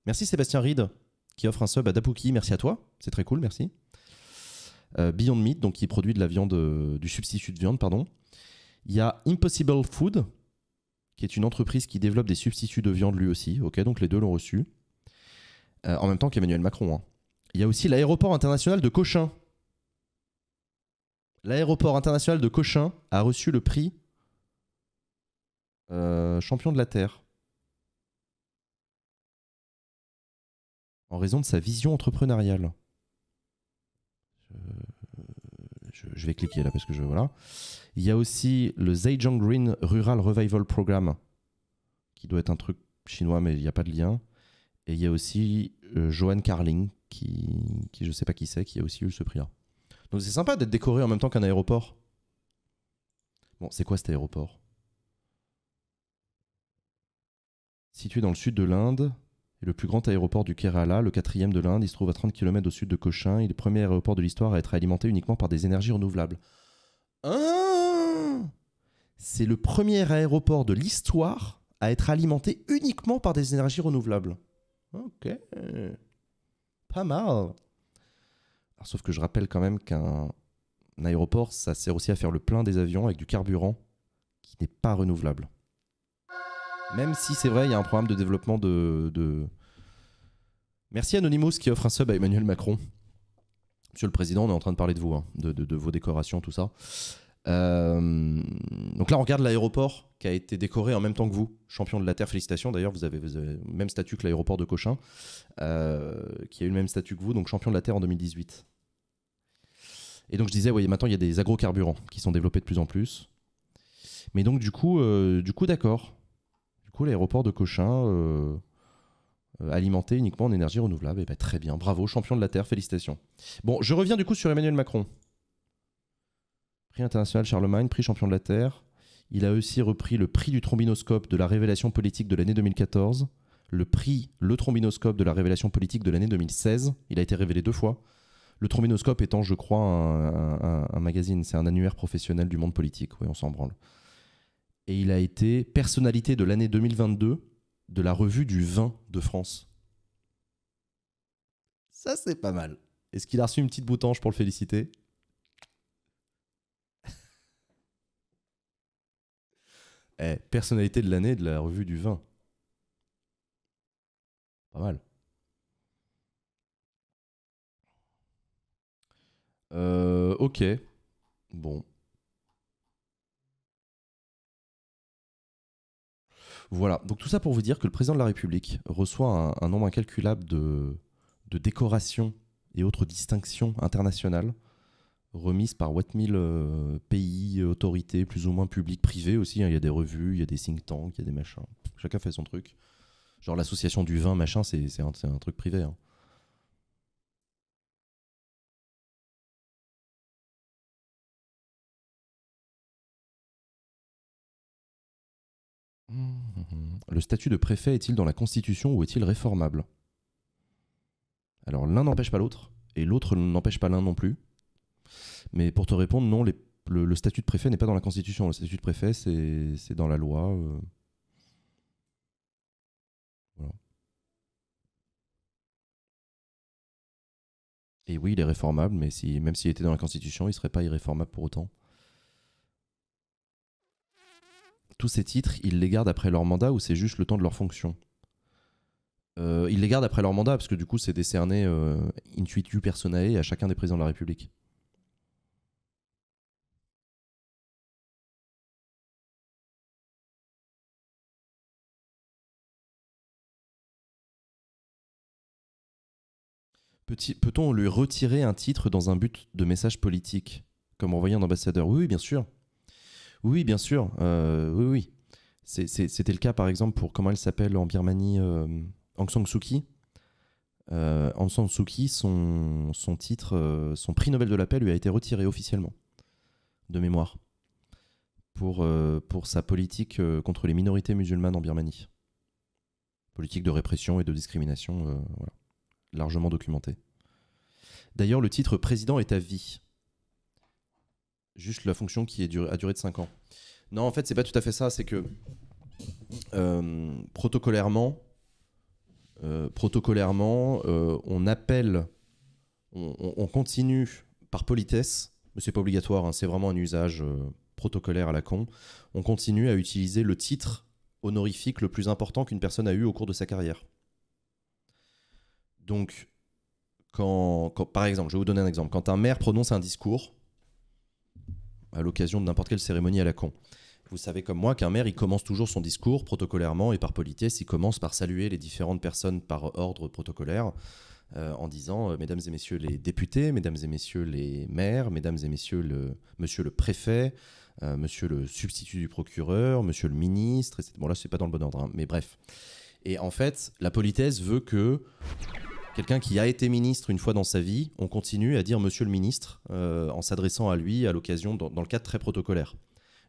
Merci Sébastien Reed qui offre un sub à Dapuki. Merci à toi, c'est très cool, merci. Euh, Beyond Meat, donc qui produit de la viande, euh, du substitut de viande, pardon. Il y a Impossible Food, qui est une entreprise qui développe des substituts de viande lui aussi. Ok, donc les deux l'ont reçu. en même temps qu'Emmanuel Macron. Hein. Il y a aussi l'aéroport international de Cochin, L'aéroport international de Cochin a reçu le prix euh, champion de la Terre. En raison de sa vision entrepreneuriale. Euh, je, vais cliquer là parce que je. Voilà. Il y a aussi le Zhejiang Green Rural Revival Program, qui doit être un truc chinois, mais il n'y a pas de lien. Et il y a aussi euh, Johan Carling, qui, qui je ne sais pas qui c'est, qui a aussi eu ce prix-là. Donc c'est sympa d'être décoré en même temps qu'un aéroport. Bon, c'est quoi cet aéroport Situé dans le sud de l'Inde, le plus grand aéroport du Kerala, le quatrième de l'Inde, il se trouve à 30 km au sud de Cochin. Il est le premier aéroport de l'histoire à être alimenté uniquement par des énergies renouvelables. Hein c'est le premier aéroport de l'histoire à être alimenté uniquement par des énergies renouvelables. Ok. Pas mal sauf que je rappelle quand même qu'un aéroport, ça sert aussi à faire le plein des avions avec du carburant qui n'est pas renouvelable. Même si c'est vrai, il y a un programme de développement de, Merci Anonymous qui offre un sub à Emmanuel Macron. Monsieur le Président, on est en train de parler de vous, hein, de, vos décorations, tout ça. Euh, donc là, on regarde l'aéroport qui a été décoré en même temps que vous, champion de la Terre. Félicitations d'ailleurs, vous avez, le même statut que l'aéroport de Cochin, euh, qui a eu le même statut que vous, donc champion de la Terre en 2018. Et donc je disais, oui, maintenant il y a des agrocarburants qui sont développés de plus en plus. Mais donc du coup, euh, du coup d'accord. Du coup, l'aéroport de Cochin euh, euh, alimenté uniquement en énergie renouvelable. Et eh ben, très bien, bravo, champion de la Terre, félicitations. Bon, je reviens du coup sur Emmanuel Macron. Prix international Charlemagne, prix champion de la Terre. Il a aussi repris le prix du trombinoscope de la révélation politique de l'année 2014, le prix Le trombinoscope de la révélation politique de l'année 2016. Il a été révélé deux fois. Le trombinoscope étant, je crois, un, magazine, c'est un annuaire professionnel du monde politique, oui, on s'en branle. Et il a été personnalité de l'année 2022 de la revue du vin de France. Ça, c'est pas mal. Est-ce qu'il a reçu une petite boutange pour le féliciter eh, Personnalité de l'année de la revue du vin. Pas mal. Euh, ok. Bon. Voilà. Donc tout ça pour vous dire que le président de la République reçoit un, nombre incalculable de, décorations et autres distinctions internationales remises par 8000 euh, pays, autorités, plus ou moins publiques, privées aussi. Hein. Il y a des revues, il y a des think tanks, il y a des machins. Chacun fait son truc. Genre l'association du vin, machin, c'est un, un, truc privé. Hein. Le statut de préfet est-il dans la Constitution ou est-il réformable Alors l'un n'empêche pas l'autre, et l'autre n'empêche pas l'un non plus. Mais pour te répondre, non, le, statut de préfet n'est pas dans la Constitution. Le statut de préfet, c'est dans la loi. Euh. Et oui, il est réformable, mais même s'il était dans la Constitution, il ne serait pas irréformable pour autant. tous ces titres, ils les gardent après leur mandat ou c'est juste le temps de leur fonction euh, Ils les gardent après leur mandat parce que du coup, c'est décerné euh, intuitu personae à chacun des présidents de la République. Peut-on lui retirer un titre dans un but de message politique, comme envoyer un ambassadeur oui, bien sûr. Oui, bien sûr. Euh, oui, oui. C'était le cas, par exemple, pour comment elle s'appelle en Birmanie, euh, Aung San Suu Kyi. Euh, Aung San Suu Kyi, son, titre, son prix Nobel de la paix lui a été retiré officiellement, de mémoire, pour, pour sa politique contre les minorités musulmanes en Birmanie. Politique de répression et de discrimination, voilà. largement documentée. D'ailleurs, le titre président est à vie juste la fonction qui a duré de 5 ans. Non, en fait, c'est pas tout à fait ça. C'est que euh, protocolairement, euh, protocolairement, euh, on appelle, on, continue par politesse, mais c'est pas obligatoire. Hein, c'est vraiment un usage protocolaire à la con. On continue à utiliser le titre honorifique le plus important qu'une personne a eu au cours de sa carrière. Donc, quand, par exemple, je vais vous donner un exemple. Quand un maire prononce un discours, à l'occasion de n'importe quelle cérémonie à la con. Vous savez comme moi qu'un maire, il commence toujours son discours protocolairement et par politesse, il commence par saluer les différentes personnes par ordre protocolaire euh, en disant euh, Mesdames et messieurs les députés, mesdames et messieurs les maires, mesdames et messieurs le, monsieur le préfet, euh, monsieur le substitut du procureur, monsieur le ministre. Etc. Bon, là, c'est pas dans le bon ordre, hein, mais bref. Et en fait, la politesse veut que quelqu'un qui a été ministre une fois dans sa vie, on continue à dire monsieur le ministre euh, en s'adressant à lui à l'occasion dans, le cadre très protocolaire.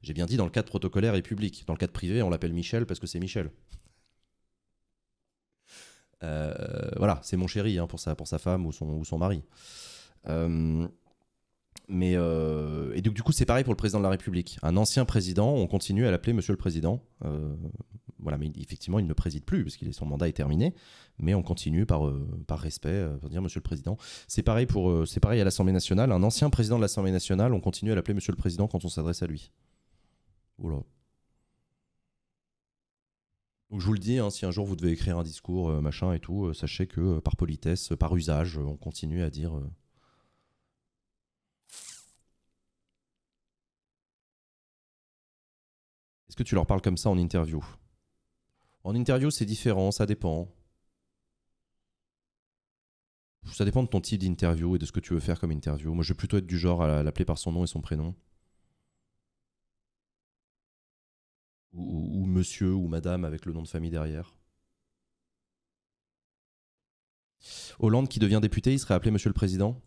J'ai bien dit dans le cadre protocolaire et public. Dans le cadre privé, on l'appelle Michel parce que c'est Michel. Euh, voilà, c'est mon chéri hein, pour, sa, pour sa femme ou son, ou son mari. Euh, mais et donc du coup, c'est pareil pour le président de la République. Un ancien président, on continue à l'appeler Monsieur le Président voilà, mais effectivement, il ne préside plus parce que son mandat est terminé, mais on continue par, euh, par respect euh, pour dire Monsieur le Président. C'est pareil, pour, euh, c'est à l'Assemblée nationale. Un ancien président de l'Assemblée nationale, on continue à l'appeler Monsieur le Président quand on s'adresse à lui. Oula. Donc je vous le dis, hein, si un jour vous devez écrire un discours, machin et tout, sachez que par politesse, par usage, on continue à dire. Est-ce que tu leur parles comme ça en interview en interview, c'est différent, ça dépend. Ça dépend de ton type d'interview et de ce que tu veux faire comme interview. Moi, je vais plutôt être du genre à l'appeler par son nom et son prénom. Ou, monsieur ou madame avec le nom de famille derrière. Hollande qui devient député, il serait appelé monsieur le président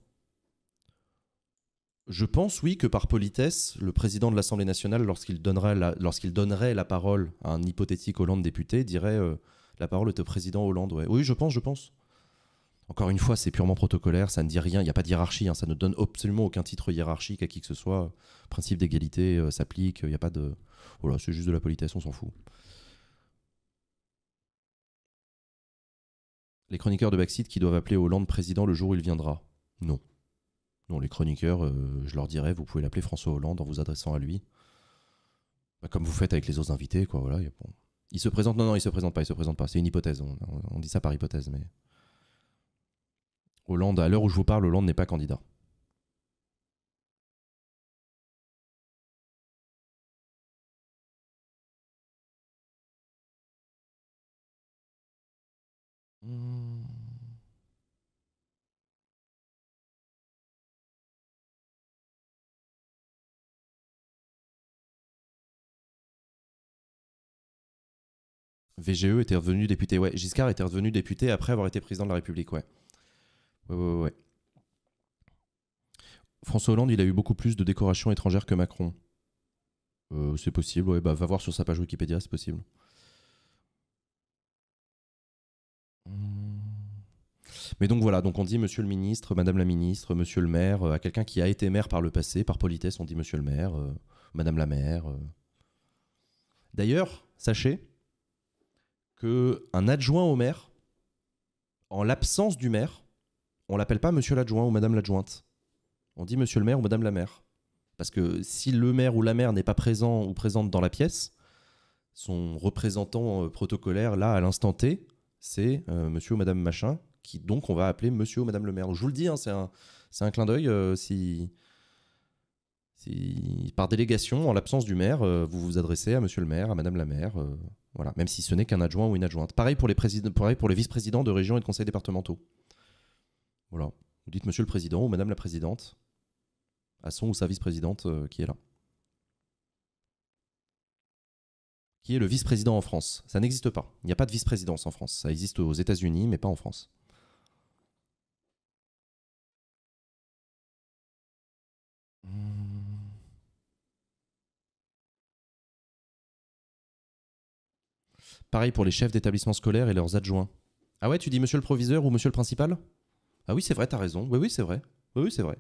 je pense, oui, que par politesse, le président de l'Assemblée nationale, lorsqu'il donnerait, la, lorsqu'il donnerait la parole à un hypothétique Hollande député, dirait euh, La parole est au président Hollande. Oui, je pense, je pense. Encore une fois, c'est purement protocolaire, ça ne dit rien, il n'y a pas de hiérarchie, hein, ça ne donne absolument aucun titre hiérarchique à qui que ce soit. Principe d'égalité euh, s'applique, il n'y a pas de. Voilà, c'est juste de la politesse, on s'en fout. Les chroniqueurs de Baxit qui doivent appeler Hollande président le jour où il viendra. Non. Non, les chroniqueurs, euh, je leur dirais, vous pouvez l'appeler François Hollande en vous adressant à lui. Bah, comme vous faites avec les autres invités, quoi. Voilà, Il se présente, non, non, il se présente pas, il se présente pas. C'est une hypothèse, on, on, dit ça par hypothèse, mais. Hollande, à l'heure où je vous parle, Hollande n'est pas candidat. VGE était revenu député. Ouais, Giscard était revenu député après avoir été président de la République, ouais. Ouais, ouais, François Hollande, il a eu beaucoup plus de décorations étrangères que Macron. Euh, c'est possible, ouais, bah va voir sur sa page Wikipédia, c'est possible. Hmm. Mais donc voilà, donc on dit monsieur le ministre, madame la ministre, monsieur le maire, euh, à quelqu'un qui a été maire par le passé, par politesse, on dit monsieur le maire, euh, madame la maire. D'ailleurs, sachez qu'un adjoint au maire, en l'absence du maire, on l'appelle pas monsieur l'adjoint ou madame l'adjointe. On dit monsieur le maire ou madame la maire. Parce que si le maire ou la maire n'est pas présent ou présente dans la pièce, son représentant euh, protocolaire, là, à l'instant T, c'est euh, monsieur ou madame machin, qui donc on va appeler monsieur ou madame le maire. je vous le dis, hein, c'est un, clin d'œil. Euh, si, par délégation, en l'absence du maire, euh, vous vous adressez à monsieur le maire, à madame la maire, euh, voilà, même si ce n'est qu'un adjoint ou une adjointe. Pareil pour les, les vice-présidents de régions et de conseils départementaux. Voilà. Vous dites monsieur le président ou madame la présidente à son ou sa vice-présidente euh, qui est là. Qui est le vice-président en France Ça n'existe pas. Il n'y a pas de vice-présidence en France. Ça existe aux États-Unis, mais pas en France. Pareil pour les chefs d'établissement scolaire et leurs adjoints. Ah ouais, tu dis monsieur le proviseur ou monsieur le principal Ah oui, c'est vrai, t'as raison. Oui, oui, c'est vrai. Oui, oui, c'est vrai.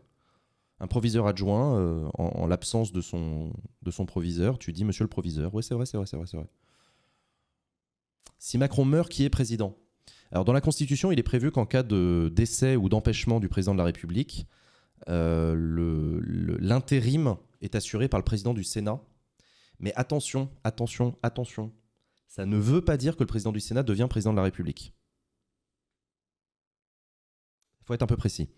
Un proviseur adjoint, euh, en, l'absence de son, de son proviseur, tu dis monsieur le proviseur. Oui, c'est vrai, c'est vrai, c'est vrai, c'est vrai. Si Macron meurt, qui est président Alors dans la Constitution, il est prévu qu'en cas de décès ou d'empêchement du président de la République, euh, l'intérim est assuré par le président du Sénat. Mais attention, attention, attention ça ne veut pas dire que le président du Sénat devient président de la République. Il faut être un peu précis.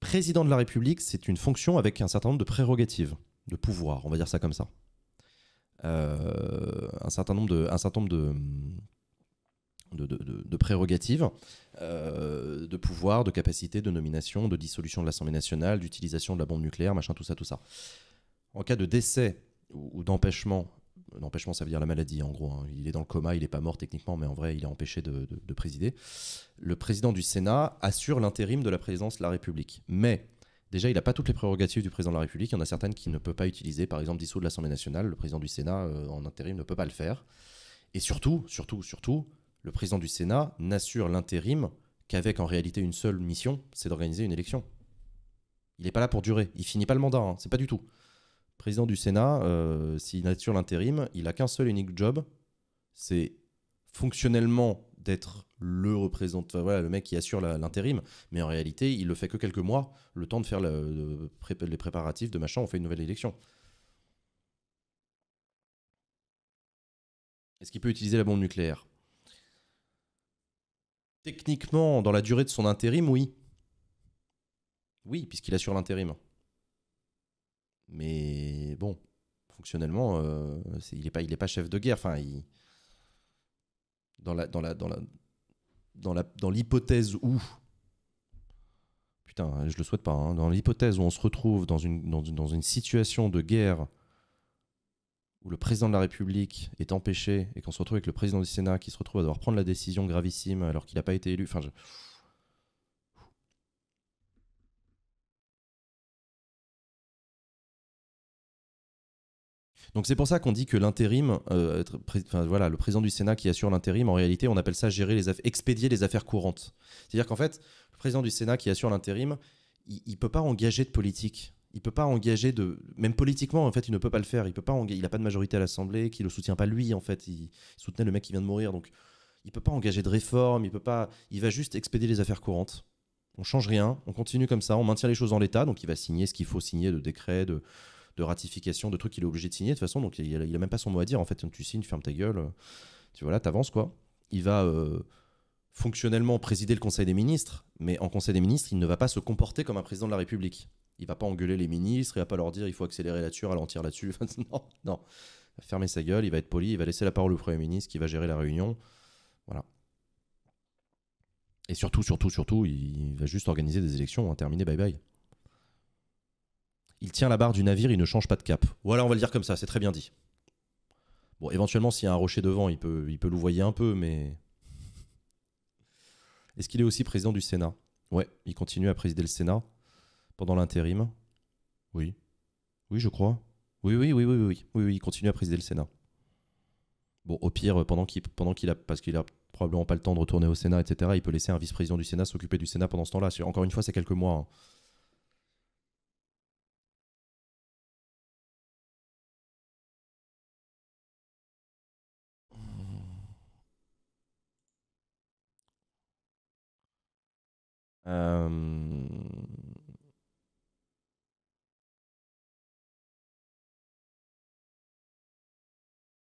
Président de la République, c'est une fonction avec un certain nombre de prérogatives, de pouvoirs, on va dire ça comme ça. Euh, un certain nombre de, un certain nombre de, de, prérogatives, euh, de pouvoir, de capacité, de nomination, de dissolution de l'Assemblée nationale, d'utilisation de la bombe nucléaire, machin, tout ça, tout ça. En cas de décès ou d'empêchement l'empêchement, ça veut dire la maladie, en gros. Hein. Il est dans le coma, il n'est pas mort techniquement, mais en vrai, il est empêché de, présider. Le président du Sénat assure l'intérim de la présidence de la République. Mais Déjà, il n'a pas toutes les prérogatives du président de la République. Il y en a certaines qu'il ne peut pas utiliser. Par exemple, dissoudre l'Assemblée nationale. Le président du Sénat, euh, en intérim, ne peut pas le faire. Et surtout, surtout, surtout, le président du Sénat n'assure l'intérim qu'avec en réalité une seule mission, c'est d'organiser une élection. Il n'est pas là pour durer. Il finit pas le mandat. Hein. C'est pas du tout président du Sénat, euh, s'il assure l'intérim, il a qu'un seul unique job, c'est fonctionnellement d'être le représentant, voilà, le mec qui assure l'intérim, mais en réalité, il le fait que quelques mois, le temps de faire les préparatifs de machin, on fait une nouvelle élection. Est-ce qu'il peut utiliser la bombe nucléaire Techniquement, dans la durée de son intérim, oui. Oui, puisqu'il assure l'intérim. Mais bon, fonctionnellement, euh, est, il n'est pas, pas chef de guerre. Enfin, dans la, dans la, dans dans la, dans l'hypothèse où, putain, hein, je le souhaite pas, hein, dans l'hypothèse où on se retrouve dans une, dans, dans une situation de guerre où le président de la République est empêché et qu'on se retrouve avec le président du Sénat qui se retrouve à devoir prendre la décision gravissime alors qu'il n'a pas été élu. Enfin, Donc c'est pour ça qu'on dit que l'intérim, euh, voilà, le président du Sénat qui assure l'intérim, en réalité, on appelle ça gérer les expédier les affaires courantes. C'est-à-dire qu'en fait, le président du Sénat qui assure l'intérim, il, ne peut pas engager de politique. Il peut pas engager de, même politiquement en fait, il ne peut pas le faire. Il peut pas, il a pas de majorité à l'Assemblée, qui le soutient pas lui en fait. Il, soutenait le mec qui vient de mourir, donc il peut pas engager de réforme. Il peut pas, il va juste expédier les affaires courantes on change rien, on continue comme ça, on maintient les choses en l'état, donc il va signer ce qu'il faut signer de décret, de, de ratification, de trucs qu'il est obligé de signer de toute façon. Donc il a, a, même pas son mot à dire. En fait, tu signes, ferme ta gueule. Euh, tu vois là, t'avances quoi. Il va euh, fonctionnellement présider le Conseil des ministres, mais en Conseil des ministres, il ne va pas se comporter comme un président de la République. Il va pas engueuler les ministres, il va pas leur dire il faut accélérer là-dessus, ralentir là-dessus. non, non. Il va fermer sa gueule, il va être poli, il va laisser la parole au Premier ministre qui va gérer la réunion. Voilà. Et surtout, surtout, surtout, il va juste organiser des élections, hein, terminer, bye bye il tient la barre du navire, il ne change pas de cap. Voilà, on va le dire comme ça, c'est très bien dit. Bon, éventuellement, s'il y a un rocher devant, il peut, il peut louvoyer un peu, mais. Est-ce qu'il est aussi président du Sénat Ouais, il continue à présider le Sénat pendant l'intérim. Oui. Oui, je crois. Oui, oui, oui, oui, oui, oui, oui, il continue à présider le Sénat. Bon, au pire, pendant qu'il, pendant qu'il a, parce qu'il a probablement pas le temps de retourner au Sénat, etc., il peut laisser un vice-président du Sénat s'occuper du Sénat pendant ce temps-là. Encore une fois, c'est quelques mois. Hein. Euh,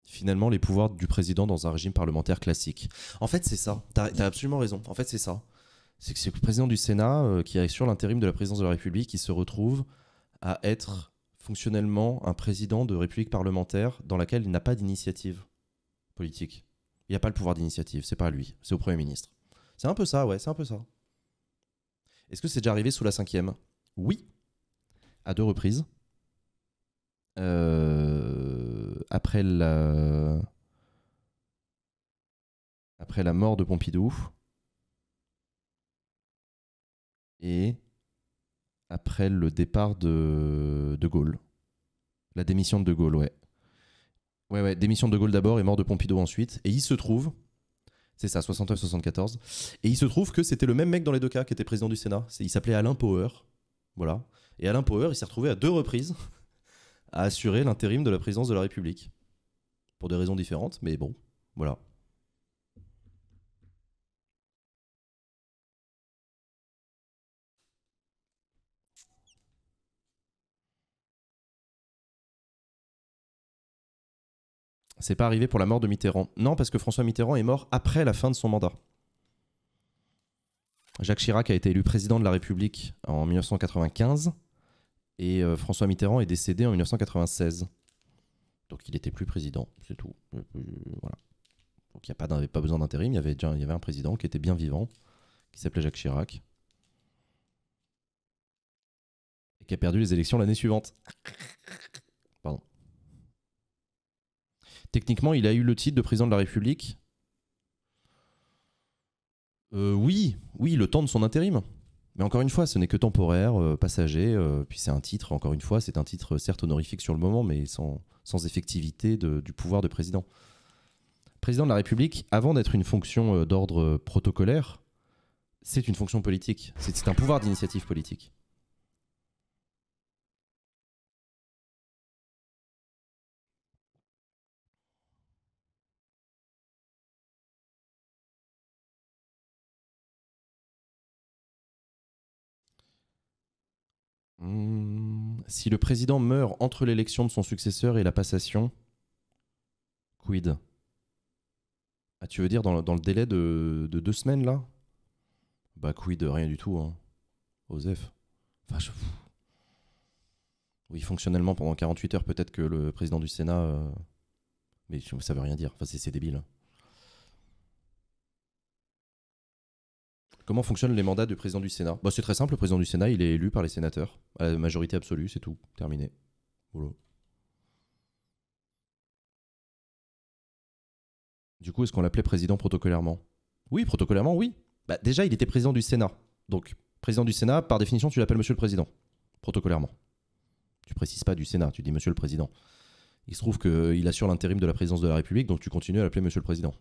finalement, les pouvoirs du président dans un régime parlementaire classique. En fait, c'est ça. Tu as, absolument raison. En fait, c'est ça. C'est que c'est le président du Sénat euh, qui est sur l'intérim de la présidence de la République qui se retrouve à être fonctionnellement un président de république parlementaire dans laquelle il n'a pas d'initiative politique. Il n'y a pas le pouvoir d'initiative, c'est pas à lui, c'est au Premier ministre. C'est un peu ça, ouais, c'est un peu ça. Est-ce que c'est déjà arrivé sous la cinquième Oui, à deux reprises. Euh, après la après la mort de Pompidou et après le départ de de Gaulle, la démission de De Gaulle, ouais, ouais, ouais, démission de De Gaulle d'abord et mort de Pompidou ensuite. Et il se trouve c'est ça, 69-74. Et il se trouve que c'était le même mec dans les deux cas qui était président du Sénat. Il s'appelait Alain Power. Voilà. Et Alain Power, il s'est retrouvé à deux reprises à assurer l'intérim de la présidence de la République. Pour des raisons différentes, mais bon, voilà. C'est pas arrivé pour la mort de Mitterrand. Non, parce que François Mitterrand est mort après la fin de son mandat. Jacques Chirac a été élu président de la République en 1995 et euh, François Mitterrand est décédé en 1996. Donc il n'était plus président, c'est tout. Euh, euh, voilà. Donc il n'y avait pas, besoin d'intérim, il y avait déjà y avait un président qui était bien vivant, qui s'appelait Jacques Chirac, et qui a perdu les élections l'année suivante techniquement, il a eu le titre de président de la République. Euh, oui, oui, le temps de son intérim. Mais encore une fois, ce n'est que temporaire, euh, passager, euh, puis c'est un titre, encore une fois, c'est un titre certes honorifique sur le moment, mais sans, sans effectivité du pouvoir de président. Président de la République, avant d'être une fonction d'ordre protocolaire, c'est une fonction politique, c'est un pouvoir d'initiative politique. Hmm. si le président meurt entre l'élection de son successeur et la passation, quid Ah, tu veux dire dans le, délai de, deux semaines là Bah, quid, rien du tout, hein. Osef. Enfin, Oui, fonctionnellement, pendant 48 heures, peut-être que le président du Sénat. Euh, mais ça veut rien dire. Enfin, c'est débile. Hein. Comment fonctionnent les mandats du président du Sénat bah, C'est très simple, le président du Sénat, il est élu par les sénateurs, à la majorité absolue, c'est tout, terminé. Du coup, est-ce qu'on l'appelait président protocolairement Oui, protocolairement, oui. Bah, déjà, il était président du Sénat. Donc, président du Sénat, par définition, tu l'appelles monsieur le président, protocolairement. Tu précises pas du Sénat, tu dis monsieur le président. Il se trouve qu'il assure l'intérim de la présidence de la République, donc tu continues à l'appeler monsieur le président.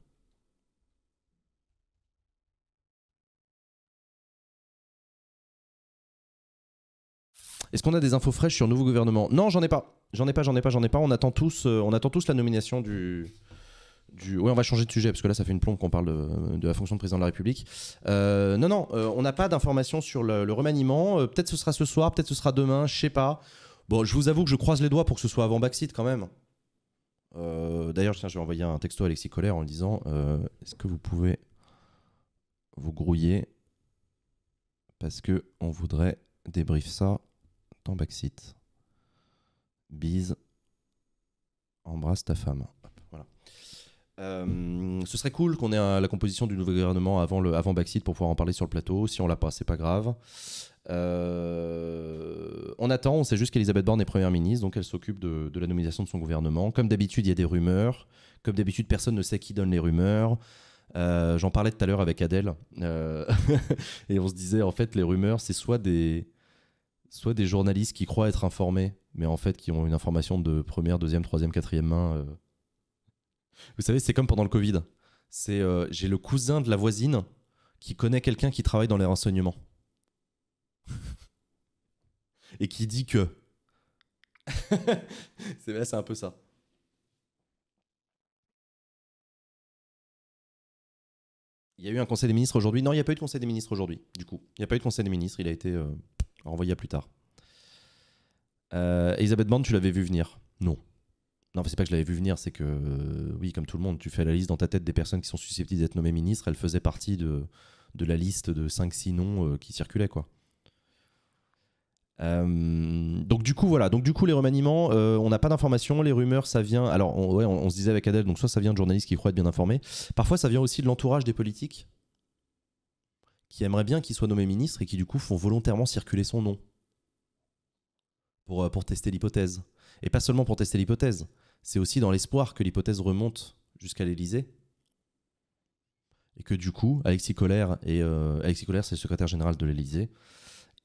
Est-ce qu'on a des infos fraîches sur le nouveau gouvernement Non, j'en ai pas. J'en ai pas, j'en ai pas, j'en ai pas. On attend tous, euh, on attend tous la nomination du. Oui, on va changer de sujet parce que là, ça fait une plombe qu'on parle de, la fonction de président de la République. Euh, non, non, euh, on n'a pas d'informations sur le, remaniement. peut-être ce sera ce soir, peut-être ce sera demain, je ne sais pas. Bon, je vous avoue que je croise les doigts pour que ce soit avant Baxit quand même. D'ailleurs, je vais envoyer un texto à Alexis Colère en lui disant Est-ce que vous pouvez vous grouiller Parce que on voudrait débrief ça backsite. Bise. Embrasse ta femme. voilà. Euh, ce serait cool qu'on ait la composition du nouveau gouvernement avant, le, avant pour pouvoir en parler sur le plateau. Si on l'a pas, c'est pas grave. Euh, on attend, on sait juste qu'Elisabeth Borne est première ministre, donc elle s'occupe de, la nomination de son gouvernement. Comme d'habitude, il y a des rumeurs. Comme d'habitude, personne ne sait qui donne les rumeurs. Euh, j'en parlais tout à l'heure avec Adèle. et on se disait, en fait, les rumeurs, c'est soit des, soit des journalistes qui croient être informés, mais en fait qui ont une information de première, deuxième, troisième, quatrième main. Euh. Vous savez, c'est comme pendant le Covid. C'est euh, j'ai le cousin de la voisine qui connaît quelqu'un qui travaille dans les renseignements et qui dit que. c'est un peu ça. Il y a eu un conseil des ministres aujourd'hui. Non, il n'y a pas eu de conseil des ministres aujourd'hui. Du coup, il n'y a pas eu de conseil des ministres. Il a été euh, Renvoyé à plus tard. Euh, Elisabeth Borne, tu l'avais vu venir Non. Non, c'est pas que je l'avais vu venir, c'est que, euh, oui, comme tout le monde, tu fais la liste dans ta tête des personnes qui sont susceptibles d'être nommées ministres. Elle faisait partie de, de la liste de 5-6 noms euh, qui circulaient, quoi. donc du coup voilà, donc du coup les remaniements, on n'a pas d'informations, les rumeurs ça vient, alors on, on, se disait avec Adèle, donc soit ça vient de journalistes qui croient être bien informés, parfois ça vient aussi de l'entourage des politiques, qui aimerait bien qu'il soit nommé ministre et qui du coup font volontairement circuler son nom pour, euh, pour tester l'hypothèse. Et pas seulement pour tester l'hypothèse, c'est aussi dans l'espoir que l'hypothèse remonte jusqu'à l'Elysée. et que du coup, Alexis Collère, et, euh, Alexis c'est le secrétaire général de l'Elysée,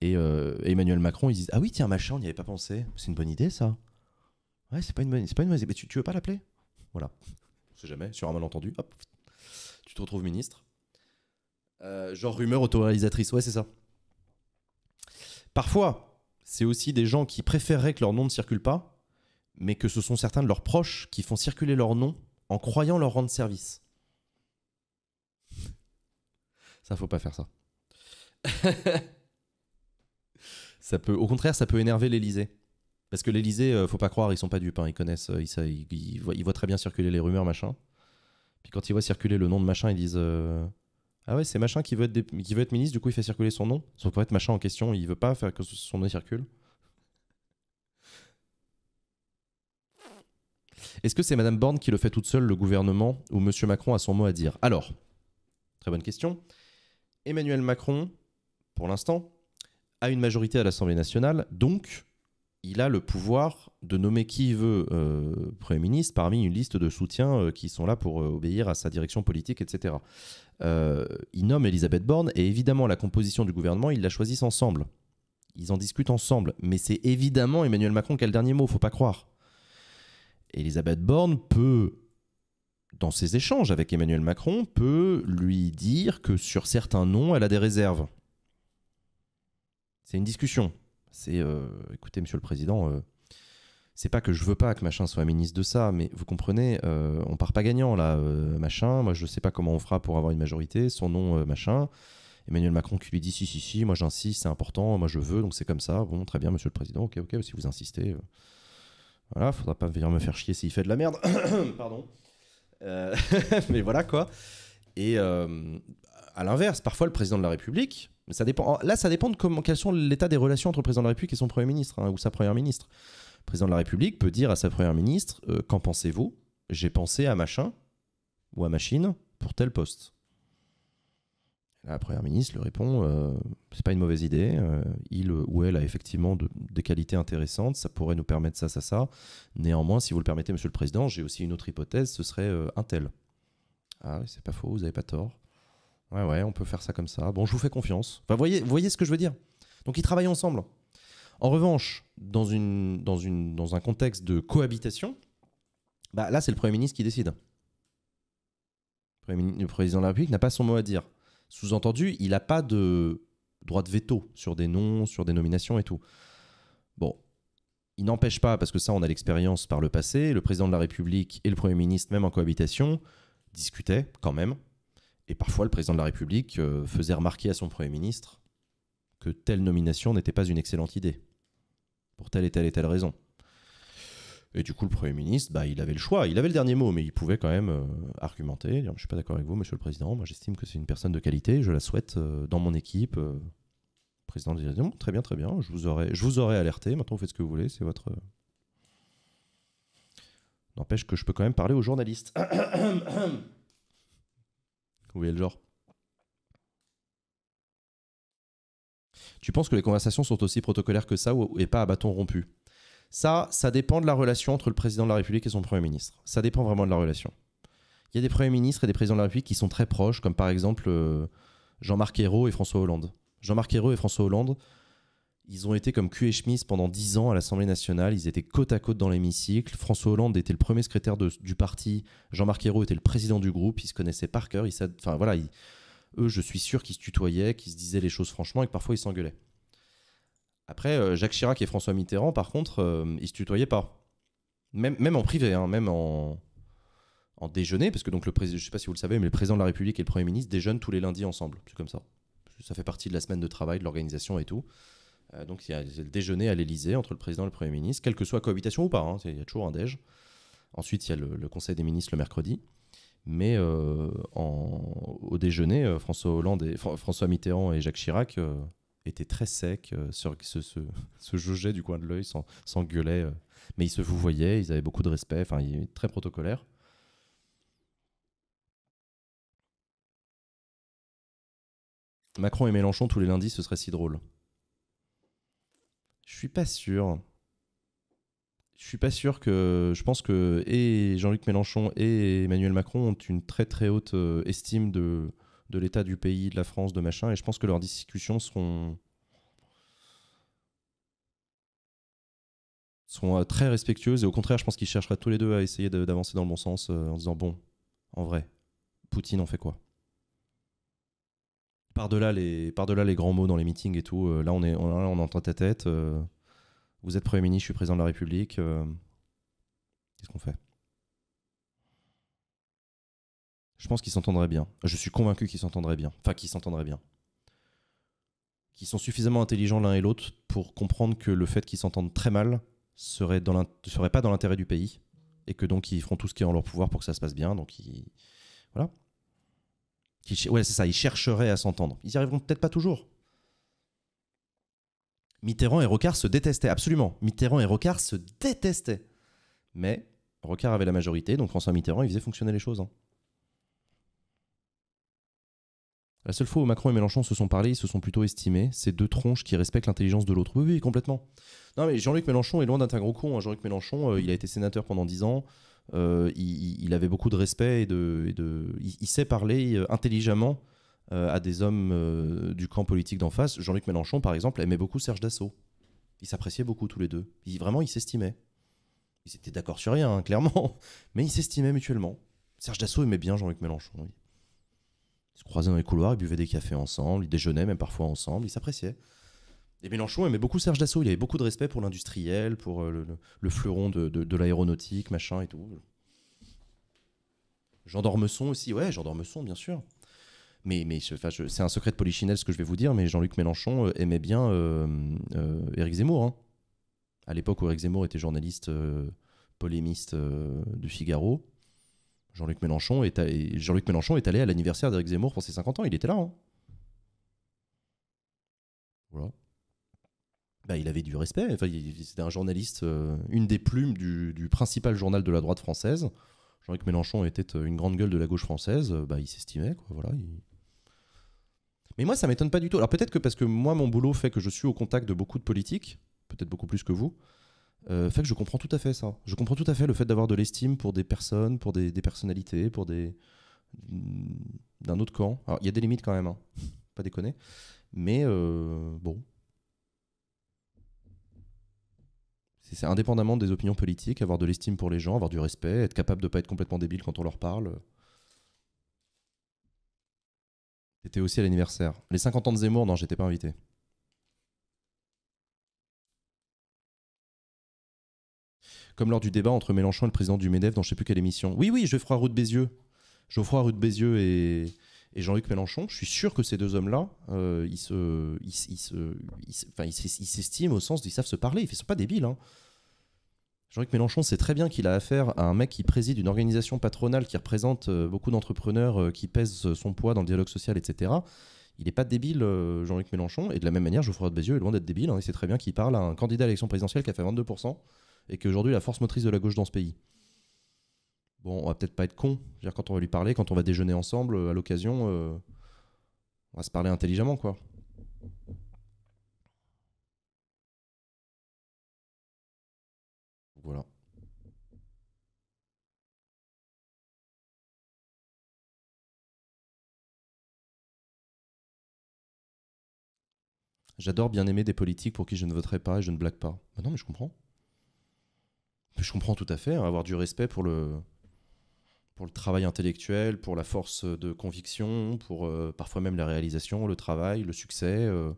euh, et Emmanuel Macron, ils disent Ah oui, tiens, machin, on n'y avait pas pensé. C'est une bonne idée, ça. Ouais, c'est pas une bonne, c'est pas une idée. Mais tu, tu veux pas l'appeler Voilà. On sait jamais, sur un malentendu, hop, tu te retrouves ministre. Euh, genre rumeur autoréalisatrice, ouais, c'est ça. Parfois, c'est aussi des gens qui préféreraient que leur nom ne circule pas, mais que ce sont certains de leurs proches qui font circuler leur nom en croyant leur rendre service. Ça, faut pas faire ça. ça peut, au contraire, ça peut énerver l'Élysée. Parce que l'Élysée, euh, faut pas croire, ils sont pas dupes, hein. ils connaissent, euh, ils, voient, très bien circuler les rumeurs, machin. Puis quand ils voient circuler le nom de machin, ils disent ah ouais, c'est machin qui veut, être qui veut être ministre, du coup il fait circuler son nom. Ça peut être machin en question, il veut pas faire que son nom circule. Est-ce que c'est Madame Borne qui le fait toute seule, le gouvernement, ou Monsieur Macron a son mot à dire Alors, très bonne question. Emmanuel Macron, pour l'instant, a une majorité à l'Assemblée nationale, donc il a le pouvoir de nommer qui il veut euh, Premier ministre parmi une liste de soutiens euh, qui sont là pour euh, obéir à sa direction politique, etc. il nomme Elisabeth Borne et évidemment la composition du gouvernement, ils la choisissent ensemble. Ils en discutent ensemble. Mais c'est évidemment Emmanuel Macron qui a le dernier mot, faut pas croire. Elisabeth Borne peut, dans ses échanges avec Emmanuel Macron, peut lui dire que sur certains noms, elle a des réserves. C'est une discussion. C'est euh, écoutez, monsieur le président, euh, c'est pas que je veux pas que machin soit ministre de ça, mais vous comprenez, euh, on part pas gagnant là, machin. Moi, je sais pas comment on fera pour avoir une majorité. Son nom, machin. Emmanuel Macron qui lui dit si, si, si, moi j'insiste, c'est important, moi je veux, donc c'est comme ça. Bon, très bien, monsieur le président, ok, ok, si vous insistez. voilà, faudra pas venir me faire chier s'il fait de la merde. Pardon. mais voilà quoi. Et à l'inverse, parfois le président de la République, dépend. Là, ça dépend de comment, quels sont l'état des relations entre le président de la République et son premier ministre hein, ou sa première ministre. Le président de la République peut dire à sa première ministre euh, Qu'en pensez-vous J'ai pensé à machin ou à machine pour tel poste. La première ministre lui répond euh, C'est pas une mauvaise idée. Euh, il ou elle a effectivement des qualités intéressantes. Ça pourrait nous permettre ça, ça, ça. Néanmoins, si vous le permettez, monsieur le président, j'ai aussi une autre hypothèse ce serait un tel. Ah, c'est pas faux, vous avez pas tort. Ouais, ouais, on peut faire ça comme ça. Bon, je vous fais confiance. Vous voyez, voyez ce que je veux dire. Donc, ils travaillent ensemble. En revanche, dans, une, dans, une, dans un contexte de cohabitation, bah, là, c'est le Premier ministre qui décide. Le président de la République n'a pas son mot à dire. Sous-entendu, il n'a pas de droit de veto sur des noms, sur des nominations et tout. Bon, il n'empêche pas, parce que ça, on a l'expérience par le passé, le président de la République et le Premier ministre, même en cohabitation, discutaient quand même et parfois, le président de la République euh, faisait remarquer à son Premier ministre que telle nomination n'était pas une excellente idée, pour telle et telle et telle raison. Et du coup, le Premier ministre, bah, il avait le choix, il avait le dernier mot, mais il pouvait quand même euh, argumenter, dire, je suis pas d'accord avec vous, monsieur le Président, moi j'estime que c'est une personne de qualité, je la souhaite euh, dans mon équipe. Président de Président disait, très bien, très bien, je vous aurais, je vous aurais alerté, maintenant vous faites ce que vous voulez, c'est votre... N'empêche que je peux quand même parler aux journalistes. Vous voyez le genre Tu penses que les conversations sont aussi protocolaires que ça ou, et pas à bâton rompu Ça, ça dépend de la relation entre le président de la République et son Premier ministre. Ça dépend vraiment de la relation. Il y a des Premiers ministres et des présidents de la République qui sont très proches, comme par exemple euh, Jean-Marc Ayrault et François Hollande. Jean-Marc Ayrault et François Hollande ils ont été comme cul et chemise pendant dix ans à l'Assemblée nationale. Ils étaient côte à côte dans l'hémicycle. François Hollande était le premier secrétaire du parti. Jean-Marc Ayrault était le président du groupe. Ils se connaissaient par cœur. enfin voilà, eux, je suis sûr qu'ils se tutoyaient, qu'ils se disaient les choses franchement et que parfois ils s'engueulaient. Après, euh, Jacques Chirac et François Mitterrand, par contre, ils euh, ils se tutoyaient pas. Même, en privé, hein, même en, déjeuner, parce que donc le président, je sais pas si vous le savez, mais le président de la République et le Premier ministre déjeunent tous les lundis ensemble. C'est comme ça. Ça fait partie de la semaine de travail, de l'organisation et tout. Euh, donc il y a le déjeuner à l'Elysée entre le président et le Premier ministre, quelle que soit cohabitation ou pas, hein, il y a toujours un déj. Ensuite, il y a le, Conseil des ministres le mercredi. Mais euh, au déjeuner, euh, François, Hollande et, François Mitterrand et Jacques Chirac étaient très secs, se, jaugeaient du coin de l'œil, s'engueulaient. mais ils se vouvoyaient, ils avaient beaucoup de respect, enfin, ils étaient très protocolaires. Macron et Mélenchon tous les lundis, ce serait si drôle. Je suis pas sûr. Je suis pas sûr que. Je pense que et Jean-Luc Mélenchon et Emmanuel Macron ont une très très haute euh, estime de, de l'état du pays, de la France, de machin, et je pense que leurs discussions seront. Euh, très respectueuses et au contraire, je pense qu'ils chercheraient tous les deux à essayer d'avancer dans le bon sens euh, en disant bon, en vrai, Poutine en fait quoi par-delà les, par les grands mots dans les meetings et tout, euh, là on est, on, en tête à tête. Euh, vous êtes Premier ministre, je suis président de la République. Euh, qu'est-ce qu'on fait Je pense qu'ils s'entendraient bien. Je suis convaincu qu'ils s'entendraient bien. Enfin, qu'ils s'entendraient bien. Qu'ils sont suffisamment intelligents l'un et l'autre pour comprendre que le fait qu'ils s'entendent très mal serait, dans serait pas dans l'intérêt du pays. Et que donc ils feront tout ce qui est en leur pouvoir pour que ça se passe bien. Donc voilà. Qui, c'est ça, ils chercheraient à s'entendre. Ils y arriveront peut-être pas toujours. Mitterrand et Rocard se détestaient, absolument. Mitterrand et Rocard se détestaient. Mais Rocard avait la majorité, donc François Mitterrand, il faisait fonctionner les choses. Hein. La seule fois où Macron et Mélenchon se sont parlé, ils se sont plutôt estimés. C'est deux tronches qui respectent l'intelligence de l'autre. Oui, oui, complètement. Non, mais Jean-Luc Mélenchon est loin d'être un gros con. Hein. Jean-Luc Mélenchon, euh, il a été sénateur pendant 10 ans. Euh, il, avait beaucoup de respect et de, il, sait parler euh, intelligemment euh, à des hommes du camp politique d'en face. Jean-Luc Mélenchon, par exemple, aimait beaucoup Serge Dassault. Ils s'appréciaient beaucoup tous les deux. vraiment, ils s'estimaient. Ils étaient d'accord sur rien, hein, clairement, mais ils s'estimaient mutuellement. Serge Dassault aimait bien Jean-Luc Mélenchon. Ils se croisaient dans les couloirs, ils buvaient des cafés ensemble, ils déjeunaient même parfois ensemble, ils s'appréciaient. Et Mélenchon aimait beaucoup Serge Dassault. Il y avait beaucoup de respect pour l'industriel, pour euh, le, fleuron de, de, l'aéronautique, machin et tout. Jean d'Ormesson aussi, ouais, Jean d'Ormesson, bien sûr. Mais, mais c'est un secret de Polichinelle ce que je vais vous dire, mais Jean-Luc Mélenchon euh, aimait bien euh, Éric Zemmour. Hein. À l'époque où Éric Zemmour était journaliste polémiste du Figaro, Jean-Luc Mélenchon, est allé, Mélenchon est allé à l'anniversaire d'Éric Zemmour pour ses 50 ans. Il était là. Hein. Voilà. Bah, il avait du respect. Enfin, C'était un journaliste, euh, une des plumes du, principal journal de la droite française. Jean-Luc Mélenchon était euh, une grande gueule de la gauche française. Euh, bah, il s'estimait, Mais moi, ça m'étonne pas du tout. Alors peut-être que parce que moi, mon boulot fait que je suis au contact de beaucoup de politiques, peut-être beaucoup plus que vous, fait que je comprends tout à fait ça. Je comprends tout à fait le fait d'avoir de l'estime pour des personnes, pour des, personnalités, pour des mm, d'un autre camp. Alors il y a des limites quand même, hein. pas déconner. Mais bon, C'est indépendamment des opinions politiques, avoir de l'estime pour les gens, avoir du respect, être capable de pas être complètement débile quand on leur parle. C'était aussi à l'anniversaire. Les 50 ans de Zemmour, non, j'étais pas invité. Comme lors du débat entre Mélenchon et le président du MEDEF, dans je sais plus quelle émission. Oui, oui, Geoffroy Roux de Bézieux. Geoffroy Roux de Bézieux et et Jean-Luc Mélenchon, je suis sûr que ces deux hommes-là, euh, ils se, se, ils, s'estiment au sens ils savent se parler. Ils ne sont pas débiles. Hein. Jean-Luc Mélenchon sait très bien qu'il a affaire à un mec qui préside une organisation patronale qui représente euh, beaucoup d'entrepreneurs, euh, qui pèsent son poids dans le dialogue social, etc. Il n'est pas débile, Jean-Luc Mélenchon. Et de la même manière, Geoffroy de Bézieux est loin d'être débile. Hein. Il sait très bien qu'il parle à un candidat à l'élection présidentielle qui a fait 22% et aujourd'hui la force motrice de la gauche dans ce pays bon, on va peut-être pas être con. -dire quand on va lui parler, quand on va déjeuner ensemble, euh, à l'occasion, euh, on va se parler intelligemment, quoi. Voilà. J'adore bien aimer des politiques pour qui je ne voterai pas et je ne blague pas. Bah non, mais je comprends. Je comprends tout à fait, hein, avoir du respect pour le, pour le travail intellectuel, pour la force de conviction, pour euh, parfois même la réalisation, le travail, le succès. Euh.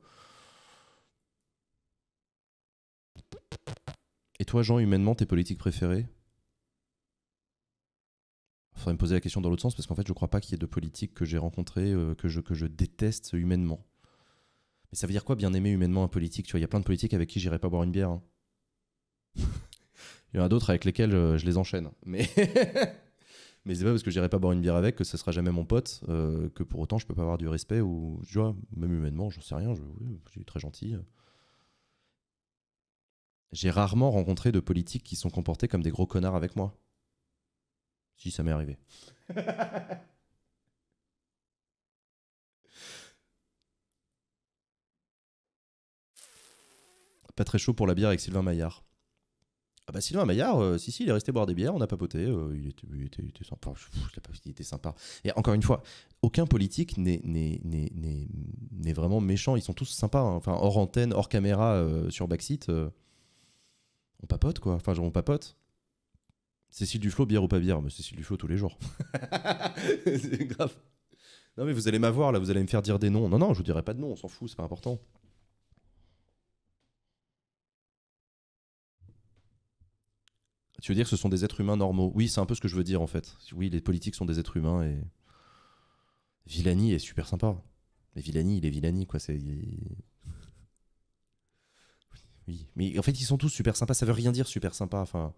Et toi, Jean, humainement, tes politiques préférées Faudrait me poser la question dans l'autre sens parce qu'en fait, je ne crois pas qu'il y ait de politique que j'ai rencontrée euh, que, je, que je déteste humainement. Mais ça veut dire quoi bien aimer humainement un politique Tu vois, il y a plein de politiques avec qui j'irai pas boire une bière. Hein. Il y en a d'autres avec lesquels je les enchaîne. Mais. Mais c'est pas parce que j'irai pas boire une bière avec que ce sera jamais mon pote, euh, que pour autant je peux pas avoir du respect ou, tu vois, même humainement, j'en sais rien, je, je suis très gentil. J'ai rarement rencontré de politiques qui sont comportés comme des gros connards avec moi. Si, ça m'est arrivé. pas très chaud pour la bière avec Sylvain Maillard. Ah bah Sylvain Maillard, euh, si si, il est resté boire des bières, on a papoté, euh, il, était, il, était, sympa, il était sympa. Et encore une fois, aucun politique n'est vraiment méchant, ils sont tous sympas, hein. enfin hors antenne, hors caméra, euh, sur backseat, on papote quoi, enfin genre on papote. Cécile Duflo, bière ou pas bière, mais Cécile Duflo tous les jours. c'est grave. Non mais vous allez m'avoir là, vous allez me faire dire des noms. Non non, je vous dirai pas de noms, on s'en fout, c'est pas important. Tu veux dire que ce sont des êtres humains normaux Oui, c'est un peu ce que je veux dire en fait. Oui, les politiques sont des êtres humains et. Villani est super sympa. Mais Villani, il est Villani, quoi. C'est. Oui, mais en fait, ils sont tous super sympas. Ça veut rien dire super sympa. Enfin.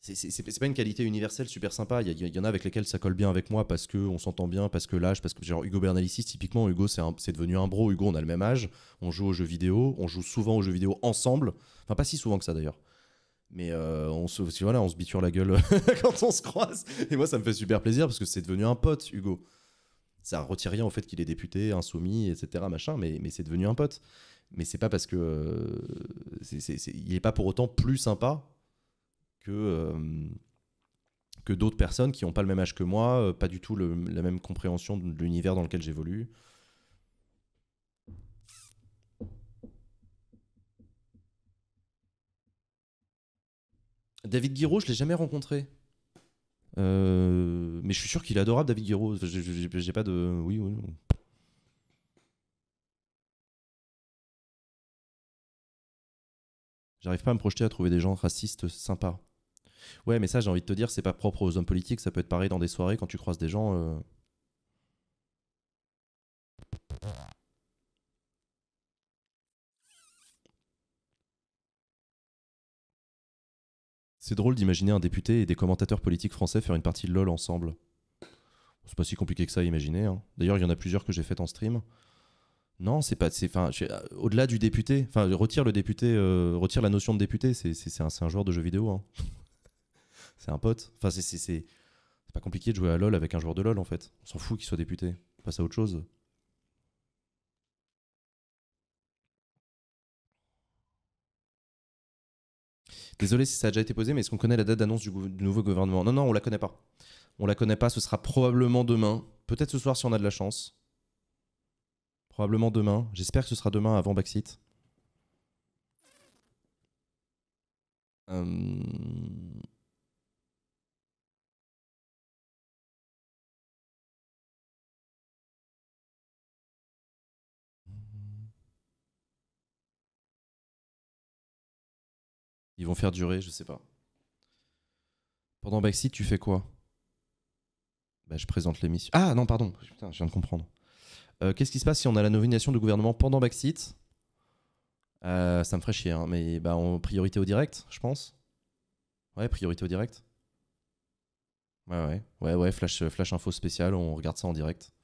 C'est pas une qualité universelle super sympa. Il y, en a avec lesquels ça colle bien avec moi parce que on s'entend bien, parce que l'âge, parce que genre Hugo Bernalicis, typiquement, Hugo c'est devenu un bro. Hugo, on a le même âge, on joue aux jeux vidéo, on joue souvent aux jeux vidéo ensemble. Enfin, pas si souvent que ça d'ailleurs. Mais euh, on, se, voilà, on se biture la gueule quand on se croise. Et moi, ça me fait super plaisir parce que c'est devenu un pote, Hugo. Ça retire rien au fait qu'il est député, insoumis, etc. Machin, mais, c'est devenu un pote. Mais c'est pas parce que. Euh, c'est il est pas pour autant plus sympa que. Euh, que d'autres personnes qui n'ont pas le même âge que moi, pas du tout la même compréhension de l'univers dans lequel j'évolue, David Guiraud, je l'ai jamais rencontré. Euh, mais je suis sûr qu'il est adorable, David Guiraud. J'ai pas de. Oui, oui. J'arrive pas à me projeter à trouver des gens racistes sympas. Ouais, mais ça, j'ai envie de te dire, c'est pas propre aux hommes politiques, ça peut être pareil dans des soirées quand tu croises des gens. Euh. C'est drôle d'imaginer un député et des commentateurs politiques français faire une partie de LOL ensemble. C'est pas si compliqué que ça à imaginer. Hein. D'ailleurs, il y en a plusieurs que j'ai faites en stream. Non, c'est pas. au-delà du député. Enfin, retire le député, euh, retire la notion de député. C'est un, joueur de jeu vidéo. Hein. c'est un pote. Enfin, c'est pas compliqué de jouer à LoL avec un joueur de LoL en fait. On s'en fout qu'il soit député. On passe à autre chose. Désolé si ça a déjà été posé, mais est-ce qu'on connaît la date d'annonce du, nouveau gouvernement Non, non, on la connaît pas. On la connaît pas, ce sera probablement demain. Peut-être ce soir si on a de la chance. Probablement demain. J'espère que ce sera demain avant Brexit. Hum... Ils vont faire durer, je sais pas. Pendant Backseat, tu fais quoi bah, Je présente l'émission. Ah non, pardon, je viens de comprendre. Euh, qu'est-ce qui se passe si on a la nomination du gouvernement pendant Backseat euh, Ça me ferait chier, hein, mais bah, en priorité au direct, je pense. Ouais, priorité au direct. Ouais, ouais, ouais, ouais flash, flash info spécial, on regarde ça en direct.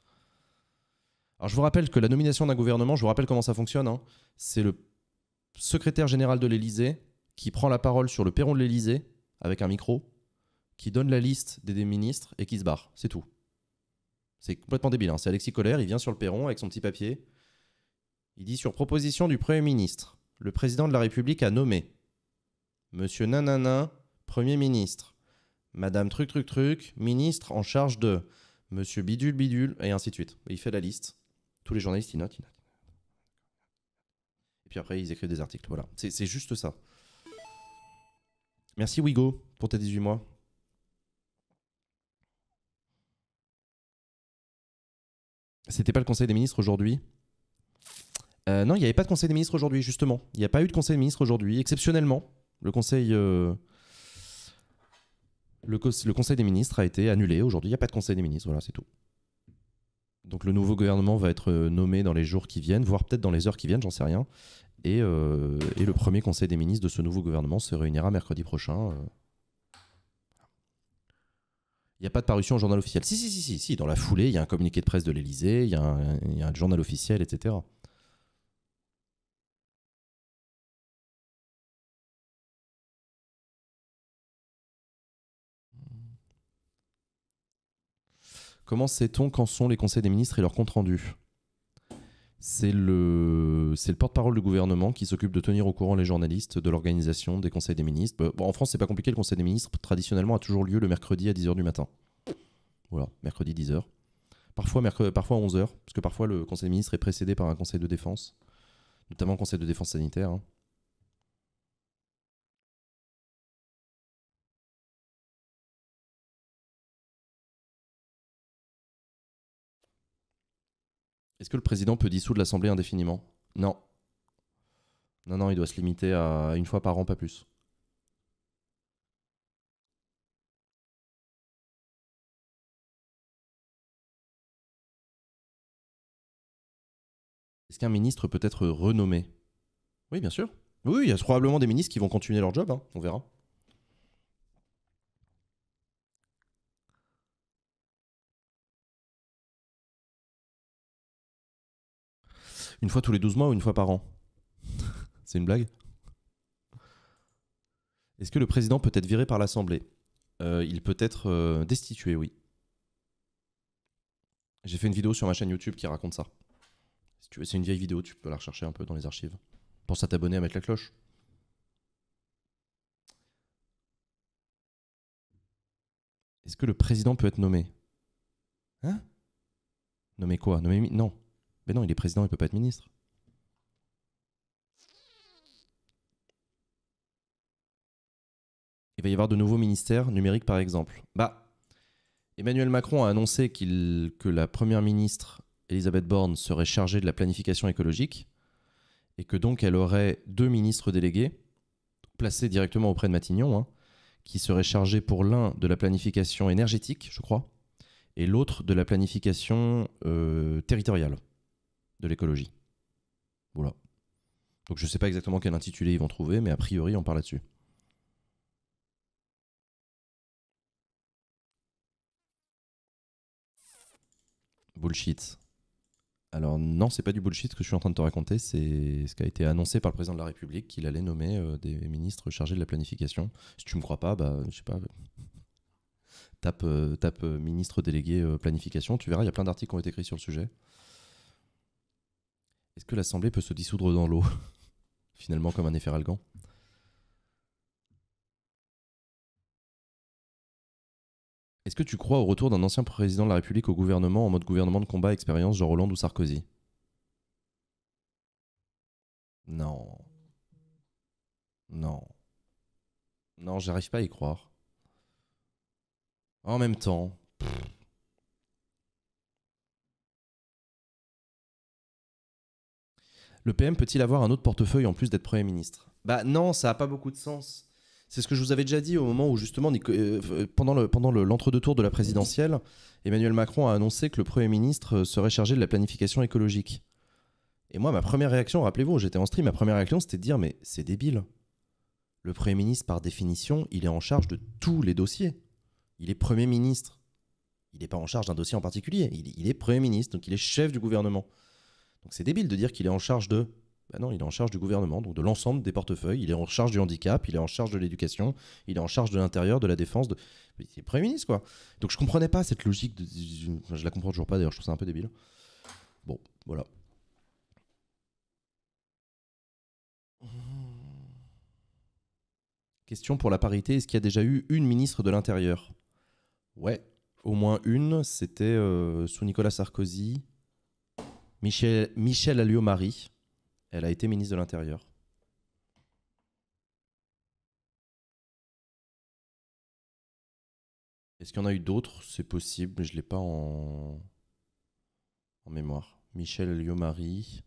Alors je vous rappelle que la nomination d'un gouvernement, je vous rappelle comment ça fonctionne. Hein, c'est le secrétaire général de l'Elysée qui prend la parole sur le perron de l'Elysée avec un micro, qui donne la liste des, ministres et qui se barre. C'est tout. C'est complètement débile. Hein. C'est Alexis Colère, il vient sur le perron avec son petit papier. Il dit sur proposition du Premier ministre, le président de la République a nommé Monsieur Nanana, Premier ministre. Madame Truc Truc Truc, ministre en charge de Monsieur Bidule Bidule, et ainsi de suite. il fait la liste. Tous les journalistes, ils notent, ils notent. Et puis après, ils écrivent des articles. Voilà. C'est juste ça. Merci Wigo pour tes 18 mois. C'était pas le Conseil des ministres aujourd'hui euh, Non, il n'y avait pas de Conseil des ministres aujourd'hui, justement. Il n'y a pas eu de Conseil des ministres aujourd'hui, exceptionnellement. Le Conseil, euh, le, Conseil des ministres a été annulé aujourd'hui. Il n'y a pas de Conseil des ministres, voilà, c'est tout. Donc le nouveau gouvernement va être euh, nommé dans les jours qui viennent, voire peut-être dans les heures qui viennent, j'en sais rien. Euh, et, le premier conseil des ministres de ce nouveau gouvernement se réunira mercredi prochain. Il euh. n'y a pas de parution au journal officiel. Si, si, si, si, dans la foulée, il y a un communiqué de presse de l'Elysée, il y, a un journal officiel, etc. Comment sait-on quand sont les conseils des ministres et leurs comptes rendus c'est le, c'est le porte-parole du gouvernement qui s'occupe de tenir au courant les journalistes de l'organisation des conseils des ministres. en France, c'est pas compliqué, le conseil des ministres traditionnellement a toujours lieu le mercredi à 10h du matin. Voilà, mercredi 10h. Parfois, parfois 11h, parce que parfois le conseil des ministres est précédé par un conseil de défense, notamment conseil de défense sanitaire. Hein. Est-ce que le président peut dissoudre l'Assemblée indéfiniment Non. Non, non, il doit se limiter à une fois par an, pas plus. Est-ce qu'un ministre peut être renommé Oui, bien sûr. Oui, il y a probablement des ministres qui vont continuer leur job, hein. on verra. Une fois tous les 12 mois ou une fois par an C'est une blague Est-ce que le président peut être viré par l'Assemblée euh, Il peut être euh, destitué, oui. J'ai fait une vidéo sur ma chaîne YouTube qui raconte ça. tu c'est une vieille vidéo, tu peux la rechercher un peu dans les archives. Pense à t'abonner, à mettre la cloche. Est-ce que le président peut être nommé Hein Nommé quoi Nommé... Non. Mais non, il est président, il peut pas être ministre. Il va y avoir de nouveaux ministères numériques, par exemple. Bah, Emmanuel Macron a annoncé que la première ministre Elisabeth Borne serait chargée de la planification écologique et que donc elle aurait deux ministres délégués, placés directement auprès de Matignon, hein, qui seraient chargés pour l'un de la planification énergétique, je crois, et l'autre de la planification euh, territoriale de l'écologie. Voilà. Donc je ne sais pas exactement quel intitulé ils vont trouver, mais a priori on parle là-dessus. Bullshit. Alors non, c'est pas du bullshit que je suis en train de te raconter, c'est ce qui a été annoncé par le président de la République qu'il allait nommer euh, des ministres chargés de la planification. Si tu me crois pas, bah je sais pas. tape, euh, tape euh, ministre délégué planification, tu verras, il y a plein d'articles qui ont été écrits sur le sujet. Est-ce que l'Assemblée peut se dissoudre dans l'eau Finalement, comme un effet Est-ce que tu crois au retour d'un ancien président de la République au gouvernement en mode gouvernement de combat expérience, genre Hollande ou Sarkozy Non. Non. Non, j'arrive pas à y croire. En même temps. Le PM peut-il avoir un autre portefeuille en plus d'être Premier ministre Bah non, ça n'a pas beaucoup de sens. C'est ce que je vous avais déjà dit au moment où justement, euh, euh, pendant l'entre-deux le, tours de la présidentielle, Emmanuel Macron a annoncé que le Premier ministre euh, serait chargé de la planification écologique. Et moi, ma première réaction, rappelez-vous, j'étais en stream, ma première réaction, c'était de dire, mais c'est débile. Le Premier ministre, par définition, il est en charge de tous les dossiers. Il est Premier ministre. Il n'est pas en charge d'un dossier en particulier. il est Premier ministre, donc il est chef du gouvernement. Donc c'est débile de dire qu'il est en charge de. Ben non, il est en charge du gouvernement, donc de l'ensemble des portefeuilles. Il est en charge du handicap, il est en charge de l'éducation, il est en charge de l'intérieur, de la défense. De... Il est Premier ministre, quoi. Donc je comprenais pas cette logique. De... Je la comprends toujours pas, d'ailleurs, je trouve ça un peu débile. Bon, voilà. Question pour la parité, est-ce qu'il y a déjà eu une ministre de l'Intérieur Ouais, au moins une, c'était euh, sous Nicolas Sarkozy, Michel, Michel marie elle a été ministre de l'Intérieur. Est-ce qu'il y en a eu d'autres C'est possible, mais je ne l'ai pas en... mémoire. Michel Alliot-Marie.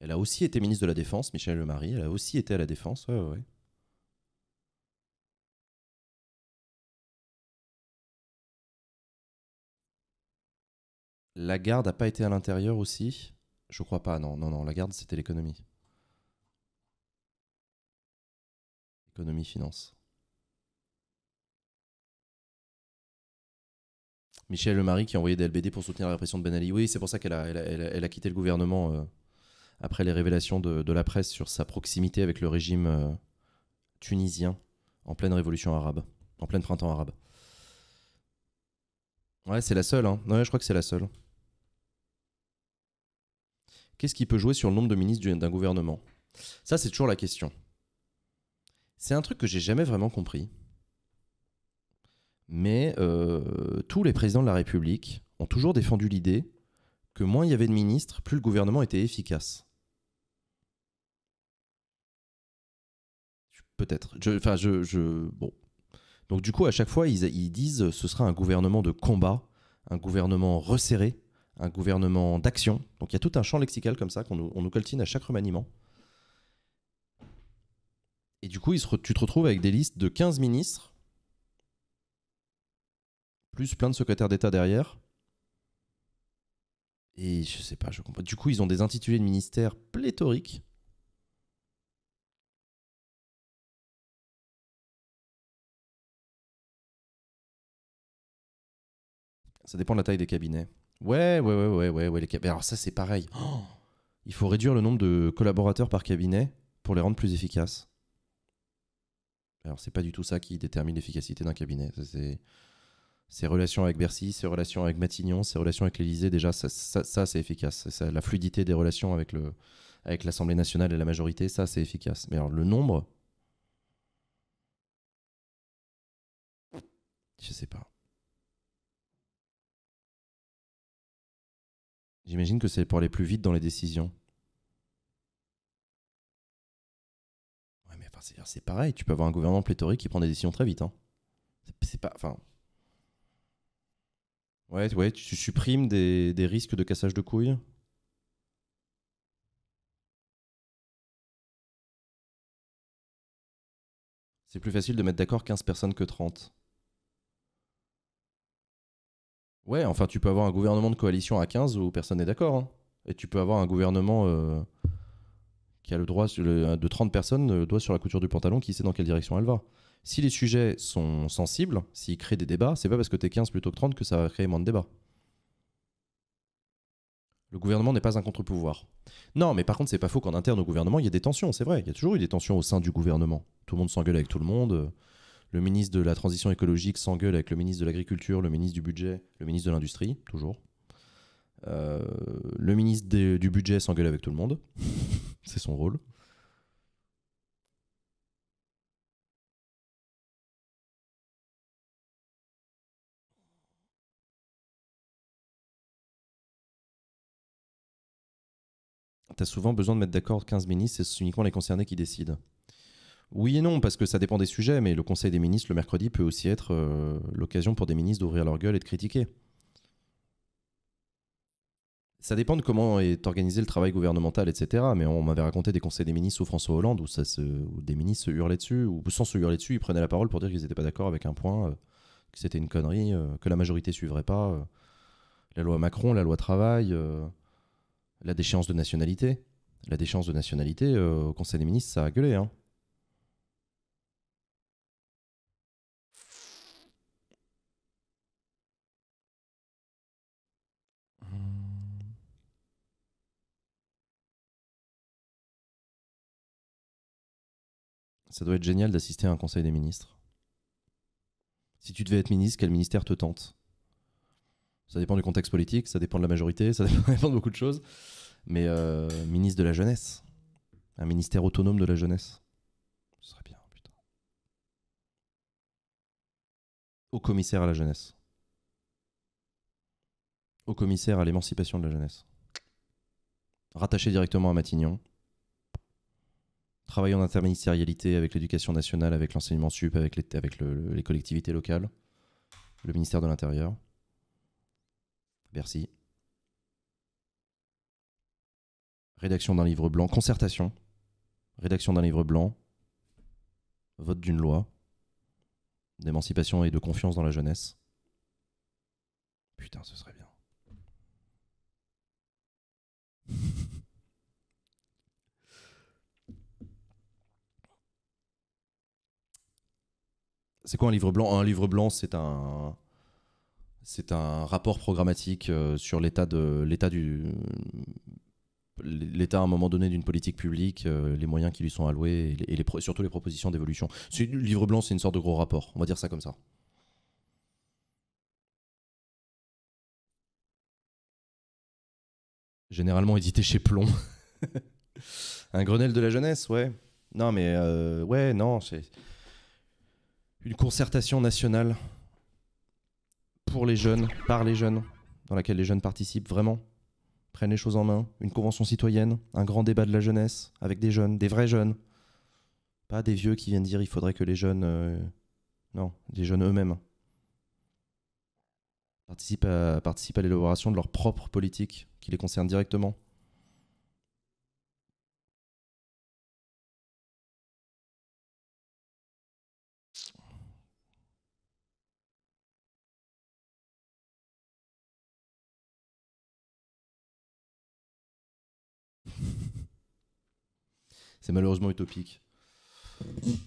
Elle a aussi été ministre de la Défense, Michel Alliot-Marie. Elle a aussi été à la Défense, ouais. La garde n'a pas été à l'intérieur aussi Je crois pas, non, non, non, la garde c'était l'économie. Économie, finance. Michel Le Marie qui a envoyé des LBD pour soutenir la répression de Ben Ali. Oui, c'est pour ça qu'elle a, quitté le gouvernement euh, après les révélations de, la presse sur sa proximité avec le régime euh, tunisien en pleine révolution arabe, en plein printemps arabe. Ouais, c'est la seule. Hein. je crois que c'est la seule qu'est-ce qui peut jouer sur le nombre de ministres d'un gouvernement Ça, c'est toujours la question. C'est un truc que j'ai jamais vraiment compris. Mais euh, tous les présidents de la République ont toujours défendu l'idée que moins il y avait de ministres, plus le gouvernement était efficace. Peut-être. Enfin, je, Bon. Donc, du coup, à chaque fois, ils, ils disent ce sera un gouvernement de combat, un gouvernement resserré, un gouvernement d'action. Donc il y a tout un champ lexical comme ça qu'on nous, coltine à chaque remaniement. Et du coup, tu te retrouves avec des listes de 15 ministres, plus plein de secrétaires d'État derrière. Et je sais pas, je comprends. Du coup, ils ont des intitulés de ministères pléthoriques. Ça dépend de la taille des cabinets. Ouais, ouais, ouais, ouais, ouais, ouais. Les Alors ça, c'est pareil. Oh Il faut réduire le nombre de collaborateurs par cabinet pour les rendre plus efficaces. Alors c'est pas du tout ça qui détermine l'efficacité d'un cabinet. c'est ses relations avec Bercy, ses relations avec Matignon, ses relations avec l'Elysée, Déjà, ça, ça, ça c'est efficace. la fluidité des relations avec le avec l'Assemblée nationale et la majorité, ça, c'est efficace. Mais alors le nombre, je sais pas. J'imagine que c'est pour aller plus vite dans les décisions. Ouais, mais c'est- pareil, tu peux avoir un gouvernement pléthorique qui prend des décisions très vite. Hein. C'est- pas. Enfin. Ouais, tu supprimes des, des risques de cassage de couilles. C'est plus facile de mettre d'accord 15 personnes que 30. Ouais, enfin, tu peux avoir un gouvernement de coalition à 15 où personne n'est d'accord. Hein. Et tu peux avoir un gouvernement euh, qui a le droit de 30 personnes, le doigt sur la couture du pantalon, qui sait dans quelle direction elle va. Si les sujets sont sensibles, s'ils créent des débats, c'est pas parce que t'es 15 plutôt que 30 que ça va créer moins de débats. Le gouvernement n'est pas un contre-pouvoir. Non, mais par contre, c'est pas faux qu'en interne au gouvernement, il y a des tensions, c'est vrai. Il y a toujours eu des tensions au sein du gouvernement. Tout le monde s'engueule avec tout le monde. Euh, le ministre de la Transition écologique s'engueule avec le ministre de l'Agriculture, le ministre du Budget, le ministre de l'Industrie, toujours. Euh, le ministre du Budget s'engueule avec tout le monde. C'est son rôle. as souvent besoin de mettre d'accord 15 ministres, c'est uniquement les concernés qui décident. Oui et non, parce que ça dépend des sujets, mais le Conseil des ministres le mercredi peut aussi être euh, l'occasion pour des ministres d'ouvrir leur gueule et de critiquer. Ça dépend de comment est organisé le travail gouvernemental, etc. Mais on m'avait raconté des conseils des ministres sous François Hollande où, des ministres se hurlaient dessus, ou sans se hurler dessus, ils prenaient la parole pour dire qu'ils n'étaient pas d'accord avec un point, euh, que c'était une connerie, euh, que la majorité suivrait pas. la loi Macron, la loi travail, la déchéance de nationalité. La déchéance de nationalité, au Conseil des ministres, ça a gueulé. Hein. Ça doit être génial d'assister à un conseil des ministres. Si tu devais être ministre, quel ministère te tente Ça dépend du contexte politique, ça dépend de la majorité, ça dépend de beaucoup de choses. Mais euh, ministre de la jeunesse, un ministère autonome de la jeunesse, ce serait bien, putain. Au commissaire à la jeunesse. Au commissaire à l'émancipation de la jeunesse. Rattaché directement à Matignon, travailler en interministérialité avec l'éducation nationale, avec l'enseignement sup, avec, les, les collectivités locales, le ministère de l'Intérieur. Merci. Rédaction d'un livre blanc, concertation. Rédaction d'un livre blanc, vote d'une loi, d'émancipation et de confiance dans la jeunesse. Putain, ce serait bien. C'est quoi un livre blanc Un livre blanc, c'est un c'est un rapport programmatique euh, sur l'état de l'état du l'état à un moment donné d'une politique publique, euh, les moyens qui lui sont alloués et, surtout les propositions d'évolution. Le livre blanc, c'est une sorte de gros rapport. On va dire ça comme ça. Généralement édité chez Plomb. un Grenelle de la jeunesse, ouais. Non, mais euh, ouais, non, c'est une concertation nationale pour les jeunes, par les jeunes, dans laquelle les jeunes participent vraiment, prennent les choses en main, une convention citoyenne, un grand débat de la jeunesse avec des jeunes, des vrais jeunes, pas des vieux qui viennent dire il faudrait que les jeunes, euh, non, des jeunes eux-mêmes à, participent à l'élaboration de leur propre politique qui les concerne directement. malheureusement utopique.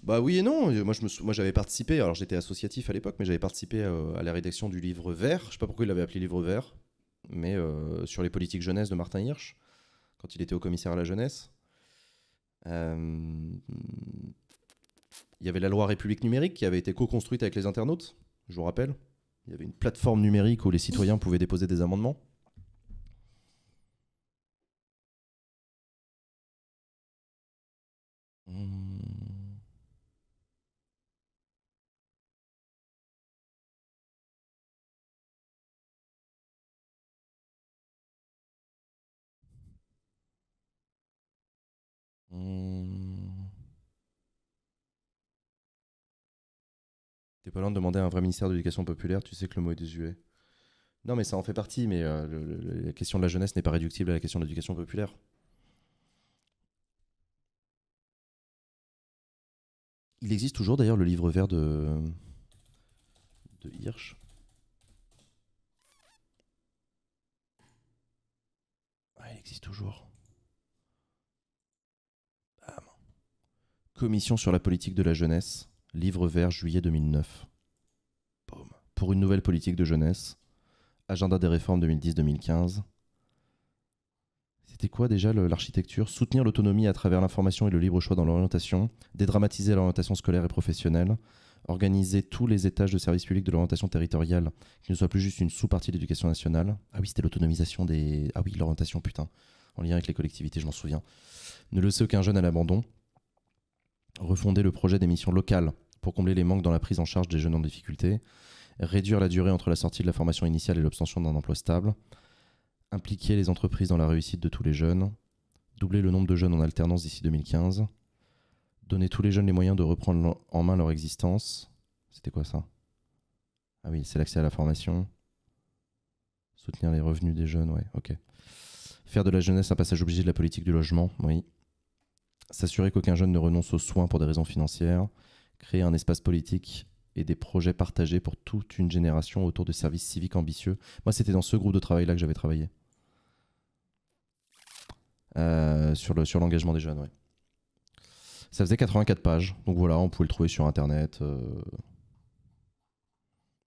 Bah oui et non. Moi, je me moi, j'avais participé. Alors, j'étais associatif à l'époque, mais j'avais participé euh, à, la rédaction du livre vert. Je sais pas pourquoi il l'avait appelé livre vert, mais euh, sur les politiques jeunesse de Martin Hirsch, quand il était au commissaire à la jeunesse. Euh, il y avait la loi République numérique qui avait été co-construite avec les internautes. Je vous rappelle, il y avait une plateforme numérique où les citoyens pouvaient déposer des amendements. T'es pas loin de demander à un vrai ministère d'éducation populaire, tu sais que le mot est désuet. Non, mais ça en fait partie, mais euh, la question de la jeunesse n'est pas réductible à la question de l'éducation populaire. Il existe toujours d'ailleurs le livre vert de, de Hirsch. il existe toujours. Commission sur la politique de la jeunesse, livre vert juillet 2009. Pour une nouvelle politique de jeunesse, agenda des réformes 2010-2015. C'était quoi déjà l'architecture Soutenir l'autonomie à travers l'information et le libre choix dans l'orientation, dédramatiser l'orientation scolaire et professionnelle, organiser tous les étages de service public de l'orientation territoriale, qui ne soit plus juste une sous-partie de l'éducation nationale. Ah oui, c'était l'autonomisation des... Ah oui, l'orientation, putain, en lien avec les collectivités, je m'en souviens. Ne laisser aucun jeune à l'abandon. Refonder le projet des missions locales pour combler les manques dans la prise en charge des jeunes en difficulté. Réduire la durée entre la sortie de la formation initiale et l'obtention d'un emploi stable impliquer les entreprises dans la réussite de tous les jeunes, doubler le nombre de jeunes en alternance d'ici 2015, donner tous les jeunes les moyens de reprendre en main leur existence. C'était quoi ça Ah oui, c'est l'accès à la formation. Soutenir les revenus des jeunes, ouais, ok. Faire de la jeunesse un passage obligé de la politique du logement, oui. S'assurer qu'aucun jeune ne renonce aux soins pour des raisons financières. Créer un espace politique et des projets partagés pour toute une génération autour de services civiques ambitieux. Moi, c'était dans ce groupe de travail-là que j'avais travaillé. Euh, sur l'engagement le, sur des jeunes. Ouais. Ça faisait 84 pages, donc voilà, on pouvait le trouver sur internet. Euh.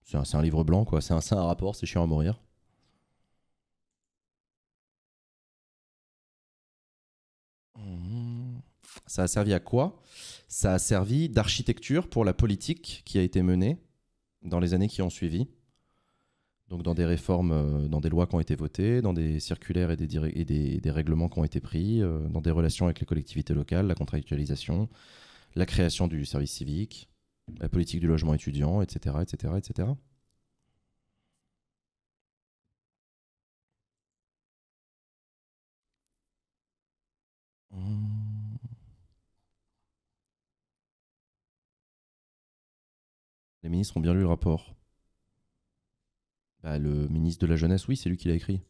C'est un, un, livre blanc, quoi. C'est un, un rapport, c'est chiant à mourir. Mmh. Ça a servi à quoi Ça a servi d'architecture pour la politique qui a été menée dans les années qui ont suivi. Donc dans des réformes, euh, dans des lois qui ont été votées, dans des circulaires et des, règlements qui ont été pris, euh, dans des relations avec les collectivités locales, la contractualisation, la création du service civique, la politique du logement étudiant, etc. etc., etc. Les ministres ont bien lu le rapport. Bah, le ministre de la Jeunesse, oui, c'est lui qui l'a écrit.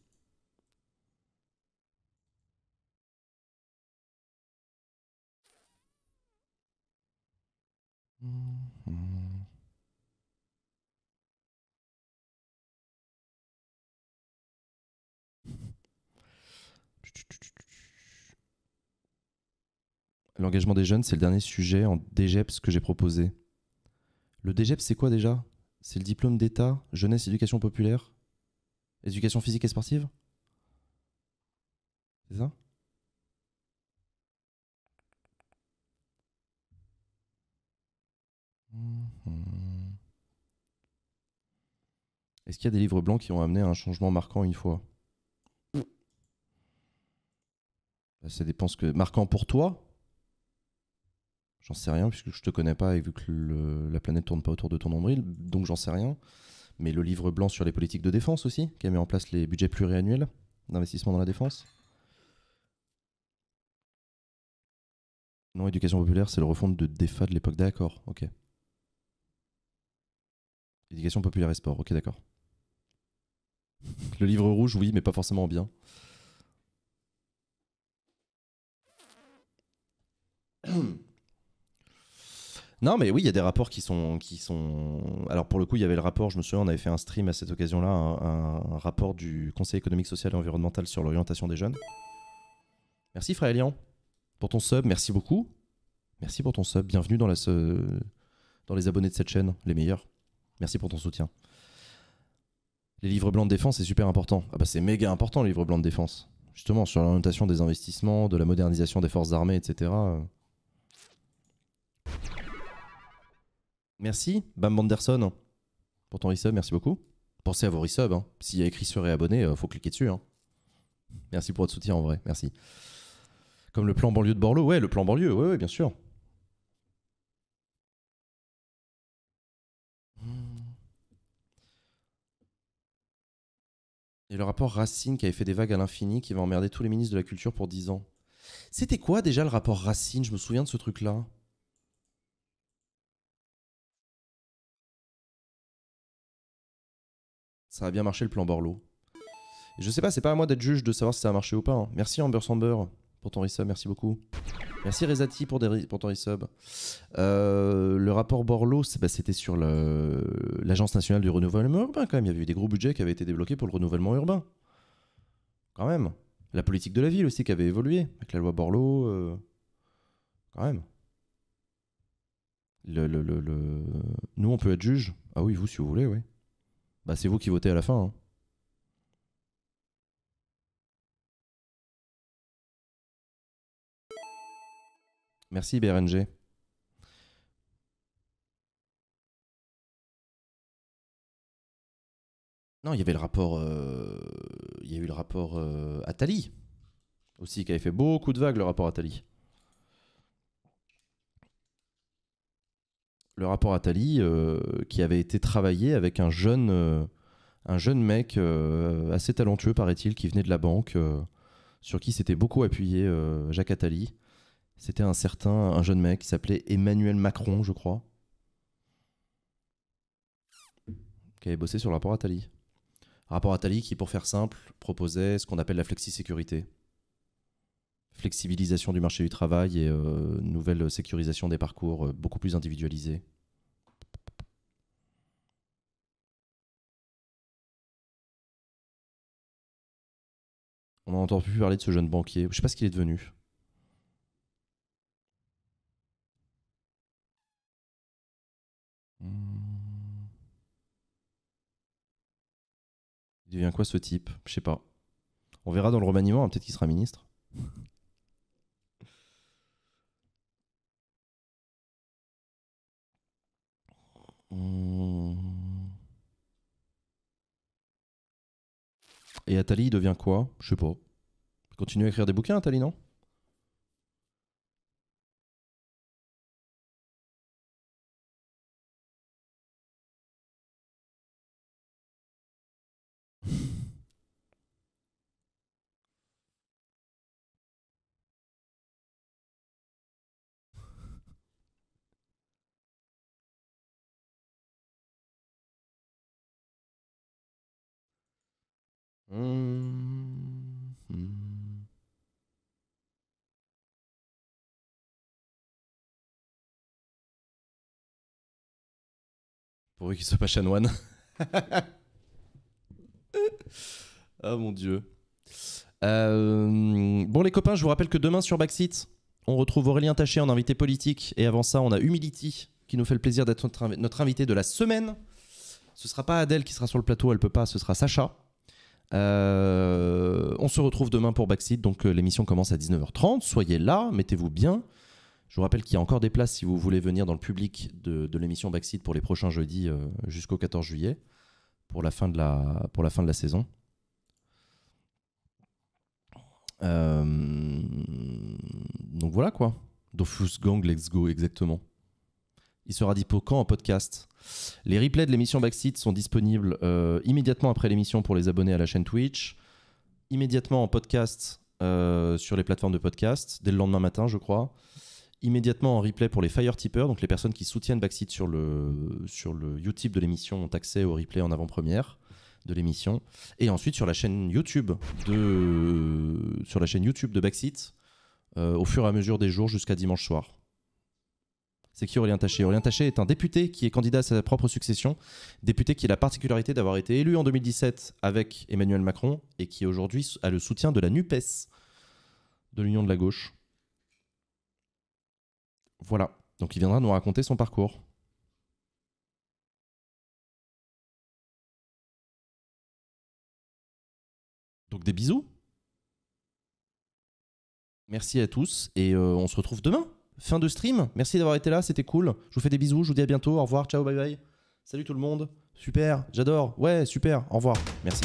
L'engagement des jeunes, c'est le dernier sujet en DGEPS que j'ai proposé. Le DGEPS, c'est quoi déjà c'est le diplôme d'État, jeunesse, éducation populaire, éducation physique et sportive C'est ça mmh. Est-ce qu'il y a des livres blancs qui ont amené un changement marquant une fois bah, Ça dépend ce que. Marquant pour toi J'en sais rien, puisque je te connais pas et vu que la planète tourne pas autour de ton nombril, donc j'en sais rien. Mais le livre blanc sur les politiques de défense aussi, qui a mis en place les budgets pluriannuels d'investissement dans la défense. Non, éducation populaire, c'est le refonte de DEFA de l'époque d'accord, ok. Éducation populaire et sport, ok, d'accord. le livre rouge, oui, mais pas forcément bien. Non, mais oui, il y a des rapports qui sont, qui sont. Alors, pour le coup, il y avait le rapport, je me souviens, on avait fait un stream à cette occasion-là, un, rapport du Conseil économique, social et environnemental sur l'orientation des jeunes. Merci, Frère Elian, pour ton sub. Merci beaucoup. Merci pour ton sub. Bienvenue dans, la, dans les abonnés de cette chaîne, les meilleurs. Merci pour ton soutien. Les livres blancs de défense, c'est super important. Ah bah, c'est méga important, les livres blancs de défense. Justement, sur l'orientation des investissements, de la modernisation des forces armées, etc. Merci, Bam Banderson, pour ton resub. Merci beaucoup. Pensez à vos resubs. Hein. S'il y a écrit sur et abonné, euh, faut cliquer dessus. Hein. Merci pour votre soutien en vrai. Merci. Comme le plan banlieue de Borloo. Ouais, le plan banlieue. Ouais, ouais bien sûr. Et le rapport Racine qui avait fait des vagues à l'infini, qui va emmerder tous les ministres de la culture pour 10 ans. C'était quoi déjà le rapport Racine Je me souviens de ce truc-là. Ça a bien marché le plan Borloo. je sais pas, c'est pas à moi d'être juge de savoir si ça a marché ou pas. Hein. Merci Amber Samber pour ton resub, merci beaucoup. Merci Rezati pour, ton resub. Euh, le rapport Borloo, bah, c'était sur l'Agence nationale du renouvellement urbain quand même. Il y avait eu des gros budgets qui avaient été débloqués pour le renouvellement urbain. Quand même. La politique de la ville aussi qui avait évolué avec la loi Borloo. Euh, quand même. Nous, on peut être juge. Ah oui, vous, si vous voulez, oui. Bah, c'est vous qui votez à la fin. Hein. Merci BRNG. Non, il y avait le rapport, euh, il y a eu le rapport euh, Attali aussi qui avait fait beaucoup de vagues le rapport Attali. le rapport Attali euh, qui avait été travaillé avec un jeune, euh, un jeune mec euh, assez talentueux, paraît-il, qui venait de la banque, sur qui s'était beaucoup appuyé Jacques Attali. C'était un certain, un jeune mec qui s'appelait Emmanuel Macron, je crois, qui avait bossé sur le rapport Attali. Rapport Attali qui, pour faire simple, proposait ce qu'on appelle la flexi-sécurité flexibilisation du marché du travail et euh, nouvelle sécurisation des parcours euh, beaucoup plus individualisés. On n'a entendu plus parler de ce jeune banquier. Je ne sais pas ce qu'il est devenu. Il devient quoi ce type Je sais pas. On verra dans le remaniement, hein, peut-être qu'il sera ministre. Et Atali, il devient quoi Je sais pas. Continue à écrire des bouquins, Atali, non qu'il soit pas chanoine. Ah mon dieu. Euh, bon les copains, je vous rappelle que demain sur Backseat, on retrouve Aurélien Taché en invité politique. Et avant ça, on a Humility qui nous fait le plaisir d'être notre, invité de la semaine. Ce sera pas Adèle qui sera sur le plateau, elle peut pas, ce sera Sacha. Euh, on se retrouve demain pour Backseat, donc euh, l'émission commence à 19h30. Soyez là, mettez-vous bien. Je vous rappelle qu'il y a encore des places si vous voulez venir dans le public de, l'émission Backseat pour les prochains jeudis euh, jusqu'au 14 juillet, pour la fin de la, pour la, fin de la saison. Euh, donc voilà quoi. Dofus Gang, let's go exactement. Il sera pour quand en podcast Les replays de l'émission Backseat sont disponibles euh, immédiatement après l'émission pour les abonnés à la chaîne Twitch, immédiatement en podcast sur les plateformes de podcast, dès le lendemain matin, je crois immédiatement en replay pour les fire tippers, donc les personnes qui soutiennent Backseat sur le, sur le YouTube de l'émission ont accès au replay en avant-première de l'émission et ensuite sur la chaîne YouTube de sur la chaîne YouTube de Backseat euh, au fur et à mesure des jours jusqu'à dimanche soir. C'est qui Aurélien Taché Aurélien Taché est un député qui est candidat à sa propre succession, député qui a la particularité d'avoir été élu en 2017 avec Emmanuel Macron et qui aujourd'hui a le soutien de la NUPES, de l'Union de la gauche. Voilà. Donc il viendra nous raconter son parcours. Donc des bisous. Merci à tous et euh, on se retrouve demain. Fin de stream. Merci d'avoir été là, c'était cool. Je vous fais des bisous, je vous dis à bientôt. Au revoir, ciao, bye bye. Salut tout le monde. Super, j'adore. Ouais, super. Au revoir. Merci.